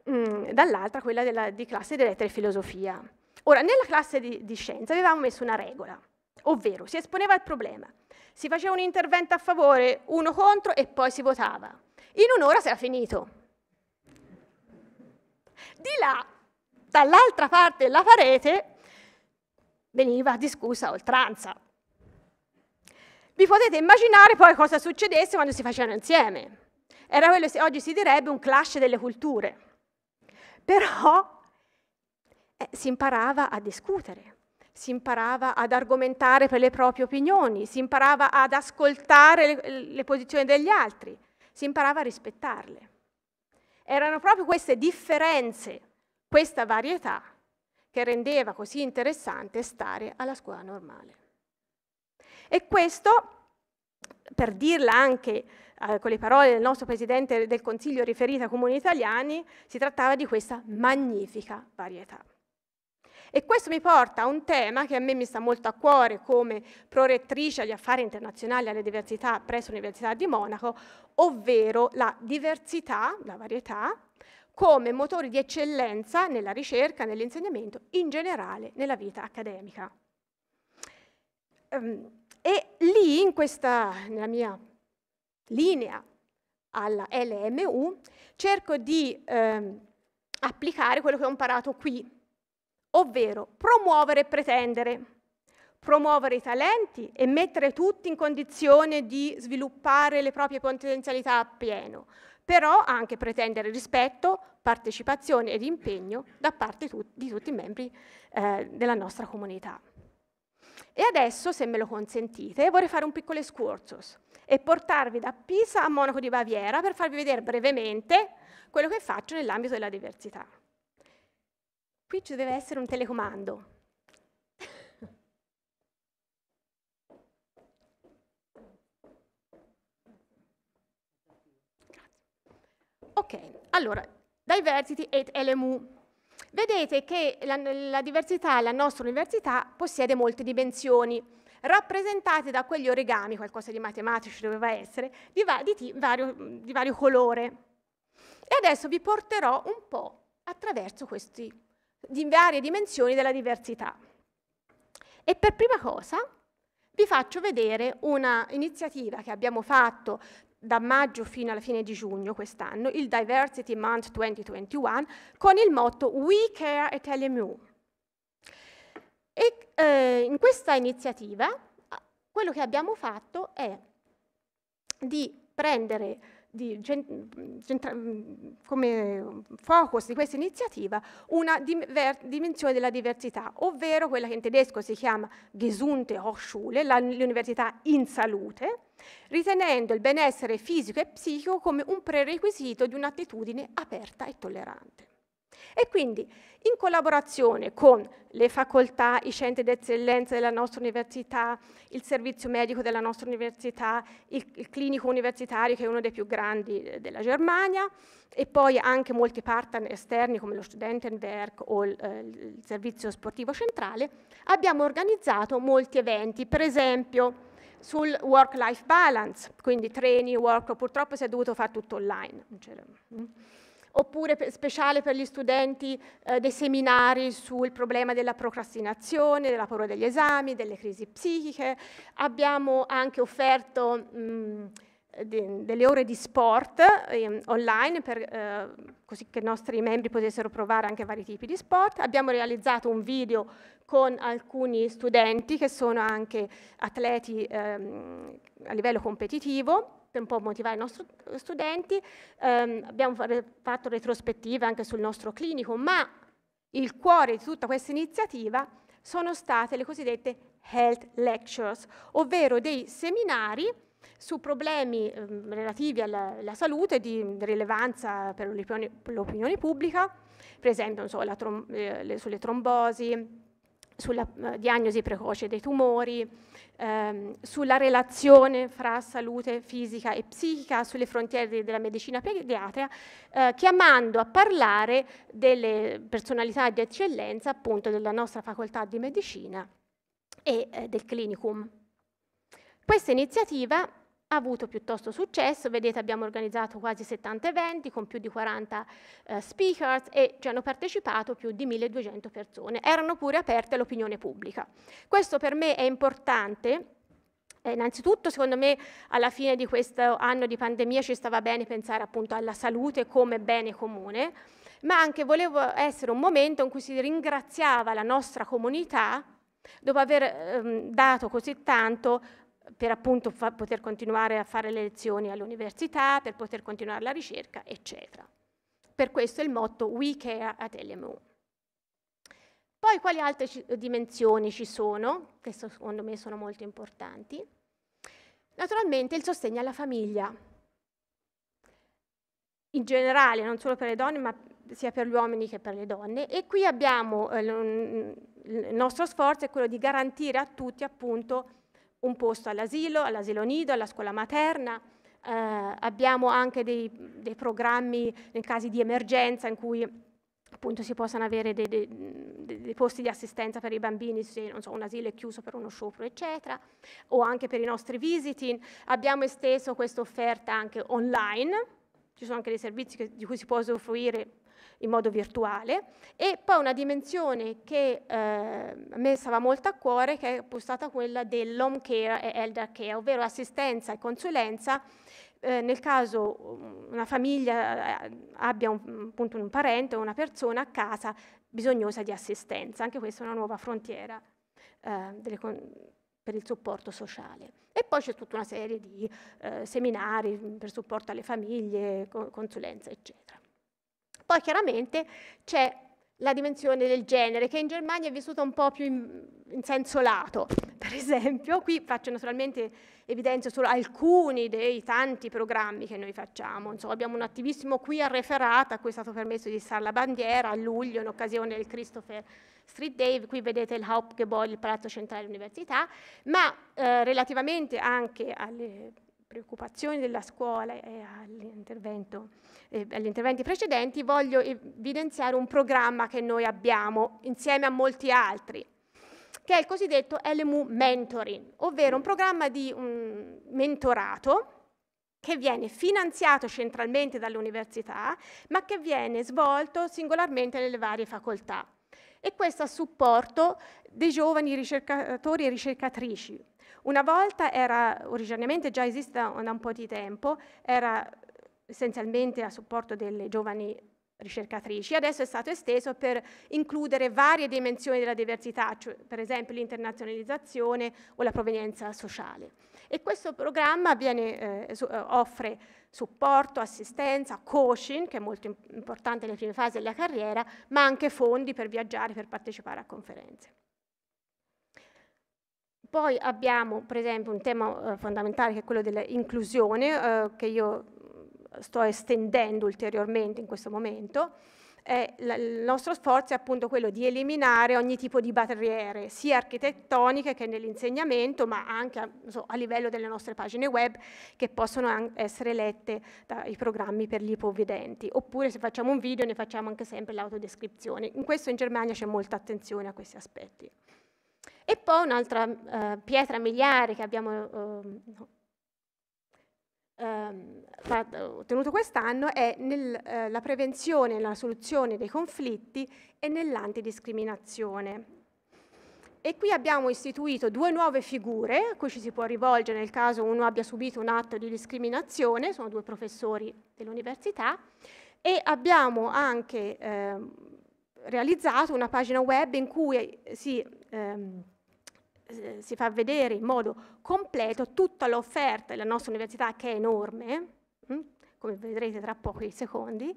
mh, mm, dall'altra quella della, di classe di lettere e filosofia. Ora, nella classe di, di scienze avevamo messo una regola, Ovvero, si esponeva il problema, si faceva un intervento a favore, uno contro e poi si votava. In un'ora si era finito. Di là, dall'altra parte della parete, veniva discussa a oltranza. Vi potete immaginare poi cosa succedesse quando si facevano insieme. Era quello che oggi si direbbe un clash delle culture. Però eh, si imparava a discutere si imparava ad argomentare per le proprie opinioni, si imparava ad ascoltare le, le posizioni degli altri, si imparava a rispettarle. Erano proprio queste differenze, questa varietà, che rendeva così interessante stare alla scuola normale. E questo, per dirla anche eh, con le parole del nostro Presidente del Consiglio riferita ai comuni italiani, si trattava di questa magnifica varietà. E questo mi porta a un tema che a me mi sta molto a cuore come prorettrice agli affari internazionali e alle diversità presso l'Università di Monaco, ovvero la diversità, la varietà, come motore di eccellenza nella ricerca, nell'insegnamento, in generale nella vita accademica. Ehm, e lì, in questa, nella mia linea alla LMU, cerco di eh, applicare quello che ho imparato qui ovvero promuovere e pretendere, promuovere i talenti e mettere tutti in condizione di sviluppare le proprie potenzialità a pieno, però anche pretendere rispetto, partecipazione ed impegno da parte tu di tutti i membri eh, della nostra comunità. E adesso, se me lo consentite, vorrei fare un piccolo excursus e portarvi da Pisa a Monaco di Baviera per farvi vedere brevemente quello che faccio nell'ambito della diversità. Qui ci deve essere un telecomando. ok, allora, diversity et LMU. Vedete che la, la diversità, la nostra università, possiede molte dimensioni, rappresentate da quegli origami, qualcosa di matematico doveva essere, di, va, di, vario, di vario colore. E adesso vi porterò un po' attraverso questi di varie dimensioni della diversità. E per prima cosa vi faccio vedere un'iniziativa che abbiamo fatto da maggio fino alla fine di giugno quest'anno, il Diversity Month 2021, con il motto We Care at LMU. E eh, in questa iniziativa quello che abbiamo fatto è di prendere di, mm, come focus di questa iniziativa una dimensione della diversità, ovvero quella che in tedesco si chiama Gesunte Hochschule, l'università in salute, ritenendo il benessere fisico e psichico come un prerequisito di un'attitudine aperta e tollerante. E quindi in collaborazione con le facoltà, i centri d'eccellenza della nostra università, il servizio medico della nostra università, il, il clinico universitario che è uno dei più grandi eh, della Germania e poi anche molti partner esterni come lo Studentenwerk o il, eh, il servizio sportivo centrale, abbiamo organizzato molti eventi, per esempio sul work-life balance, quindi training, work, purtroppo si è dovuto fare tutto online. Mm oppure per, speciale per gli studenti eh, dei seminari sul problema della procrastinazione, della paura degli esami, delle crisi psichiche. Abbiamo anche offerto... Mh, eh, de, delle ore di sport eh, online per, eh, così che i nostri membri potessero provare anche vari tipi di sport. Abbiamo realizzato un video con alcuni studenti che sono anche atleti ehm, a livello competitivo per un po' motivare i nostri eh, studenti. Eh, abbiamo fatto retrospettive anche sul nostro clinico, ma il cuore di tutta questa iniziativa sono state le cosiddette health lectures, ovvero dei seminari su problemi ehm, relativi alla, alla, salute di rilevanza per l'opinione, pubblica, per esempio so, trom eh, sulle trombosi, sulla eh, diagnosi precoce dei tumori, ehm, sulla relazione fra salute fisica e psichica, sulle frontiere della medicina pediatrica, eh, chiamando a parlare delle personalità di eccellenza appunto della nostra facoltà di medicina e eh, del clinicum. Questa iniziativa ha avuto piuttosto successo, vedete abbiamo organizzato quasi 70 eventi con più di 40 eh, speakers e ci hanno partecipato più di 1200 persone, erano pure aperte all'opinione pubblica. Questo per me è importante eh, innanzitutto, secondo me, alla fine di questo anno di pandemia ci stava bene pensare appunto alla salute come bene comune, ma anche volevo essere un momento in cui si ringraziava la nostra comunità dopo aver ehm, dato così tanto per appunto poter continuare a fare le lezioni all'università, per poter continuare la ricerca, eccetera. Per questo il motto We Care at LMU. Poi quali altre dimensioni ci sono, che secondo me sono molto importanti? Naturalmente il sostegno alla famiglia. In generale, non solo per le donne, ma sia per gli uomini che per le donne. E qui abbiamo, eh, il nostro sforzo è quello di garantire a tutti appunto un posto all'asilo, all'asilo nido, alla scuola materna, eh, abbiamo anche dei, dei, programmi in casi di emergenza in cui appunto si possano avere dei, dei, dei posti di assistenza per i bambini se so, un asilo è chiuso per uno sciopero eccetera o anche per i nostri visiting abbiamo esteso questa offerta anche online ci sono anche dei servizi che, di cui si può usufruire in modo virtuale e poi una dimensione che eh, a me stava molto a cuore che è stata quella dell'home care e elder care, ovvero assistenza e consulenza eh, nel caso mm, una famiglia eh, abbia un, mm, appunto un parente o una persona a casa bisognosa di assistenza, anche questa è una nuova frontiera eh, delle, per il supporto sociale. E poi c'è tutta una serie di eh, seminari mm, per supporto alle famiglie, consulenza, eccetera. Poi chiaramente c'è la dimensione del genere, che in Germania è vissuta un po' più in, in senso lato. [laughs] Per esempio, qui faccio naturalmente evidenza solo alcuni dei tanti programmi che noi facciamo. Insomma, abbiamo un attivissimo qui a Referata, a cui è stato permesso di stare la bandiera a luglio in occasione del Christopher Street Day, qui vedete il Hauptgebäude, il Palazzo Centrale dell'Università, ma eh, relativamente anche alle preoccupazioni della scuola e eh, agli interventi precedenti, voglio evidenziare un programma che noi abbiamo insieme a molti altri, che è il cosiddetto LMU Mentoring, ovvero un programma di un mentorato che viene finanziato centralmente dall'università, ma che viene svolto singolarmente nelle varie facoltà. E questo a supporto dei giovani ricercatori e ricercatrici, una volta era, originariamente già esiste da un po' di tempo, era essenzialmente a supporto delle giovani ricercatrici, adesso è stato esteso per includere varie dimensioni della diversità, cioè per esempio l'internazionalizzazione o la provenienza sociale. E questo programma viene, eh, eh offre supporto, assistenza, coaching, che è molto importante nelle prime fasi della carriera, ma anche fondi per viaggiare, per partecipare a conferenze. Poi abbiamo per esempio un tema eh, fondamentale che è quello dell'inclusione, eh, che io mm, sto estendendo ulteriormente in questo momento. Eh, la, il nostro sforzo è appunto quello di eliminare ogni tipo di barriere, sia architettoniche che nell'insegnamento, ma anche a, so, a livello delle nostre pagine web che possono essere lette dai programmi per gli ipovedenti. Oppure se facciamo un video ne facciamo anche sempre l'autodescrizione. In questo in Germania c'è molta attenzione a questi aspetti. E poi un'altra eh, pietra miliare che abbiamo ehm, ehm, ottenuto quest'anno è nella eh, prevenzione e la soluzione dei conflitti e nell'antidiscriminazione. E qui abbiamo istituito due nuove figure a cui ci si può rivolgere nel caso uno abbia subito un atto di discriminazione, sono due professori dell'università, e abbiamo anche eh, realizzato una pagina web in cui si ehm, si fa vedere in modo completo tutta l'offerta della nostra università che è enorme, mm, come vedrete tra pochi secondi,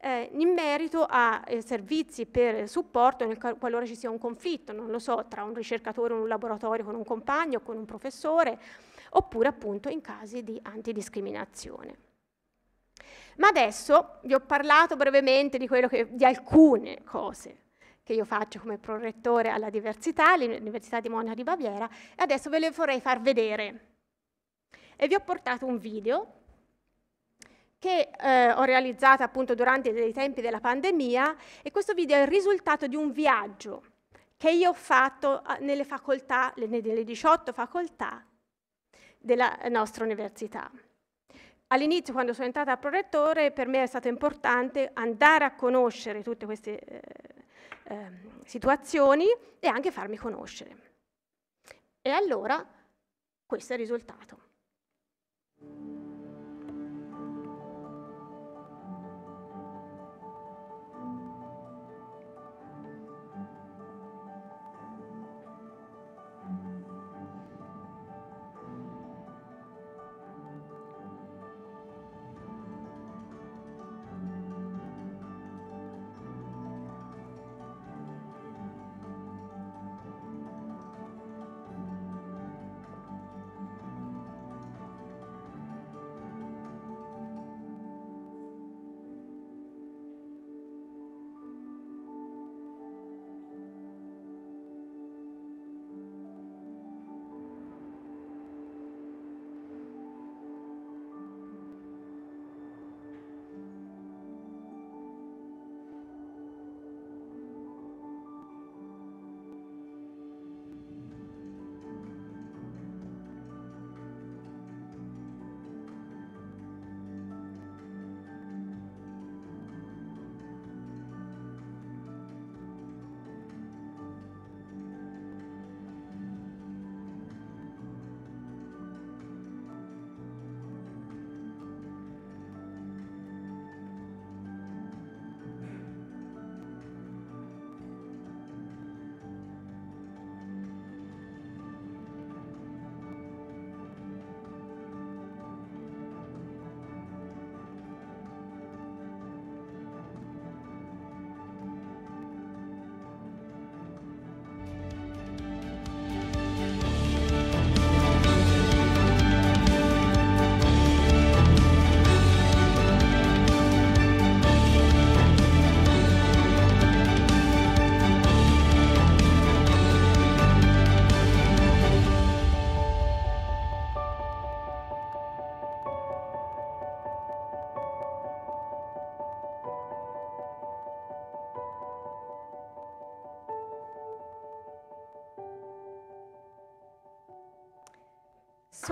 eh, in merito a eh, servizi per supporto nel qualora ci sia un conflitto, non lo so, tra un ricercatore in un laboratorio con un compagno o con un professore, oppure appunto in casi di antidiscriminazione. Ma adesso vi ho parlato brevemente di, che, di alcune cose che io faccio come prorettore alla diversità, all'Università di Monaco di Baviera, e adesso ve le vorrei far vedere. E vi ho portato un video che eh, ho realizzato appunto durante i tempi della pandemia e questo video è il risultato di un viaggio che io ho fatto eh, nelle facoltà, nelle 18 facoltà della eh, nostra università. All'inizio, quando sono entrata a prorettore, per me è stato importante andare a conoscere tutte queste eh, eh, situazioni e anche farmi conoscere. E allora questo è il risultato.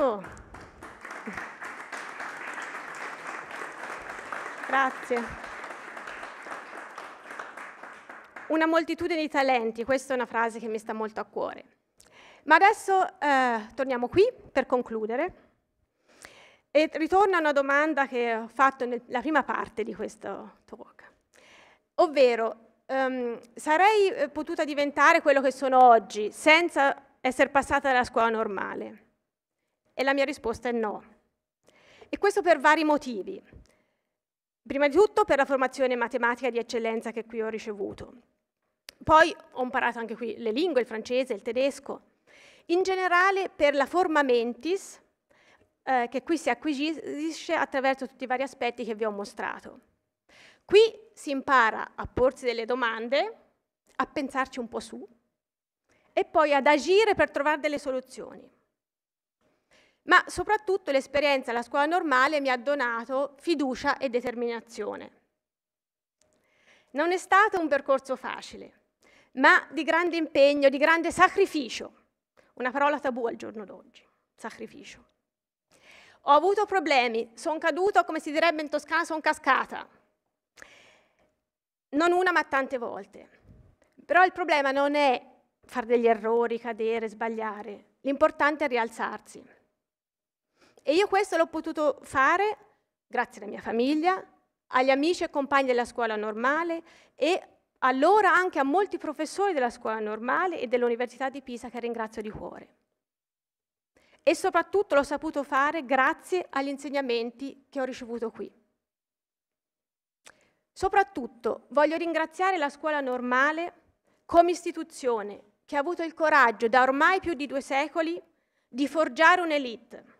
applauso. Grazie. Una moltitudine di talenti, questa è una frase che mi sta molto a cuore. Ma adesso eh, torniamo qui per concludere e ritorno a una domanda che ho fatto nella prima parte di questo talk, ovvero um, sarei eh, potuta diventare quello che sono oggi senza essere passata dalla scuola normale? E la mia risposta è no. E questo per vari motivi. Prima di tutto per la formazione matematica di eccellenza che qui ho ricevuto. Poi ho imparato anche qui le lingue, il francese, il tedesco. In generale per la forma mentis, eh, che qui si acquisisce attraverso tutti i vari aspetti che vi ho mostrato. Qui si impara a porsi delle domande, a pensarci un po' su e poi ad agire per trovare delle soluzioni ma soprattutto l'esperienza alla scuola normale mi ha donato fiducia e determinazione. Non è stato un percorso facile, ma di grande impegno, di grande sacrificio, una parola tabù al giorno d'oggi, sacrificio. Ho avuto problemi, sono caduto, come si direbbe in Toscana, sono cascata. Non una, ma tante volte. Però il problema non è fare degli errori, cadere, sbagliare. L'importante è rialzarsi. E io questo l'ho potuto fare grazie alla mia famiglia, agli amici e compagni della scuola normale e allora anche a molti professori della scuola normale e dell'Università di Pisa che ringrazio di cuore. E soprattutto l'ho saputo fare grazie agli insegnamenti che ho ricevuto qui. Soprattutto voglio ringraziare la scuola normale come istituzione che ha avuto il coraggio da ormai più di due secoli di forgiare un'elite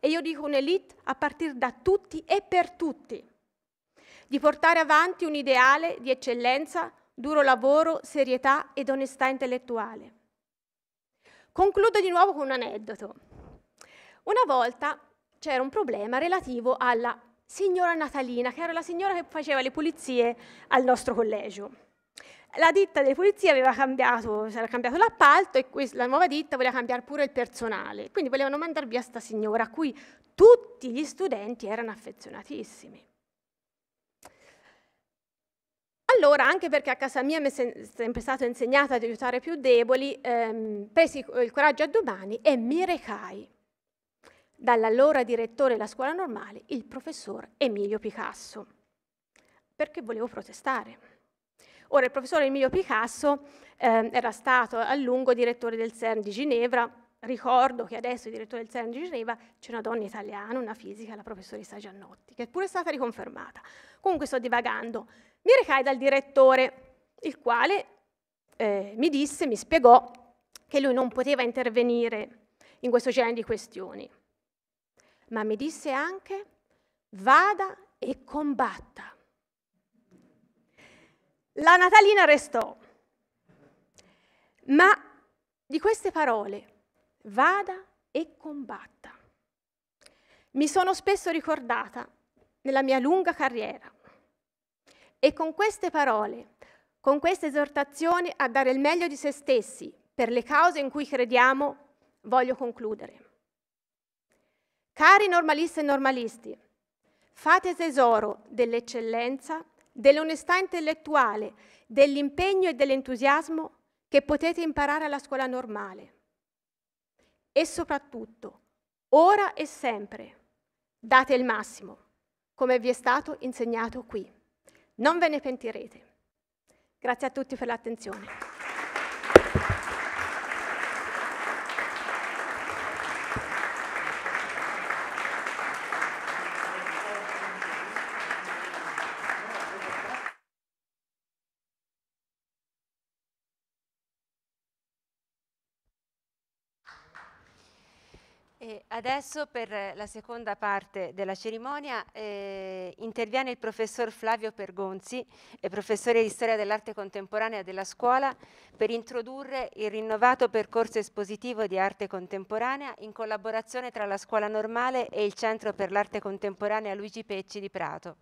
e io dico un'elite a partire da tutti e per tutti, di portare avanti un ideale di eccellenza, duro lavoro, serietà ed onestà intellettuale. Concludo di nuovo con un aneddoto. Una volta c'era un problema relativo alla signora Natalina, che era la signora che faceva le pulizie al nostro collegio la ditta dei polizia aveva cambiato, cioè, cambiato l'appalto e la nuova ditta voleva cambiare pure il personale, quindi volevano mandare via sta signora a cui tutti gli studenti erano affezionatissimi. Allora, anche perché a casa mia mi è sempre stato insegnato ad aiutare i più deboli, ehm, presi il coraggio a domani e mi recai dall'allora direttore della scuola normale, il professor Emilio Picasso, perché volevo protestare. Ora, il professore Emilio Picasso eh, era stato a lungo direttore del CERN di Ginevra, ricordo che adesso è direttore del CERN di Ginevra, c'è una donna italiana, una fisica, la professoressa Giannotti, che è pure stata riconfermata. Comunque sto divagando. Mi recai dal direttore, il quale eh, mi disse, mi spiegò, che lui non poteva intervenire in questo genere di questioni. Ma mi disse anche, vada e combatta. La Natalina restò. Ma di queste parole, vada e combatta, mi sono spesso ricordata nella mia lunga carriera. E con queste parole, con questa esortazione a dare il meglio di se stessi per le cause in cui crediamo, voglio concludere. Cari normaliste e normalisti, fate tesoro dell'eccellenza dell'onestà intellettuale, dell'impegno e dell'entusiasmo che potete imparare alla scuola normale. E soprattutto, ora e sempre, date il massimo, come vi è stato insegnato qui. Non ve ne pentirete. Grazie a tutti per l'attenzione. E adesso per la seconda parte della cerimonia eh, interviene il professor Flavio Pergonzi, professore di storia dell'arte contemporanea della scuola, per introdurre il rinnovato percorso espositivo di arte contemporanea in collaborazione tra la scuola normale e il Centro per l'arte contemporanea Luigi Pecci di Prato.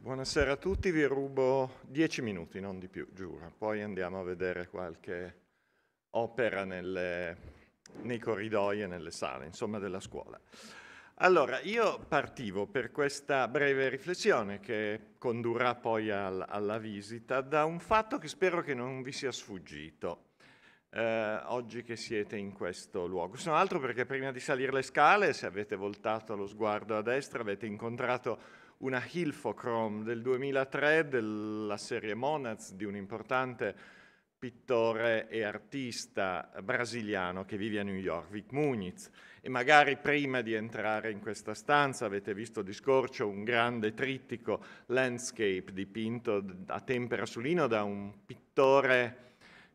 Buonasera a tutti, vi rubo dieci minuti, non di più, giuro, poi andiamo a vedere qualche opera nelle nei corridoi e nelle sale, insomma, della scuola. Allora, io partivo per questa breve riflessione che condurrà poi al, alla visita da un fatto che spero che non vi sia sfuggito eh, oggi che siete in questo luogo. Se non altro perché prima di salire le scale, se avete voltato lo sguardo a destra, avete incontrato una Hilfochrome del 2003 della serie Monads di un importante pittore e artista brasiliano che vive a New York, Vic Muniz. E magari prima di entrare in questa stanza avete visto di scorcio un grande trittico landscape dipinto a tempera sulino da un pittore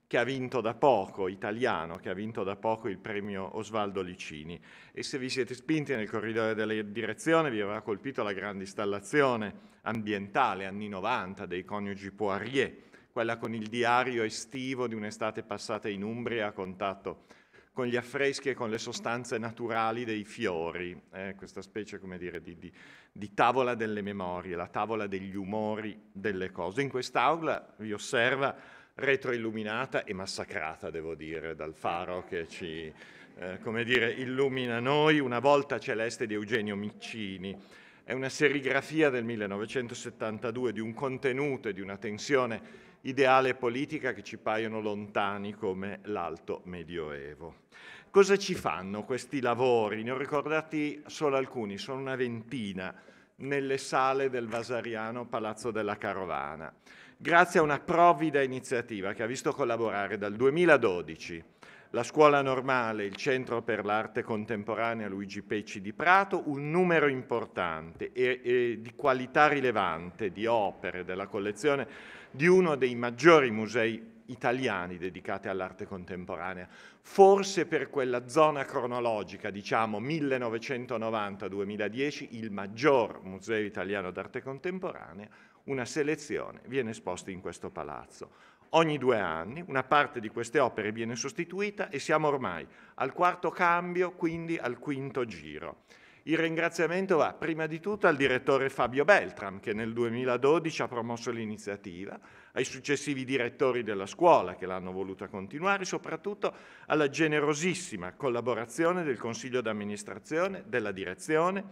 che ha vinto da poco, italiano, che ha vinto da poco il premio Osvaldo Licini. E se vi siete spinti nel corridoio della direzione vi aveva colpito la grande installazione ambientale anni 90 dei coniugi Poirier quella con il diario estivo di un'estate passata in Umbria a contatto con gli affreschi e con le sostanze naturali dei fiori, eh, questa specie come dire, di, di, di, tavola delle memorie, la tavola degli umori delle cose. In quest'aula vi osserva retroilluminata e massacrata, devo dire, dal faro che ci eh, come dire, illumina noi, una volta celeste di Eugenio Miccini. È una serigrafia del 1972 di un contenuto e di una tensione ideale e politica che ci paiono lontani come l'alto medioevo. Cosa ci fanno questi lavori? Ne ho ricordati solo alcuni, sono una ventina, nelle sale del Vasariano Palazzo della Carovana, grazie a una provvida iniziativa che ha visto collaborare dal 2012 la scuola normale, il Centro per l'arte contemporanea Luigi Pecci di Prato, un numero importante e, e di qualità rilevante di opere della collezione di uno dei maggiori musei italiani dedicati all'arte contemporanea, forse per quella zona cronologica, diciamo 1990-2010, il maggior museo italiano d'arte contemporanea, una selezione viene esposta in questo palazzo. Ogni due anni una parte di queste opere viene sostituita e siamo ormai al quarto cambio, quindi al quinto giro. Il ringraziamento va prima di tutto al direttore Fabio Beltram, che nel 2012 ha promosso l'iniziativa, ai successivi direttori della scuola che l'hanno voluta continuare, soprattutto alla generosissima collaborazione del Consiglio d'amministrazione, della direzione,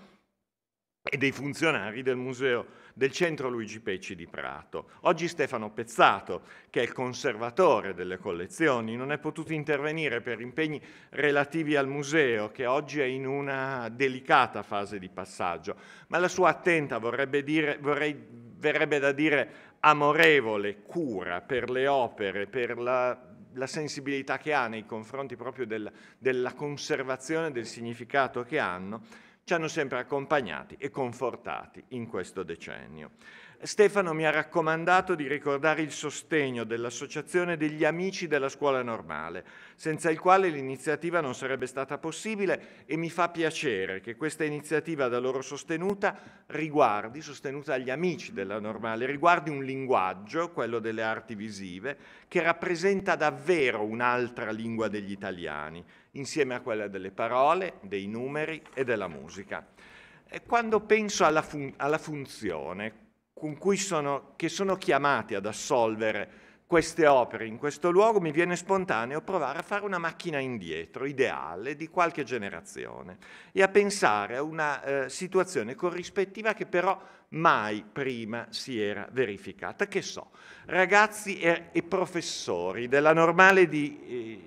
e dei funzionari del museo del centro Luigi Pecci di Prato. Oggi Stefano Pezzato, che è il conservatore delle collezioni, non è potuto intervenire per impegni relativi al museo, che oggi è in una delicata fase di passaggio, ma la sua attenta, dire, vorrei, verrebbe da dire amorevole cura per le opere, per la la sensibilità che ha nei confronti proprio del, della conservazione del significato che hanno, ci hanno sempre accompagnati e confortati in questo decennio. Stefano mi ha raccomandato di ricordare il sostegno dell'Associazione degli Amici della Scuola Normale, senza il quale l'iniziativa non sarebbe stata possibile e mi fa piacere che questa iniziativa da loro sostenuta riguardi, sostenuta agli amici della normale, riguardi un linguaggio, quello delle arti visive, che rappresenta davvero un'altra lingua degli italiani, insieme a quella delle parole, dei numeri e della musica. quando penso alla, fun alla funzione, sono, che sono chiamati ad assolvere queste opere in questo luogo, mi viene spontaneo provare a fare una macchina indietro, ideale, di qualche generazione, e a pensare a una eh, situazione corrispettiva che però mai prima si era verificata. Che so, ragazzi e, e professori della normale di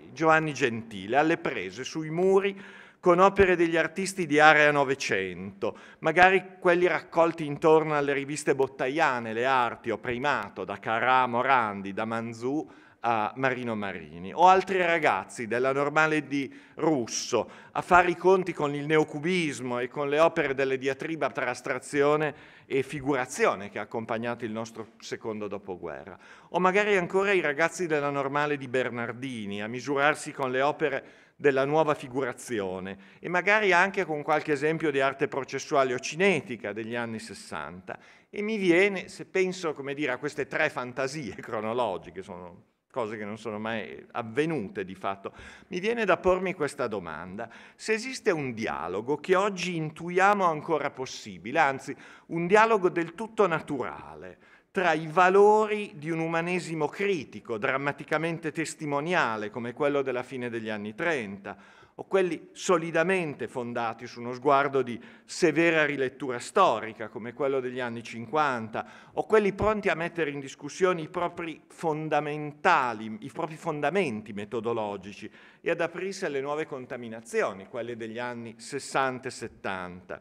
eh, Giovanni Gentile alle prese sui muri con opere degli artisti di area Novecento, magari quelli raccolti intorno alle riviste bottaiane, Le Arti o Primato, da Carà a Morandi, da Manzù a Marino Marini, o altri ragazzi della normale di Russo, a fare i conti con il neocubismo e con le opere delle diatriba tra astrazione e figurazione che ha accompagnato il nostro secondo dopoguerra, o magari ancora i ragazzi della normale di Bernardini, a misurarsi con le opere della nuova figurazione e magari anche con qualche esempio di arte processuale o cinetica degli anni 60 e mi viene, se penso dire, a queste tre fantasie [laughs] cronologiche, sono cose che non sono mai avvenute di fatto, mi viene da pormi questa domanda, se esiste un dialogo che oggi intuiamo ancora possibile, anzi un dialogo del tutto naturale, tra i valori di un umanesimo critico, drammaticamente testimoniale, come quello della fine degli anni 30, o quelli solidamente fondati su uno sguardo di severa rilettura storica, come quello degli anni 50, o quelli pronti a mettere in discussione i propri fondamentali, i propri fondamenti metodologici e ad aprirsi alle nuove contaminazioni, quelle degli anni 60 e 70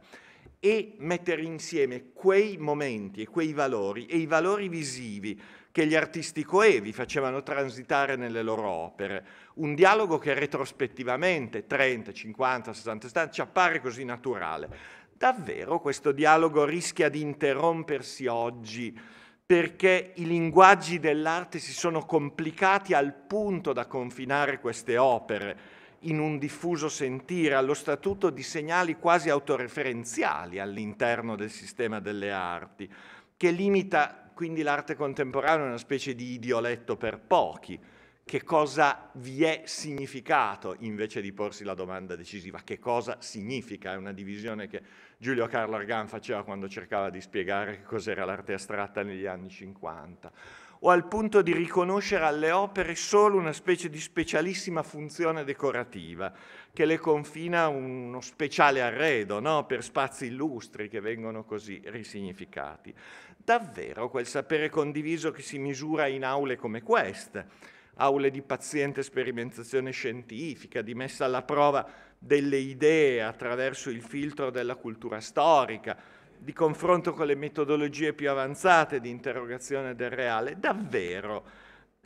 e mettere insieme quei momenti e quei valori e i valori visivi che gli artisti coevi facevano transitare nelle loro opere. Un dialogo che retrospettivamente, 30, 50, 60, 70, ci appare così naturale. Davvero questo dialogo rischia di interrompersi oggi perché i linguaggi dell'arte si sono complicati al punto da confinare queste opere in un diffuso sentire, allo statuto di segnali quasi autoreferenziali all'interno del sistema delle arti, che limita quindi l'arte contemporanea a una specie di idioletto per pochi. Che cosa vi è significato invece di porsi la domanda decisiva? Che cosa significa? È una divisione che Giulio Carlo Argan faceva quando cercava di spiegare che cos'era l'arte astratta negli anni 50 o al punto di riconoscere alle opere solo una specie di specialissima funzione decorativa, che le confina uno speciale arredo no? per spazi illustri che vengono così risignificati. Davvero quel sapere condiviso che si misura in aule come queste, aule di paziente sperimentazione scientifica, di messa alla prova delle idee attraverso il filtro della cultura storica, di confronto con le metodologie più avanzate di interrogazione del reale. Davvero,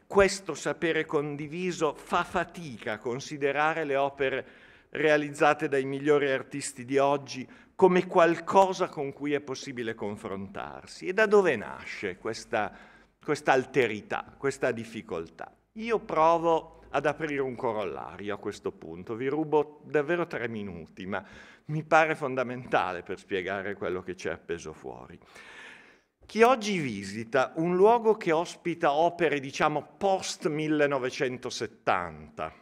questo sapere condiviso fa fatica a considerare le opere realizzate dai migliori artisti di oggi come qualcosa con cui è possibile confrontarsi. E da dove nasce questa, questa alterità, questa difficoltà? Io provo ad aprire un corollario a questo punto, vi rubo davvero tre minuti, ma mi pare fondamentale per spiegare quello che c'è appeso fuori. Chi oggi visita un luogo che ospita opere, diciamo, post 1970,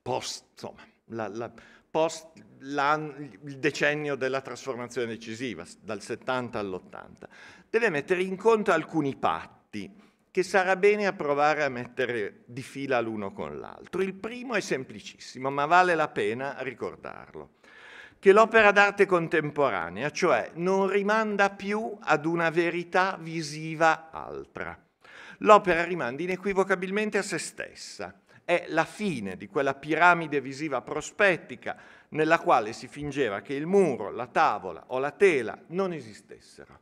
post, insomma, la, la, post il decennio della trasformazione decisiva, dal 70 all'80, deve mettere in conto alcuni patti che sarà bene a provare a mettere di fila l'uno con l'altro. Il primo è semplicissimo, ma vale la pena ricordarlo che l'opera d'arte contemporanea, cioè non rimanda più ad una verità visiva altra. L'opera rimanda inequivocabilmente a se stessa, è la fine di quella piramide visiva prospettica nella quale si fingeva che il muro, la tavola o la tela non esistessero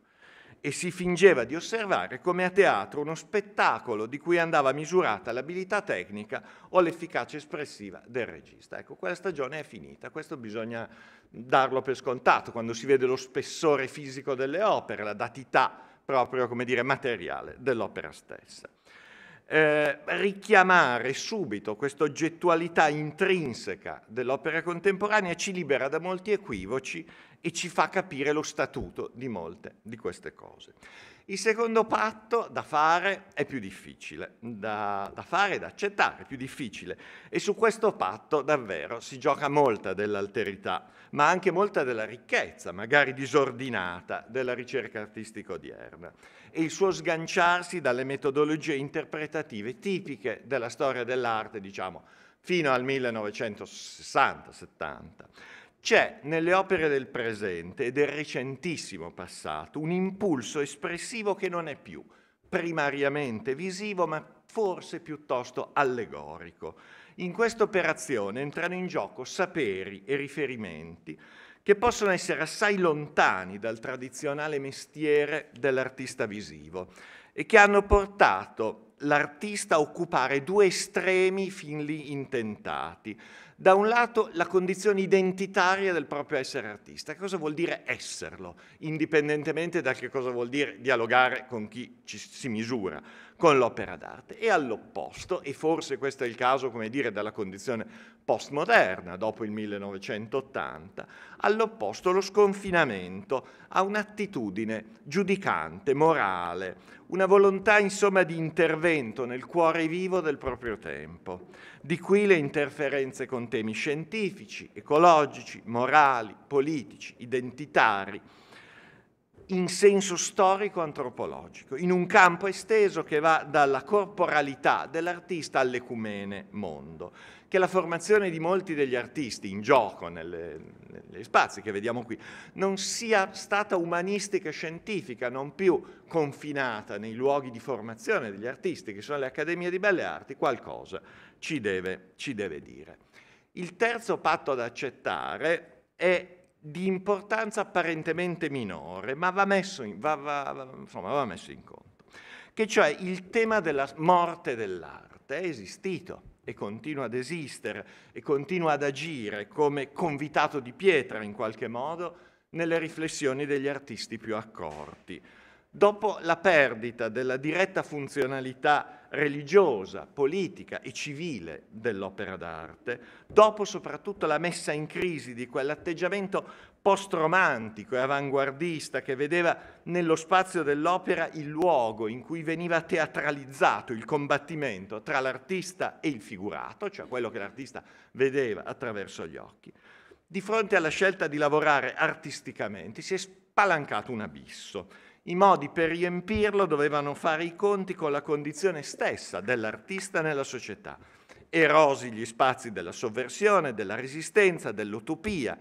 e si fingeva di osservare come a teatro uno spettacolo di cui andava misurata l'abilità tecnica o l'efficacia espressiva del regista. Ecco, quella stagione è finita, questo bisogna darlo per scontato quando si vede lo spessore fisico delle opere, la datità proprio, come dire, materiale dell'opera stessa eh, richiamare subito questa oggettualità intrinseca dell'opera contemporanea ci libera da molti equivoci e ci fa capire lo statuto di molte di queste cose. Il secondo patto da fare è più difficile, da, da fare, da accettare, è più difficile e su questo patto davvero si gioca molta dell'alterità, ma anche molta della ricchezza, magari disordinata, della ricerca artistica odierna e il suo sganciarsi dalle metodologie interpretative tipiche della storia dell'arte, diciamo, fino al 1960-70. C'è nelle opere del presente e del recentissimo passato un impulso espressivo che non è più primariamente visivo, ma forse piuttosto allegorico. In questa operazione entrano in gioco saperi e riferimenti che possono essere assai lontani dal tradizionale mestiere dell'artista visivo e che hanno portato l'artista a occupare due estremi fin lì intentati. Da un lato la condizione identitaria del proprio essere artista, cosa vuol dire esserlo, indipendentemente da che cosa vuol dire dialogare con chi ci si misura con l'opera d'arte. E all'opposto, e forse questo è il caso, come dire, della condizione postmoderna dopo il 1980, all'opposto lo sconfinamento a un'attitudine giudicante, morale, una volontà insomma di intervento nel cuore vivo del proprio tempo. Di qui le interferenze con temi scientifici, ecologici, morali, politici, identitari, in senso storico-antropologico, in un campo esteso che va dalla corporalità dell'artista all'ecumene mondo, che la formazione di molti degli artisti in gioco nelle, negli spazi che vediamo qui non sia stata umanistica e scientifica, non più confinata nei luoghi di formazione degli artisti, che sono le accademie di belle arti, qualcosa ci deve, ci deve dire. Il terzo patto da accettare è di importanza apparentemente minore, ma va messo in, va, va, insomma, va messo in conto, che cioè il tema della morte dell'arte è esistito e continua ad esistere e continua ad agire come convitato di pietra in qualche modo nelle riflessioni degli artisti più accorti dopo la perdita della diretta funzionalità religiosa, politica e civile dell'opera d'arte, dopo soprattutto la messa in crisi di quell'atteggiamento post-romantico e avanguardista che vedeva nello spazio dell'opera il luogo in cui veniva teatralizzato il combattimento tra l'artista e il figurato, cioè quello che l'artista vedeva attraverso gli occhi, di fronte alla scelta di lavorare artisticamente si è spalancato un abisso i modi per riempirlo dovevano fare i conti con la condizione stessa dell'artista nella società, erosi gli spazi della sovversione, della resistenza, dell'utopia,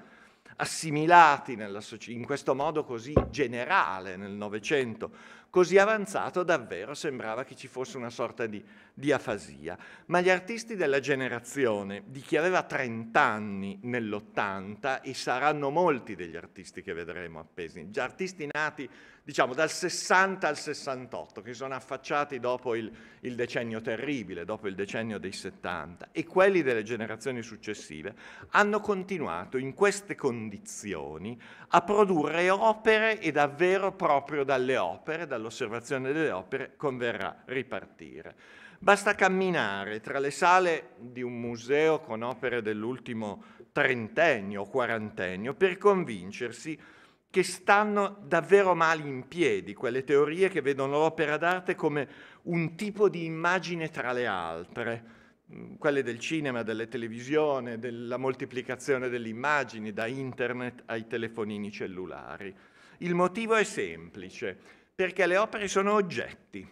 assimilati so- in questo modo così generale nel Novecento, così avanzato davvero sembrava che ci fosse una sorta di, di afasia. Ma gli artisti della generazione, di chi aveva 30 anni nell'80, e saranno molti degli artisti che vedremo appesi, artisti nati diciamo dal 60 al 68, che sono affacciati dopo il, il decennio terribile, dopo il decennio dei 70, e quelli delle generazioni successive, hanno continuato in queste condizioni a produrre opere e davvero proprio dalle opere, dall'osservazione delle opere, converrà ripartire. Basta camminare tra le sale di un museo con opere dell'ultimo trentennio o quarantennio per convincersi che che stanno davvero male in piedi, quelle teorie che vedono l'opera d'arte come un tipo di immagine tra le altre, mm, quelle del cinema, delle televisioni, della moltiplicazione delle immagini da internet ai telefonini cellulari. Il motivo è semplice, perché le opere sono oggetti,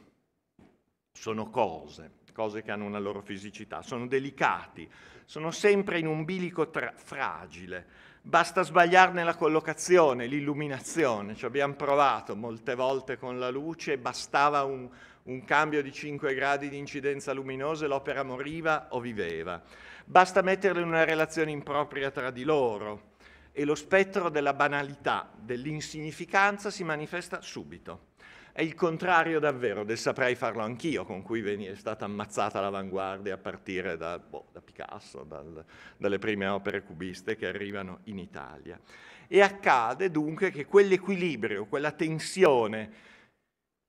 sono cose, cose che hanno una loro fisicità, sono delicati, sono sempre in un bilico tra- fragile Basta sbagliarne la collocazione, l'illuminazione, ci abbiamo provato molte volte con la luce, bastava un, un cambio di 5 gradi di incidenza luminosa e l'opera moriva o viveva. Basta metterle in una relazione impropria tra di loro e lo spettro della banalità, dell'insignificanza si manifesta subito è il contrario davvero del saprei farlo anch'io, con cui è stata ammazzata l'avanguardia a partire da, boh, da Picasso, dal, dalle prime opere cubiste che arrivano in Italia. E accade dunque che quell'equilibrio, quella tensione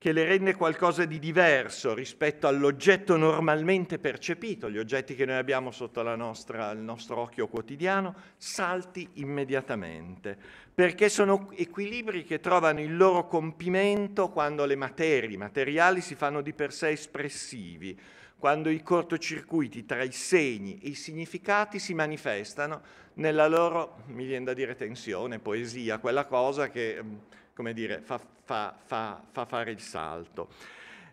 che le rende qualcosa di diverso rispetto all'oggetto normalmente percepito, gli oggetti che noi abbiamo sotto nostra, il nostro occhio quotidiano, salti immediatamente, perché sono equilibri che trovano il loro compimento quando le materie, i materiali si fanno di per sé espressivi, quando i cortocircuiti tra i segni e i significati si manifestano nella loro, mi viene da dire, tensione, poesia, quella cosa che come dire, fa, fa, fa, fa fare il salto.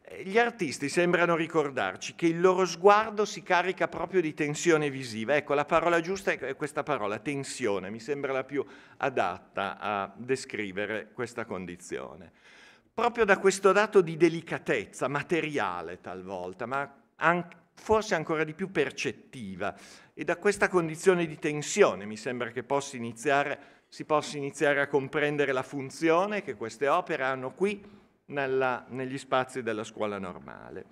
Eh, gli artisti sembrano ricordarci che il loro sguardo si carica proprio di tensione visiva. Ecco, la parola giusta è questa parola, tensione, mi sembra la più adatta a descrivere questa condizione. Proprio da questo dato di delicatezza, materiale talvolta, ma anche, forse ancora di più percettiva, e da questa condizione di tensione mi sembra che possa iniziare si possa iniziare a comprendere la funzione che queste opere hanno qui nella, negli spazi della scuola normale.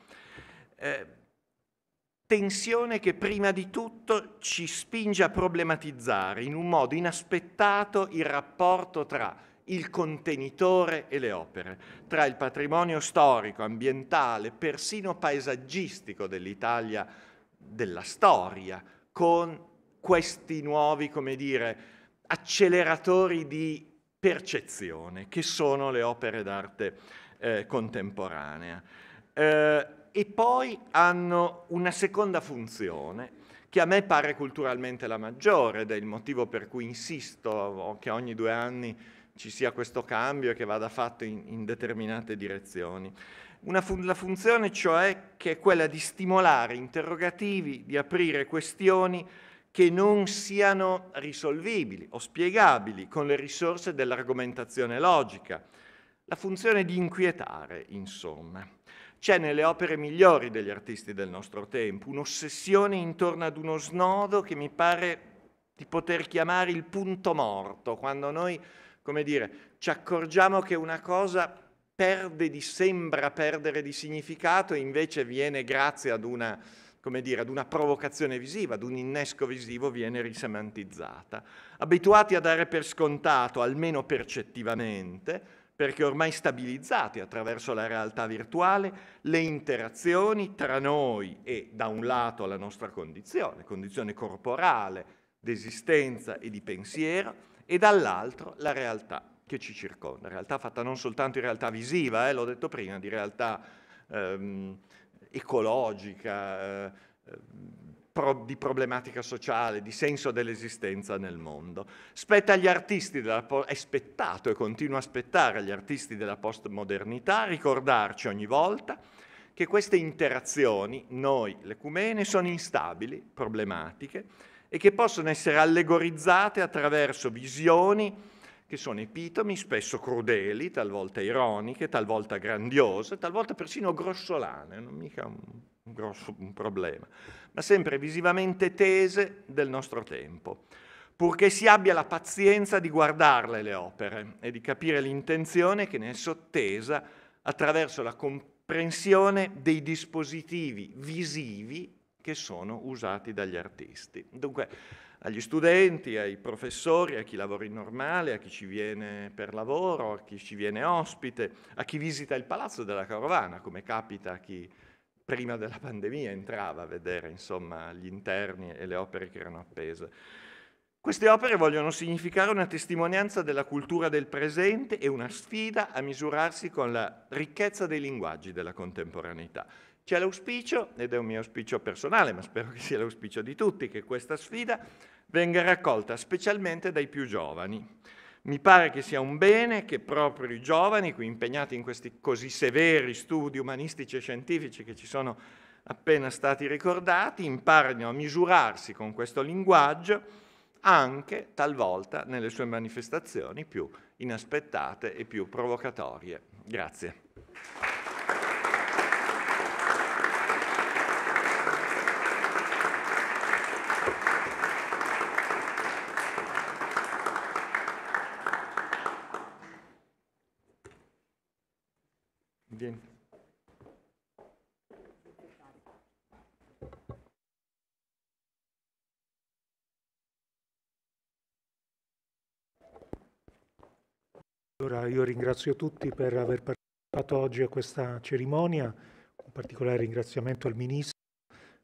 Eh, tensione che prima di tutto ci spinge a problematizzare in un modo inaspettato il rapporto tra il contenitore e le opere, tra il patrimonio storico, ambientale, persino paesaggistico dell'Italia, della storia, con questi nuovi, come dire, acceleratori di percezione, che sono le opere d'arte eh, contemporanea. Eh, e poi hanno una seconda funzione, che a me pare culturalmente la maggiore, ed è il motivo per cui insisto che ogni due anni ci sia questo cambio e che vada fatto in, in determinate direzioni. Fun- la funzione cioè che è quella di stimolare interrogativi, di aprire questioni che non siano risolvibili o spiegabili con le risorse dell'argomentazione logica. La funzione di inquietare, insomma. C'è nelle opere migliori degli artisti del nostro tempo un'ossessione intorno ad uno snodo che mi pare di poter chiamare il punto morto, quando noi, come dire, ci accorgiamo che una cosa perde di, sembra perdere di significato e invece viene grazie ad una come dire, ad una provocazione visiva, ad un innesco visivo viene risemantizzata. Abituati a dare per scontato, almeno percettivamente, perché ormai stabilizzati attraverso la realtà virtuale, le interazioni tra noi e da un lato la nostra condizione, condizione corporale, d'esistenza e di pensiero, e dall'altro la realtà che ci circonda, realtà fatta non soltanto di realtà visiva, eh, l'ho detto prima, di realtà... Ehm, ecologica, eh, eh, pro, di problematica sociale, di senso dell'esistenza nel mondo. Spetta agli artisti, della, è spettato e continua a spettare agli artisti della postmodernità ricordarci ogni volta che queste interazioni, noi, le cumene, sono instabili, problematiche e che possono essere allegorizzate attraverso visioni che sono epitomi spesso crudeli, talvolta ironiche, talvolta grandiose, talvolta persino grossolane, non mica un grosso un problema, ma sempre visivamente tese del nostro tempo, purché si abbia la pazienza di guardarle le opere e di capire l'intenzione che ne è sottesa attraverso la comprensione dei dispositivi visivi che sono usati dagli artisti. Dunque, agli studenti, ai professori, a chi lavora in normale, a chi ci viene per lavoro, a chi ci viene ospite, a chi visita il palazzo della carovana, come capita a chi prima della [laughs] pandemia entrava a vedere insomma, gli interni e le opere che erano appese. Queste opere vogliono significare una testimonianza della cultura del presente e una sfida a misurarsi con la ricchezza dei linguaggi della contemporaneità. C'è l'auspicio, ed è un mio auspicio personale, ma spero che sia l'auspicio di tutti, che questa sfida venga raccolta specialmente dai più giovani. Mi pare che sia un bene che proprio i giovani, qui impegnati in questi così severi studi umanistici e scientifici che ci sono appena stati ricordati, imparino a misurarsi con questo linguaggio anche talvolta nelle sue manifestazioni più inaspettate e più provocatorie. Grazie. Allora io ringrazio tutti per aver partecipato oggi a questa cerimonia, un particolare ringraziamento al Ministro,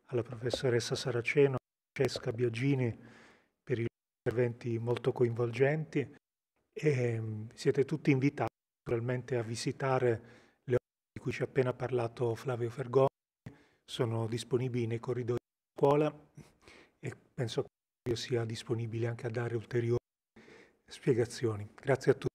alla professoressa Saraceno, a Francesca Biagini per i interventi molto coinvolgenti e mm, siete tutti invitati naturalmente a visitare le opere di cui ci ha appena parlato Flavio Fergoni, sono disponibili nei corridoi della scuola e penso che io sia disponibile anche a dare ulteriori spiegazioni. Grazie a tutti.